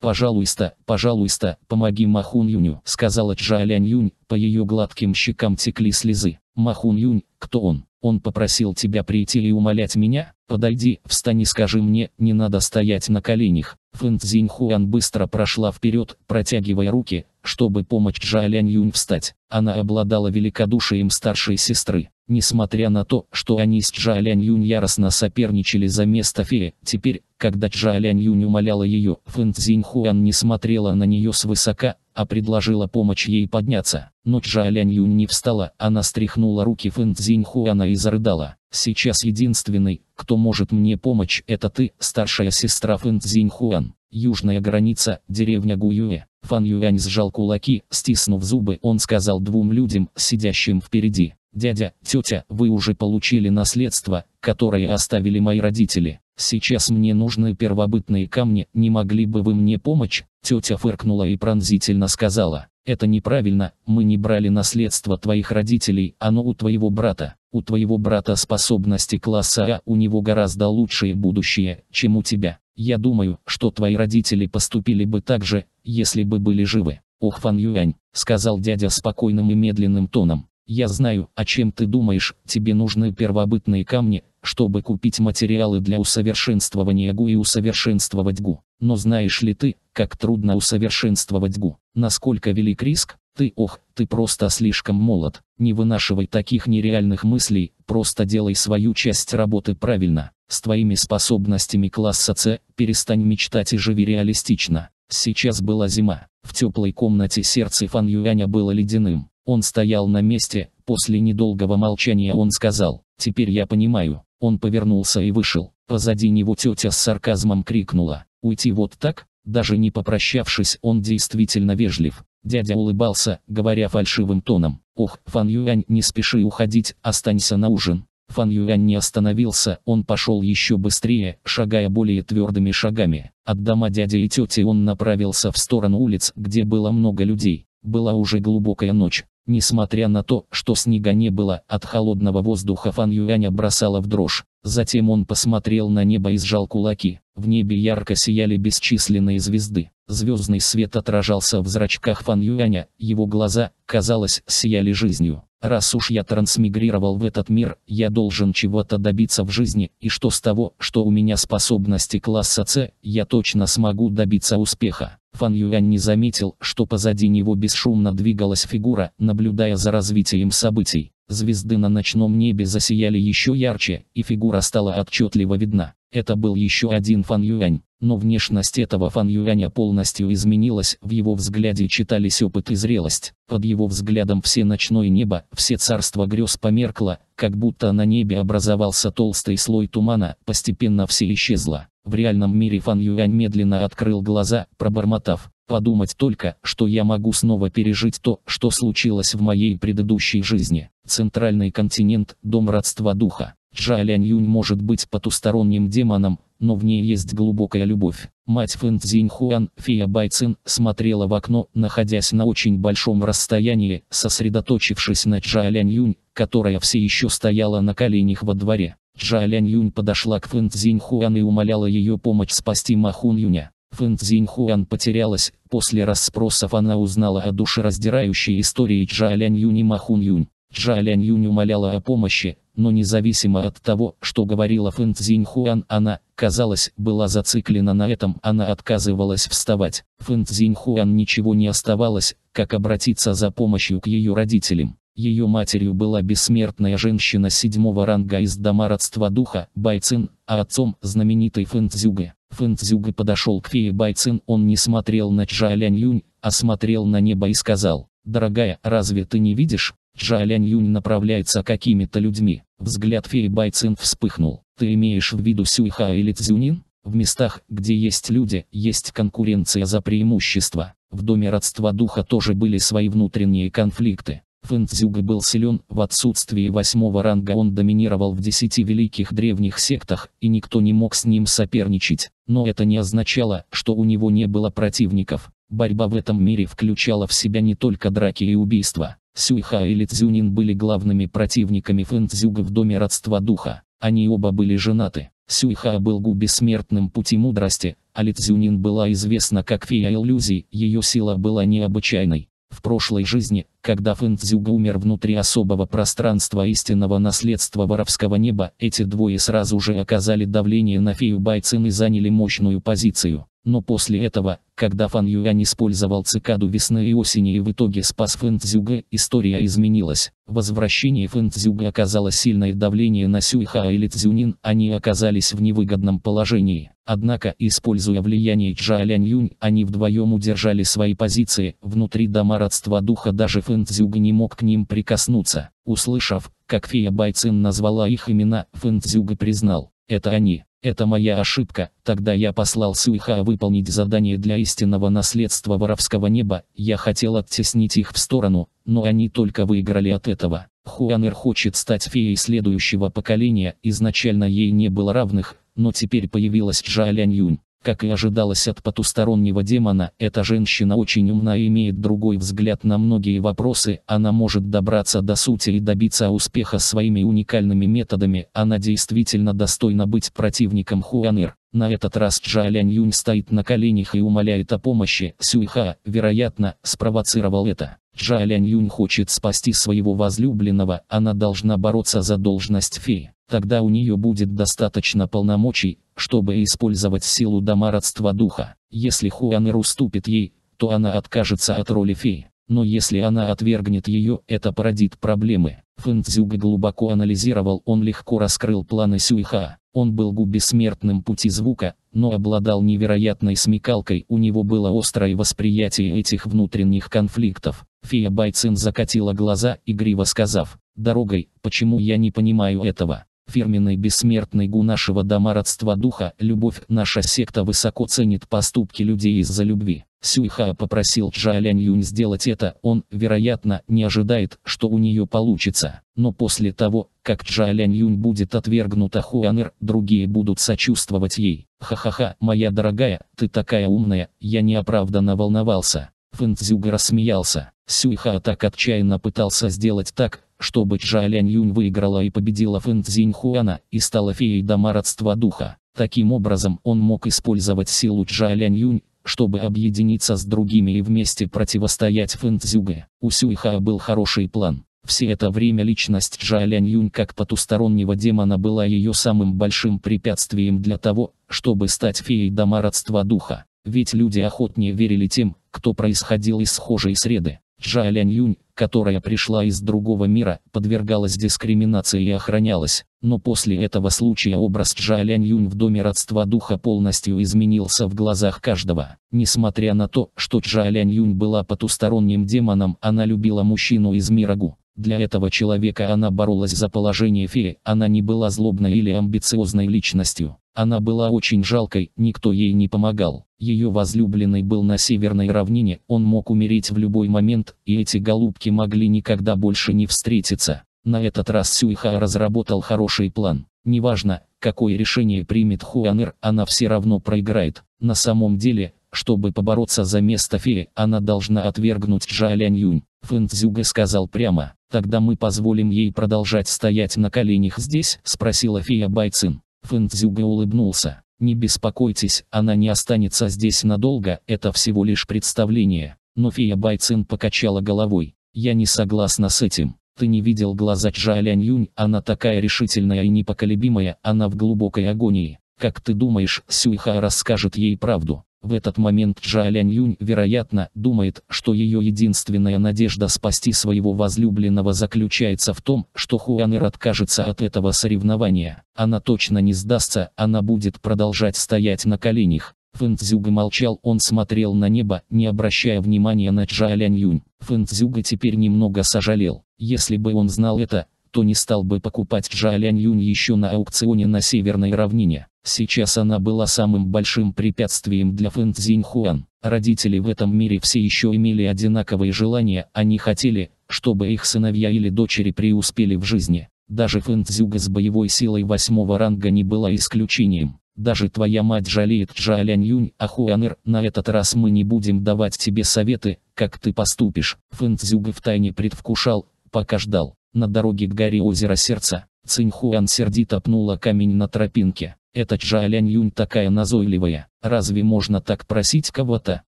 Пожалуйста, пожалуйста, помоги Махун Юню», сказала Чжа Лянь Юнь, по ее гладким щекам текли слезы. «Махун Юнь, кто он?» Он попросил тебя прийти и умолять меня, подойди, встань и скажи мне, не надо стоять на коленях. Фэн Цзиньхуан быстро прошла вперед, протягивая руки, чтобы помочь Джаолянь Юнь встать. Она обладала великодушием старшей сестры. Несмотря на то, что они с Джаолянь Юнь яростно соперничали за место феи, теперь когда Чжалянь-Юнь умоляла ее, Фэн Цзиньхуан не смотрела на нее свысока, а предложила помочь ей подняться. Но Чжалянь-Юнь не встала, она стряхнула руки Фэн Цзиньхуана и зарыдала. «Сейчас единственный, кто может мне помочь, это ты, старшая сестра Фэн Цзиньхуан». Южная граница, деревня Гуюэ. Фан Юань сжал кулаки, стиснув зубы, он сказал двум людям, сидящим впереди. «Дядя, тетя, вы уже получили наследство, которое оставили мои родители. Сейчас мне нужны первобытные камни, не могли бы вы мне помочь?» Тетя фыркнула и пронзительно сказала. «Это неправильно, мы не брали наследство твоих родителей, оно у твоего брата. У твоего брата способности класса А, у него гораздо лучшее будущее, чем у тебя. Я думаю, что твои родители поступили бы так же, если бы были живы». «Ох, Фан Юань», — сказал дядя спокойным и медленным тоном. «Я знаю, о чем ты думаешь, тебе нужны первобытные камни, чтобы купить материалы для усовершенствования ГУ и усовершенствовать ГУ. Но знаешь ли ты, как трудно усовершенствовать ГУ? Насколько велик риск? Ты ох, ты просто слишком молод. Не вынашивай таких нереальных мыслей, просто делай свою часть работы правильно. С твоими способностями класса С, перестань мечтать и живи реалистично. Сейчас была зима. В теплой комнате сердце Фан Юаня было ледяным. Он стоял на месте, после недолгого молчания он сказал, «Теперь я понимаю». Он повернулся и вышел. Позади него тетя с сарказмом крикнула, «Уйти вот так?» Даже не попрощавшись, он действительно вежлив. Дядя улыбался, говоря фальшивым тоном, «Ох, Фан Юань, не спеши уходить, останься на ужин». Фан Юань не остановился, он пошел еще быстрее, шагая более твердыми шагами. От дома дяди и тети он направился в сторону улиц, где было много людей. Была уже глубокая ночь. Несмотря на то, что снега не было, от холодного воздуха Фан Юаня бросала в дрожь. Затем он посмотрел на небо и сжал кулаки. В небе ярко сияли бесчисленные звезды. Звездный свет отражался в зрачках Фан Юаня, его глаза, казалось, сияли жизнью. Раз уж я трансмигрировал в этот мир, я должен чего-то добиться в жизни, и что с того, что у меня способности класса С, я точно смогу добиться успеха. Фан Юань не заметил, что позади него бесшумно двигалась фигура, наблюдая за развитием событий. Звезды на ночном небе засияли еще ярче, и фигура стала отчетливо видна. Это был еще один Фан Юань, но внешность этого Фан Юаня полностью изменилась, в его взгляде читались опыт и зрелость. Под его взглядом все ночное небо, все царство грез померкло, как будто на небе образовался толстый слой тумана, постепенно все исчезло. В реальном мире Фан Юань медленно открыл глаза, пробормотав. Подумать только, что я могу снова пережить то, что случилось в моей предыдущей жизни. Центральный континент, дом родства духа. Джалянь Юнь может быть потусторонним демоном, но в ней есть глубокая любовь. Мать Фэн Цзиньхуан, фея Байцин, смотрела в окно, находясь на очень большом расстоянии, сосредоточившись на Джалянь Юнь, которая все еще стояла на коленях во дворе. Джалянь Юнь подошла к Фэн Цзиньхуан и умоляла ее помочь спасти Махун Юня. Фэн Цзиньхуан потерялась, после расспросов она узнала о душераздирающей истории Чжаолянь Юни и Махун Юнь. Чжаолянь Юнь умоляла о помощи, но независимо от того, что говорила Фэн Цзиньхуан, она, казалось, была зациклена на этом, она отказывалась вставать. Фэн Цзиньхуан ничего не оставалось, как обратиться за помощью к ее родителям. Ее матерью была бессмертная женщина седьмого ранга из дома родства духа, Байцин, а отцом – знаменитый Фэнцзюга. Фэнцзюга подошел к фее Байцин, он не смотрел на Чжаолянь Юнь, а смотрел на небо и сказал, «Дорогая, разве ты не видишь? Чжаолянь Юнь направляется какими-то людьми». Взгляд феи Байцин вспыхнул. «Ты имеешь в виду Сюйха или Цзюнин?» В местах, где есть люди, есть конкуренция за преимущество. В доме родства духа тоже были свои внутренние конфликты. Фэн Фэнцзюг был силен, в отсутствии восьмого ранга он доминировал в десяти великих древних сектах, и никто не мог с ним соперничать. Но это не означало, что у него не было противников. Борьба в этом мире включала в себя не только драки и убийства. Сюйха и Лицзюнин были главными противниками Фэн Фэнцзюга в Доме Родства Духа. Они оба были женаты. Сюйха был гу бессмертным пути мудрости, а Лицзюнин была известна как фея иллюзий, ее сила была необычайной. В прошлой жизни, когда Фэнцзюга умер внутри особого пространства истинного наследства воровского неба, эти двое сразу же оказали давление на фею Байцин и заняли мощную позицию. Но после этого, когда Фан Юань использовал цикаду весны и осени и в итоге спас Фэн Цзюга, история изменилась. Возвращение Фэн Цзюга оказало сильное давление на Сюйха или Цзюнин, они оказались в невыгодном положении. Однако, используя влияние Лянь Юнь, они вдвоем удержали свои позиции, внутри дома родства духа даже Фэн Цзюга не мог к ним прикоснуться. Услышав, как фея Байцин назвала их имена, Фэн Цзюга признал, это они. Это моя ошибка, тогда я послал Суиха выполнить задание для истинного наследства воровского неба, я хотел оттеснить их в сторону, но они только выиграли от этого. Хуанер хочет стать феей следующего поколения, изначально ей не было равных, но теперь появилась Джаолянь Юнь. Как и ожидалось от потустороннего демона, эта женщина очень умна и имеет другой взгляд на многие вопросы, она может добраться до сути и добиться успеха своими уникальными методами, она действительно достойна быть противником Хуанер. На этот раз Джалянь Юнь стоит на коленях и умоляет о помощи, Сюйха, вероятно, спровоцировал это. Джалянь Юнь хочет спасти своего возлюбленного, она должна бороться за должность феи. Тогда у нее будет достаточно полномочий, чтобы использовать силу дома родства духа. Если Хуанер уступит ей, то она откажется от роли феи. Но если она отвергнет ее, это породит проблемы. Фэнцзюга глубоко анализировал, он легко раскрыл планы Сюиха. Он был губесмертным пути звука, но обладал невероятной смекалкой, у него было острое восприятие этих внутренних конфликтов. Фея Байцин закатила глаза, игриво сказав, «Дорогой, почему я не понимаю этого?» фирменный бессмертный гу нашего дома родства духа, любовь, наша секта высоко ценит поступки людей из-за любви. Сюйха попросил Джалянь Юнь сделать это, он, вероятно, не ожидает, что у нее получится. Но после того, как Джалянь Юнь будет отвергнута Хуанер, другие будут сочувствовать ей. Ха-ха-ха, моя дорогая, ты такая умная, я неоправданно волновался. Фэнцзюга рассмеялся. Сюйха так отчаянно пытался сделать так, чтобы Чжалянь Юнь выиграла и победила Фэн Цзиньхуана и стала феей дома родства духа. Таким образом он мог использовать силу Чжалянь Юнь, чтобы объединиться с другими и вместе противостоять Фэн Цзюге. У Сюйха был хороший план. Все это время личность Джалянь Юнь как потустороннего демона была ее самым большим препятствием для того, чтобы стать феей дома родства духа. Ведь люди охотнее верили тем, кто происходил из схожей среды. Джаолянь Юнь, которая пришла из другого мира, подвергалась дискриминации и охранялась, но после этого случая образ Джаолянь Юнь в доме родства духа полностью изменился в глазах каждого. Несмотря на то, что Джаолянь Юнь была потусторонним демоном, она любила мужчину из мира Гу. Для этого человека она боролась за положение феи, она не была злобной или амбициозной личностью. Она была очень жалкой, никто ей не помогал. Ее возлюбленный был на северной равнине, он мог умереть в любой момент, и эти голубки могли никогда больше не встретиться. На этот раз Сюиха разработал хороший план. Неважно, какое решение примет Хуанер, она все равно проиграет. На самом деле, чтобы побороться за место феи, она должна отвергнуть Джалянь Юнь. Фэн Цзюга сказал прямо. «Тогда мы позволим ей продолжать стоять на коленях здесь?» – спросила фея Байцин. Фэн Цзюга улыбнулся. «Не беспокойтесь, она не останется здесь надолго, это всего лишь представление». Но фея Байцин покачала головой. «Я не согласна с этим. Ты не видел глаза Чжалянь Юнь, она такая решительная и непоколебимая, она в глубокой агонии. Как ты думаешь, Сюйха расскажет ей правду?» В этот момент Джалянь Юнь, вероятно, думает, что ее единственная надежда спасти своего возлюбленного заключается в том, что Хуанер откажется от этого соревнования. Она точно не сдастся, она будет продолжать стоять на коленях. Фэн Цзюга молчал, он смотрел на небо, не обращая внимания на Джалянь Юнь. Фэн Цзюга теперь немного сожалел. Если бы он знал это, то не стал бы покупать Джалянь Юнь еще на аукционе на Северной равнине. Сейчас она была самым большим препятствием для Фэн Цзиньхуан. Родители в этом мире все еще имели одинаковые желания, они хотели, чтобы их сыновья или дочери преуспели в жизни. Даже Фэн Цзюга с боевой силой восьмого ранга не была исключением. Даже твоя мать жалеет Джаолянь Юнь, а Хуанер, на этот раз мы не будем давать тебе советы, как ты поступишь. Фэн Цзюга втайне предвкушал, пока ждал. На дороге к горе озера сердца, Цинь Хуан сердито пнула камень на тропинке. Эта Чжалянь Юнь такая назойливая. Разве можно так просить кого-то?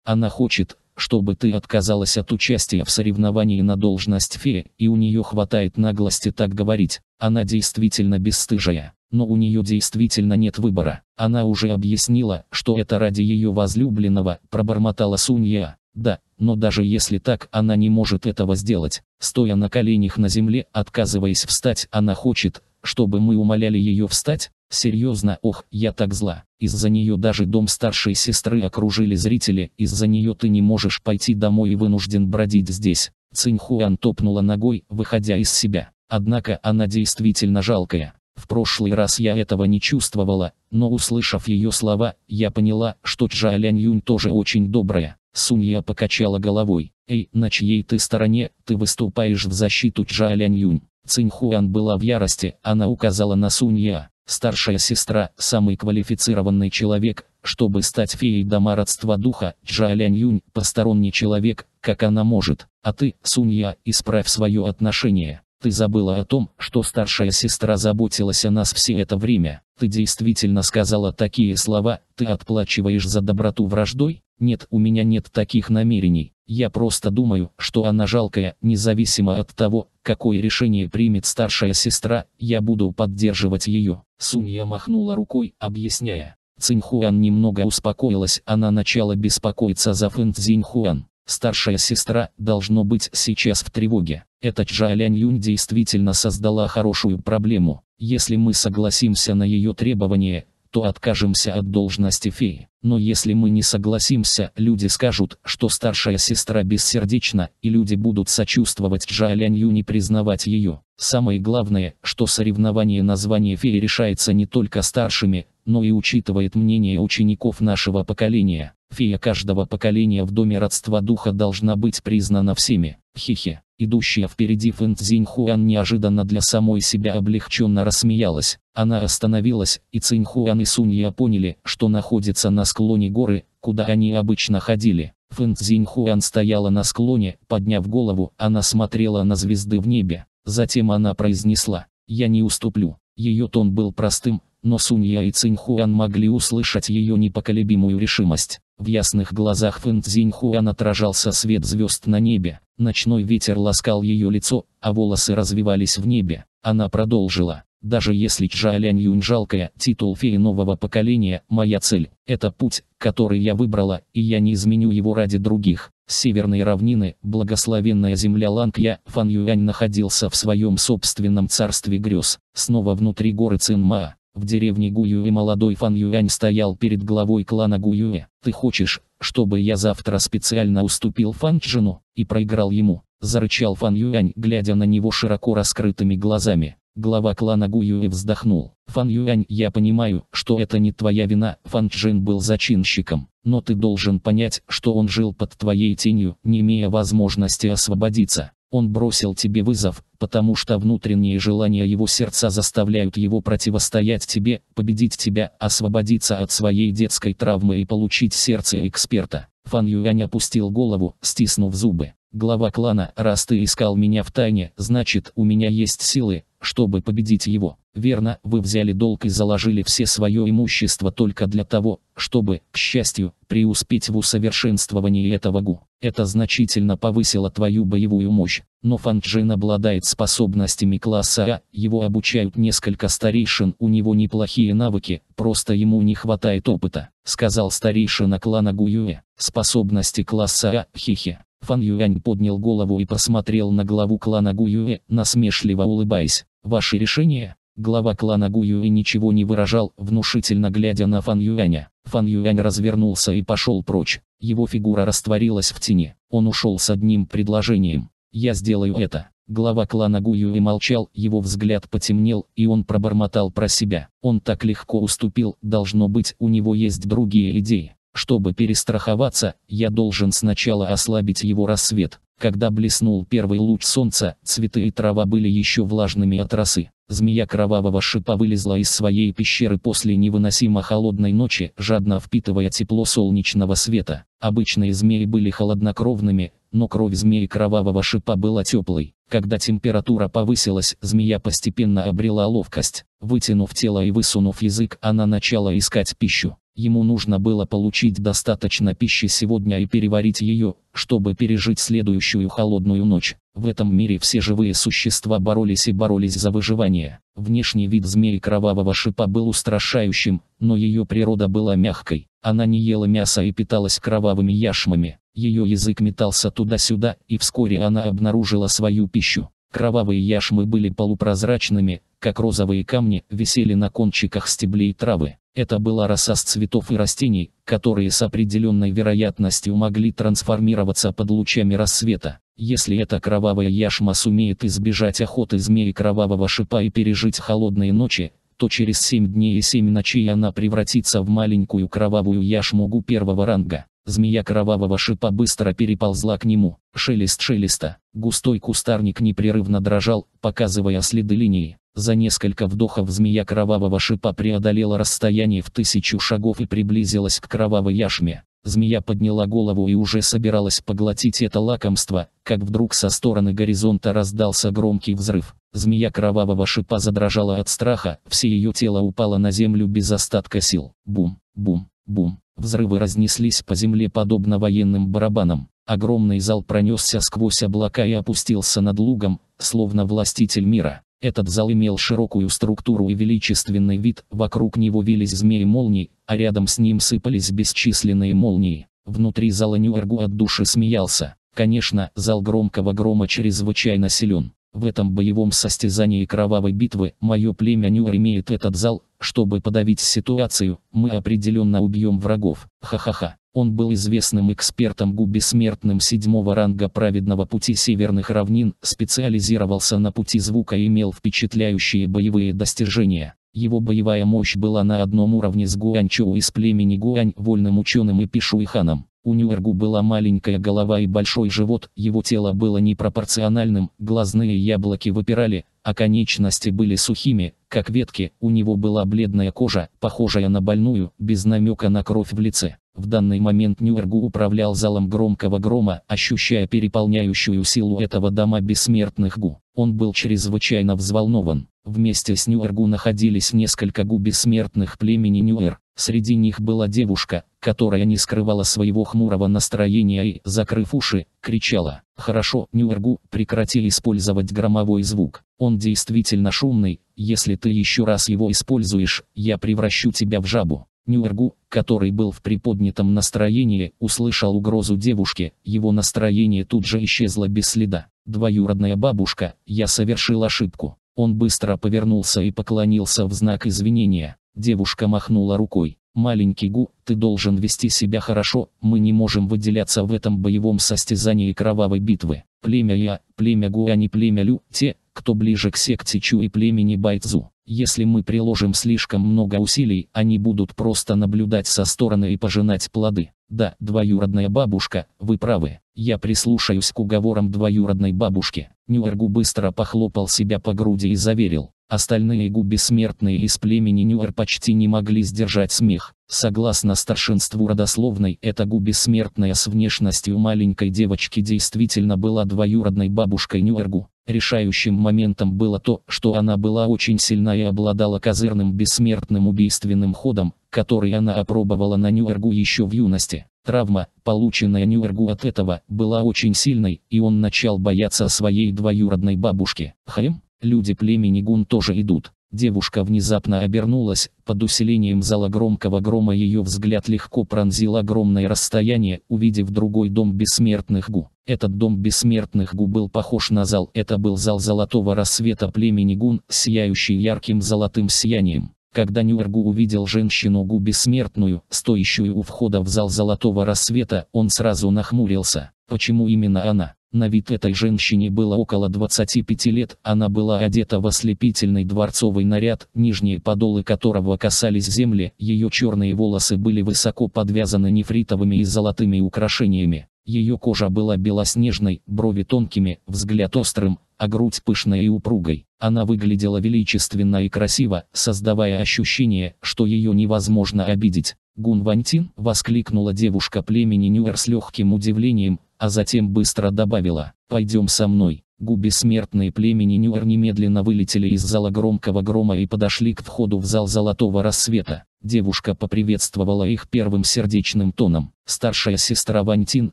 Она хочет, чтобы ты отказалась от участия в соревновании на должность феи, и у нее хватает наглости так говорить. Она действительно бесстыжая. Но у нее действительно нет выбора. Она уже объяснила, что это ради ее возлюбленного, пробормотала Сунья. Да, но даже если так, она не может этого сделать. Стоя на коленях на земле, отказываясь встать, она хочет, чтобы мы умоляли ее встать? Серьезно, ох, я так зла. Из-за нее даже дом старшей сестры окружили зрители, из-за нее ты не можешь пойти домой и вынужден бродить здесь. Циньхуан топнула ногой, выходя из себя. Однако она действительно жалкая. В прошлый раз я этого не чувствовала, но услышав ее слова, я поняла, что Чжалянь Юнь тоже очень добрая. Сунья покачала головой. «Эй, на чьей ты стороне, ты выступаешь в защиту Чжалянь Юнь?» Циньхуан была в ярости, она указала на Сунья. Старшая сестра – самый квалифицированный человек, чтобы стать феей дома родства духа, Джаолянь Юнь – посторонний человек, как она может. А ты, Сунья, исправь свое отношение. Ты забыла о том, что старшая сестра заботилась о нас все это время. Ты действительно сказала такие слова, ты отплачиваешь за доброту враждой? Нет, у меня нет таких намерений. Я просто думаю, что она жалкая, независимо от того, какое решение примет старшая сестра, я буду поддерживать ее. Сунья махнула рукой, объясняя. Циньхуан немного успокоилась, она начала беспокоиться за Фэн Цзиньхуан. Старшая сестра, должно быть, сейчас в тревоге. Эта Чжалянь Юнь действительно создала хорошую проблему. Если мы согласимся на ее требования, то откажемся от должности феи. Но если мы не согласимся, люди скажут, что старшая сестра бессердечна, и люди будут сочувствовать Джалянью не признавать ее. Самое главное, что соревнование названия феи решается не только старшими, но и учитывает мнение учеников нашего поколения. Фея каждого поколения в доме родства духа должна быть признана всеми. Хихи, идущая впереди Фэн Цзиньхуан неожиданно для самой себя облегченно рассмеялась. Она остановилась, и Циньхуан и Сунья поняли, что находится на склоне горы, куда они обычно ходили. Фэн Цзиньхуан стояла на склоне, подняв голову, она смотрела на звезды в небе. Затем она произнесла «Я не уступлю». Ее тон был простым, но Сунья и Циньхуан могли услышать ее непоколебимую решимость. В ясных глазах Фэн Цзиньхуан отражался свет звезд на небе, ночной ветер ласкал ее лицо, а волосы развивались в небе. Она продолжила. Даже если Чжаолянь Юнь жалкая, титул феи нового поколения, моя цель, это путь, который я выбрала, и я не изменю его ради других. Северные равнины, благословенная земля Лангья, Фан Юань находился в своем собственном царстве грез, снова внутри горы Цинмаа. В деревне Гуюэ молодой Фан Юань стоял перед главой клана Гуюэ. «Ты хочешь, чтобы я завтра специально уступил Фан Чжину и проиграл ему?» Зарычал Фан Юань, глядя на него широко раскрытыми глазами. Глава клана Гуюэ вздохнул. «Фан Юань, я понимаю, что это не твоя вина, Фан Чжин был зачинщиком, но ты должен понять, что он жил под твоей тенью, не имея возможности освободиться. Он бросил тебе вызов, потому что внутренние желания его сердца заставляют его противостоять тебе, победить тебя, освободиться от своей детской травмы и получить сердце эксперта. Фан Юань опустил голову, стиснув зубы. Глава клана, раз ты искал меня в тайне, значит, у меня есть силы, чтобы победить его. Верно, вы взяли долг и заложили все свое имущество только для того, чтобы, к счастью, преуспеть в усовершенствовании этого ГУ. Это значительно повысило твою боевую мощь. Но Фанджин обладает способностями класса А, его обучают несколько старейшин, у него неплохие навыки, просто ему не хватает опыта, сказал старейшина клана Гуюэ. Способности класса А, хихи. Фан Юань поднял голову и посмотрел на главу клана Гуюэ, насмешливо улыбаясь. Ваше решение? Глава клана Гу Юэ ничего не выражал, внушительно глядя на Фан Юэня. Фан Юэнь развернулся и пошел прочь. Его фигура растворилась в тени. Он ушел с одним предложением. «Я сделаю это». Глава клана Гу Юэ молчал, его взгляд потемнел, и он пробормотал про себя. Он так легко уступил, должно быть, у него есть другие идеи. Чтобы перестраховаться, я должен сначала ослабить его рассвет. Когда блеснул первый луч солнца, цветы и трава были еще влажными от росы. Змея кровавого шипа вылезла из своей пещеры после невыносимо холодной ночи, жадно впитывая тепло солнечного света. Обычные змеи были холоднокровными, но кровь змеи кровавого шипа была теплой. Когда температура повысилась, змея постепенно обрела ловкость. Вытянув тело и высунув язык, она начала искать пищу. Ему нужно было получить достаточно пищи сегодня и переварить ее, чтобы пережить следующую холодную ночь. В этом мире все живые существа боролись и боролись за выживание. Внешний вид змеи кровавого шипа был устрашающим, но ее природа была мягкой. Она не ела мясо и питалась кровавыми яшмами. Ее язык метался туда-сюда, и вскоре она обнаружила свою пищу. Кровавые яшмы были полупрозрачными, как розовые камни, висели на кончиках стеблей травы. Это была роса с цветов и растений, которые с определенной вероятностью могли трансформироваться под лучами рассвета. Если эта кровавая яшма сумеет избежать охоты змеи кровавого шипа и пережить холодные ночи, то через 7 дней и 7 ночей она превратится в маленькую кровавую яшмугу первого ранга. Змея кровавого шипа быстро переползла к нему. Шелест шелеста. Густой кустарник непрерывно дрожал, показывая следы линии. За несколько вдохов змея кровавого шипа преодолела расстояние в тысячу шагов и приблизилась к кровавой яшме. Змея подняла голову и уже собиралась поглотить это лакомство, как вдруг со стороны горизонта раздался громкий взрыв. Змея кровавого шипа задрожала от страха, все ее тело упало на землю без остатка сил. Бум, бум, бум. Взрывы разнеслись по земле подобно военным барабанам. Огромный зал пронесся сквозь облака и опустился над лугом, словно властитель мира. Этот зал имел широкую структуру и величественный вид, вокруг него вились змеи молний, а рядом с ним сыпались бесчисленные молнии. Внутри зала Нюэргу от души смеялся. Конечно, зал громкого грома чрезвычайно силен. В этом боевом состязании кровавой битвы мое племя Нюр имеет этот зал, чтобы подавить ситуацию, мы определенно убьем врагов. Ха-ха-ха. Он был известным экспертом Гу бессмертным седьмого ранга праведного пути северных равнин, специализировался на пути звука и имел впечатляющие боевые достижения. Его боевая мощь была на одном уровне с Гуанчоу из племени Гуань, вольным ученым и Пишуиханом. У Ньюэргу была маленькая голова и большой живот, его тело было непропорциональным, глазные яблоки выпирали, а конечности были сухими, как ветки, у него была бледная кожа, похожая на больную, без намека на кровь в лице. В данный момент Нюргу управлял залом громкого грома, ощущая переполняющую силу этого дома бессмертных гу. Он был чрезвычайно взволнован. Вместе с Нюэргу находились несколько гу бессмертных племени Нюэр. Среди них была девушка, которая не скрывала своего хмурого настроения и, закрыв уши, кричала. «Хорошо, Нюэргу, прекрати использовать громовой звук. Он действительно шумный, если ты еще раз его используешь, я превращу тебя в жабу». Нюэргу, который был в приподнятом настроении, услышал угрозу девушки, его настроение тут же исчезло без следа. «Двоюродная бабушка, я совершил ошибку». Он быстро повернулся и поклонился в знак извинения. Девушка махнула рукой. «Маленький Гу, ты должен вести себя хорошо, мы не можем выделяться в этом боевом состязании кровавой битвы. Племя Я, племя Гу, а не племя Лю, те, кто ближе к секте Чу и племени Байдзу. Если мы приложим слишком много усилий, они будут просто наблюдать со стороны и пожинать плоды. Да, двоюродная бабушка, вы правы. Я прислушаюсь к уговорам двоюродной бабушки. Нюэргу быстро похлопал себя по груди и заверил. Остальные гу бессмертные из племени Нюэр почти не могли сдержать смех. Согласно старшинству родословной, эта гу бессмертная с внешностью маленькой девочки действительно была двоюродной бабушкой Нюэргу. Решающим моментом было то, что она была очень сильна и обладала козырным бессмертным убийственным ходом, который она опробовала на Нюэргу еще в юности. Травма, полученная Нюэргу от этого, была очень сильной, и он начал бояться своей двоюродной бабушки. Хэм, люди племени Гун тоже идут. Девушка внезапно обернулась, под усилением зала громкого грома ее взгляд легко пронзил огромное расстояние, увидев другой дом бессмертных Гу. Этот дом бессмертных Гу был похож на зал. Это был зал золотого рассвета племени Гун, сияющий ярким золотым сиянием. Когда Нюргу увидел женщину Гу бессмертную, стоящую у входа в зал золотого рассвета, он сразу нахмурился. Почему именно она? На вид этой женщине было около 25 лет, она была одета в ослепительный дворцовый наряд, нижние подолы которого касались земли, ее черные волосы были высоко подвязаны нефритовыми и золотыми украшениями. Ее кожа была белоснежной, брови тонкими, взгляд острым, а грудь пышной и упругой. Она выглядела величественно и красиво, создавая ощущение, что ее невозможно обидеть. «Гун Вантин!» — воскликнула девушка племени Нюэр с легким удивлением, а затем быстро добавила «Пойдем со мной». Губи смертные племени Нюэр немедленно вылетели из зала громкого грома и подошли к входу в зал золотого рассвета. Девушка поприветствовала их первым сердечным тоном. «Старшая сестра Вантин,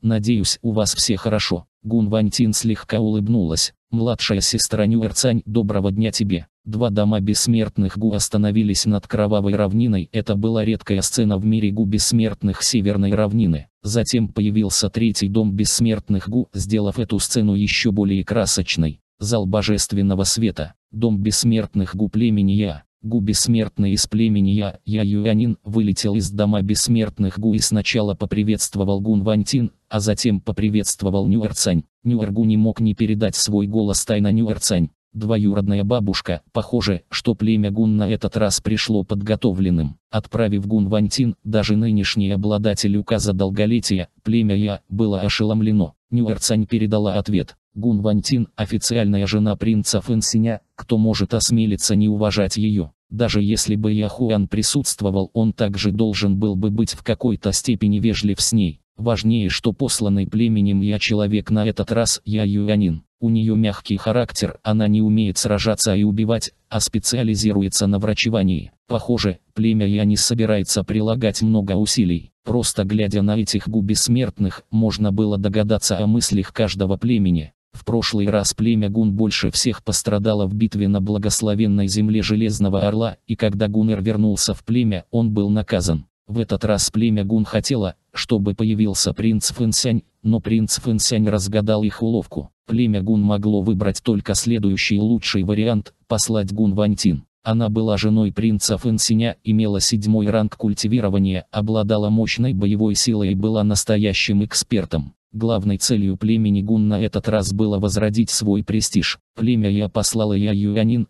надеюсь, у вас все хорошо». Гун Вантин слегка улыбнулась. «Младшая сестра Нюэрцань, доброго дня тебе». Два дома бессмертных Гу остановились над кровавой равниной. Это была редкая сцена в мире Гу бессмертных Северной равнины. Затем появился третий дом бессмертных Гу, сделав эту сцену еще более красочной. Зал божественного света. Дом бессмертных Гу племени Я. Гу бессмертный из племени Я, Я Юанин, вылетел из дома бессмертных Гу и сначала поприветствовал Гун Вантин, а затем поприветствовал Нюарцань. Нюаргу не мог не передать свой голос тайно Нюарцань. Двоюродная бабушка, похоже, что племя Гун на этот раз пришло подготовленным. Отправив Гун Вантин, даже нынешний обладатель указа долголетия, племя Я, было ошеломлено. Нюэрцань передала ответ. Гун Вантин, официальная жена принца Фэнсиня, кто может осмелиться не уважать ее. Даже если бы Яхуан присутствовал, он также должен был бы быть в какой-то степени вежлив с ней. Важнее, что посланный племенем я человек на этот раз я юанин. У нее мягкий характер, она не умеет сражаться и убивать, а специализируется на врачевании. Похоже, племя я не собирается прилагать много усилий. Просто глядя на этих губесмертных, можно было догадаться о мыслях каждого племени. В прошлый раз племя Гун больше всех пострадало в битве на благословенной земле Железного Орла, и когда Гунер вернулся в племя, он был наказан. В этот раз племя Гун хотело, чтобы появился принц Фэнсянь, но принц Фэнсянь разгадал их уловку. Племя Гун могло выбрать только следующий лучший вариант – послать Гун Вантин. Она была женой принца Фэнсиня, имела седьмой ранг культивирования, обладала мощной боевой силой и была настоящим экспертом. Главной целью племени Гун на этот раз было возродить свой престиж. Племя Я послало Я Юанин,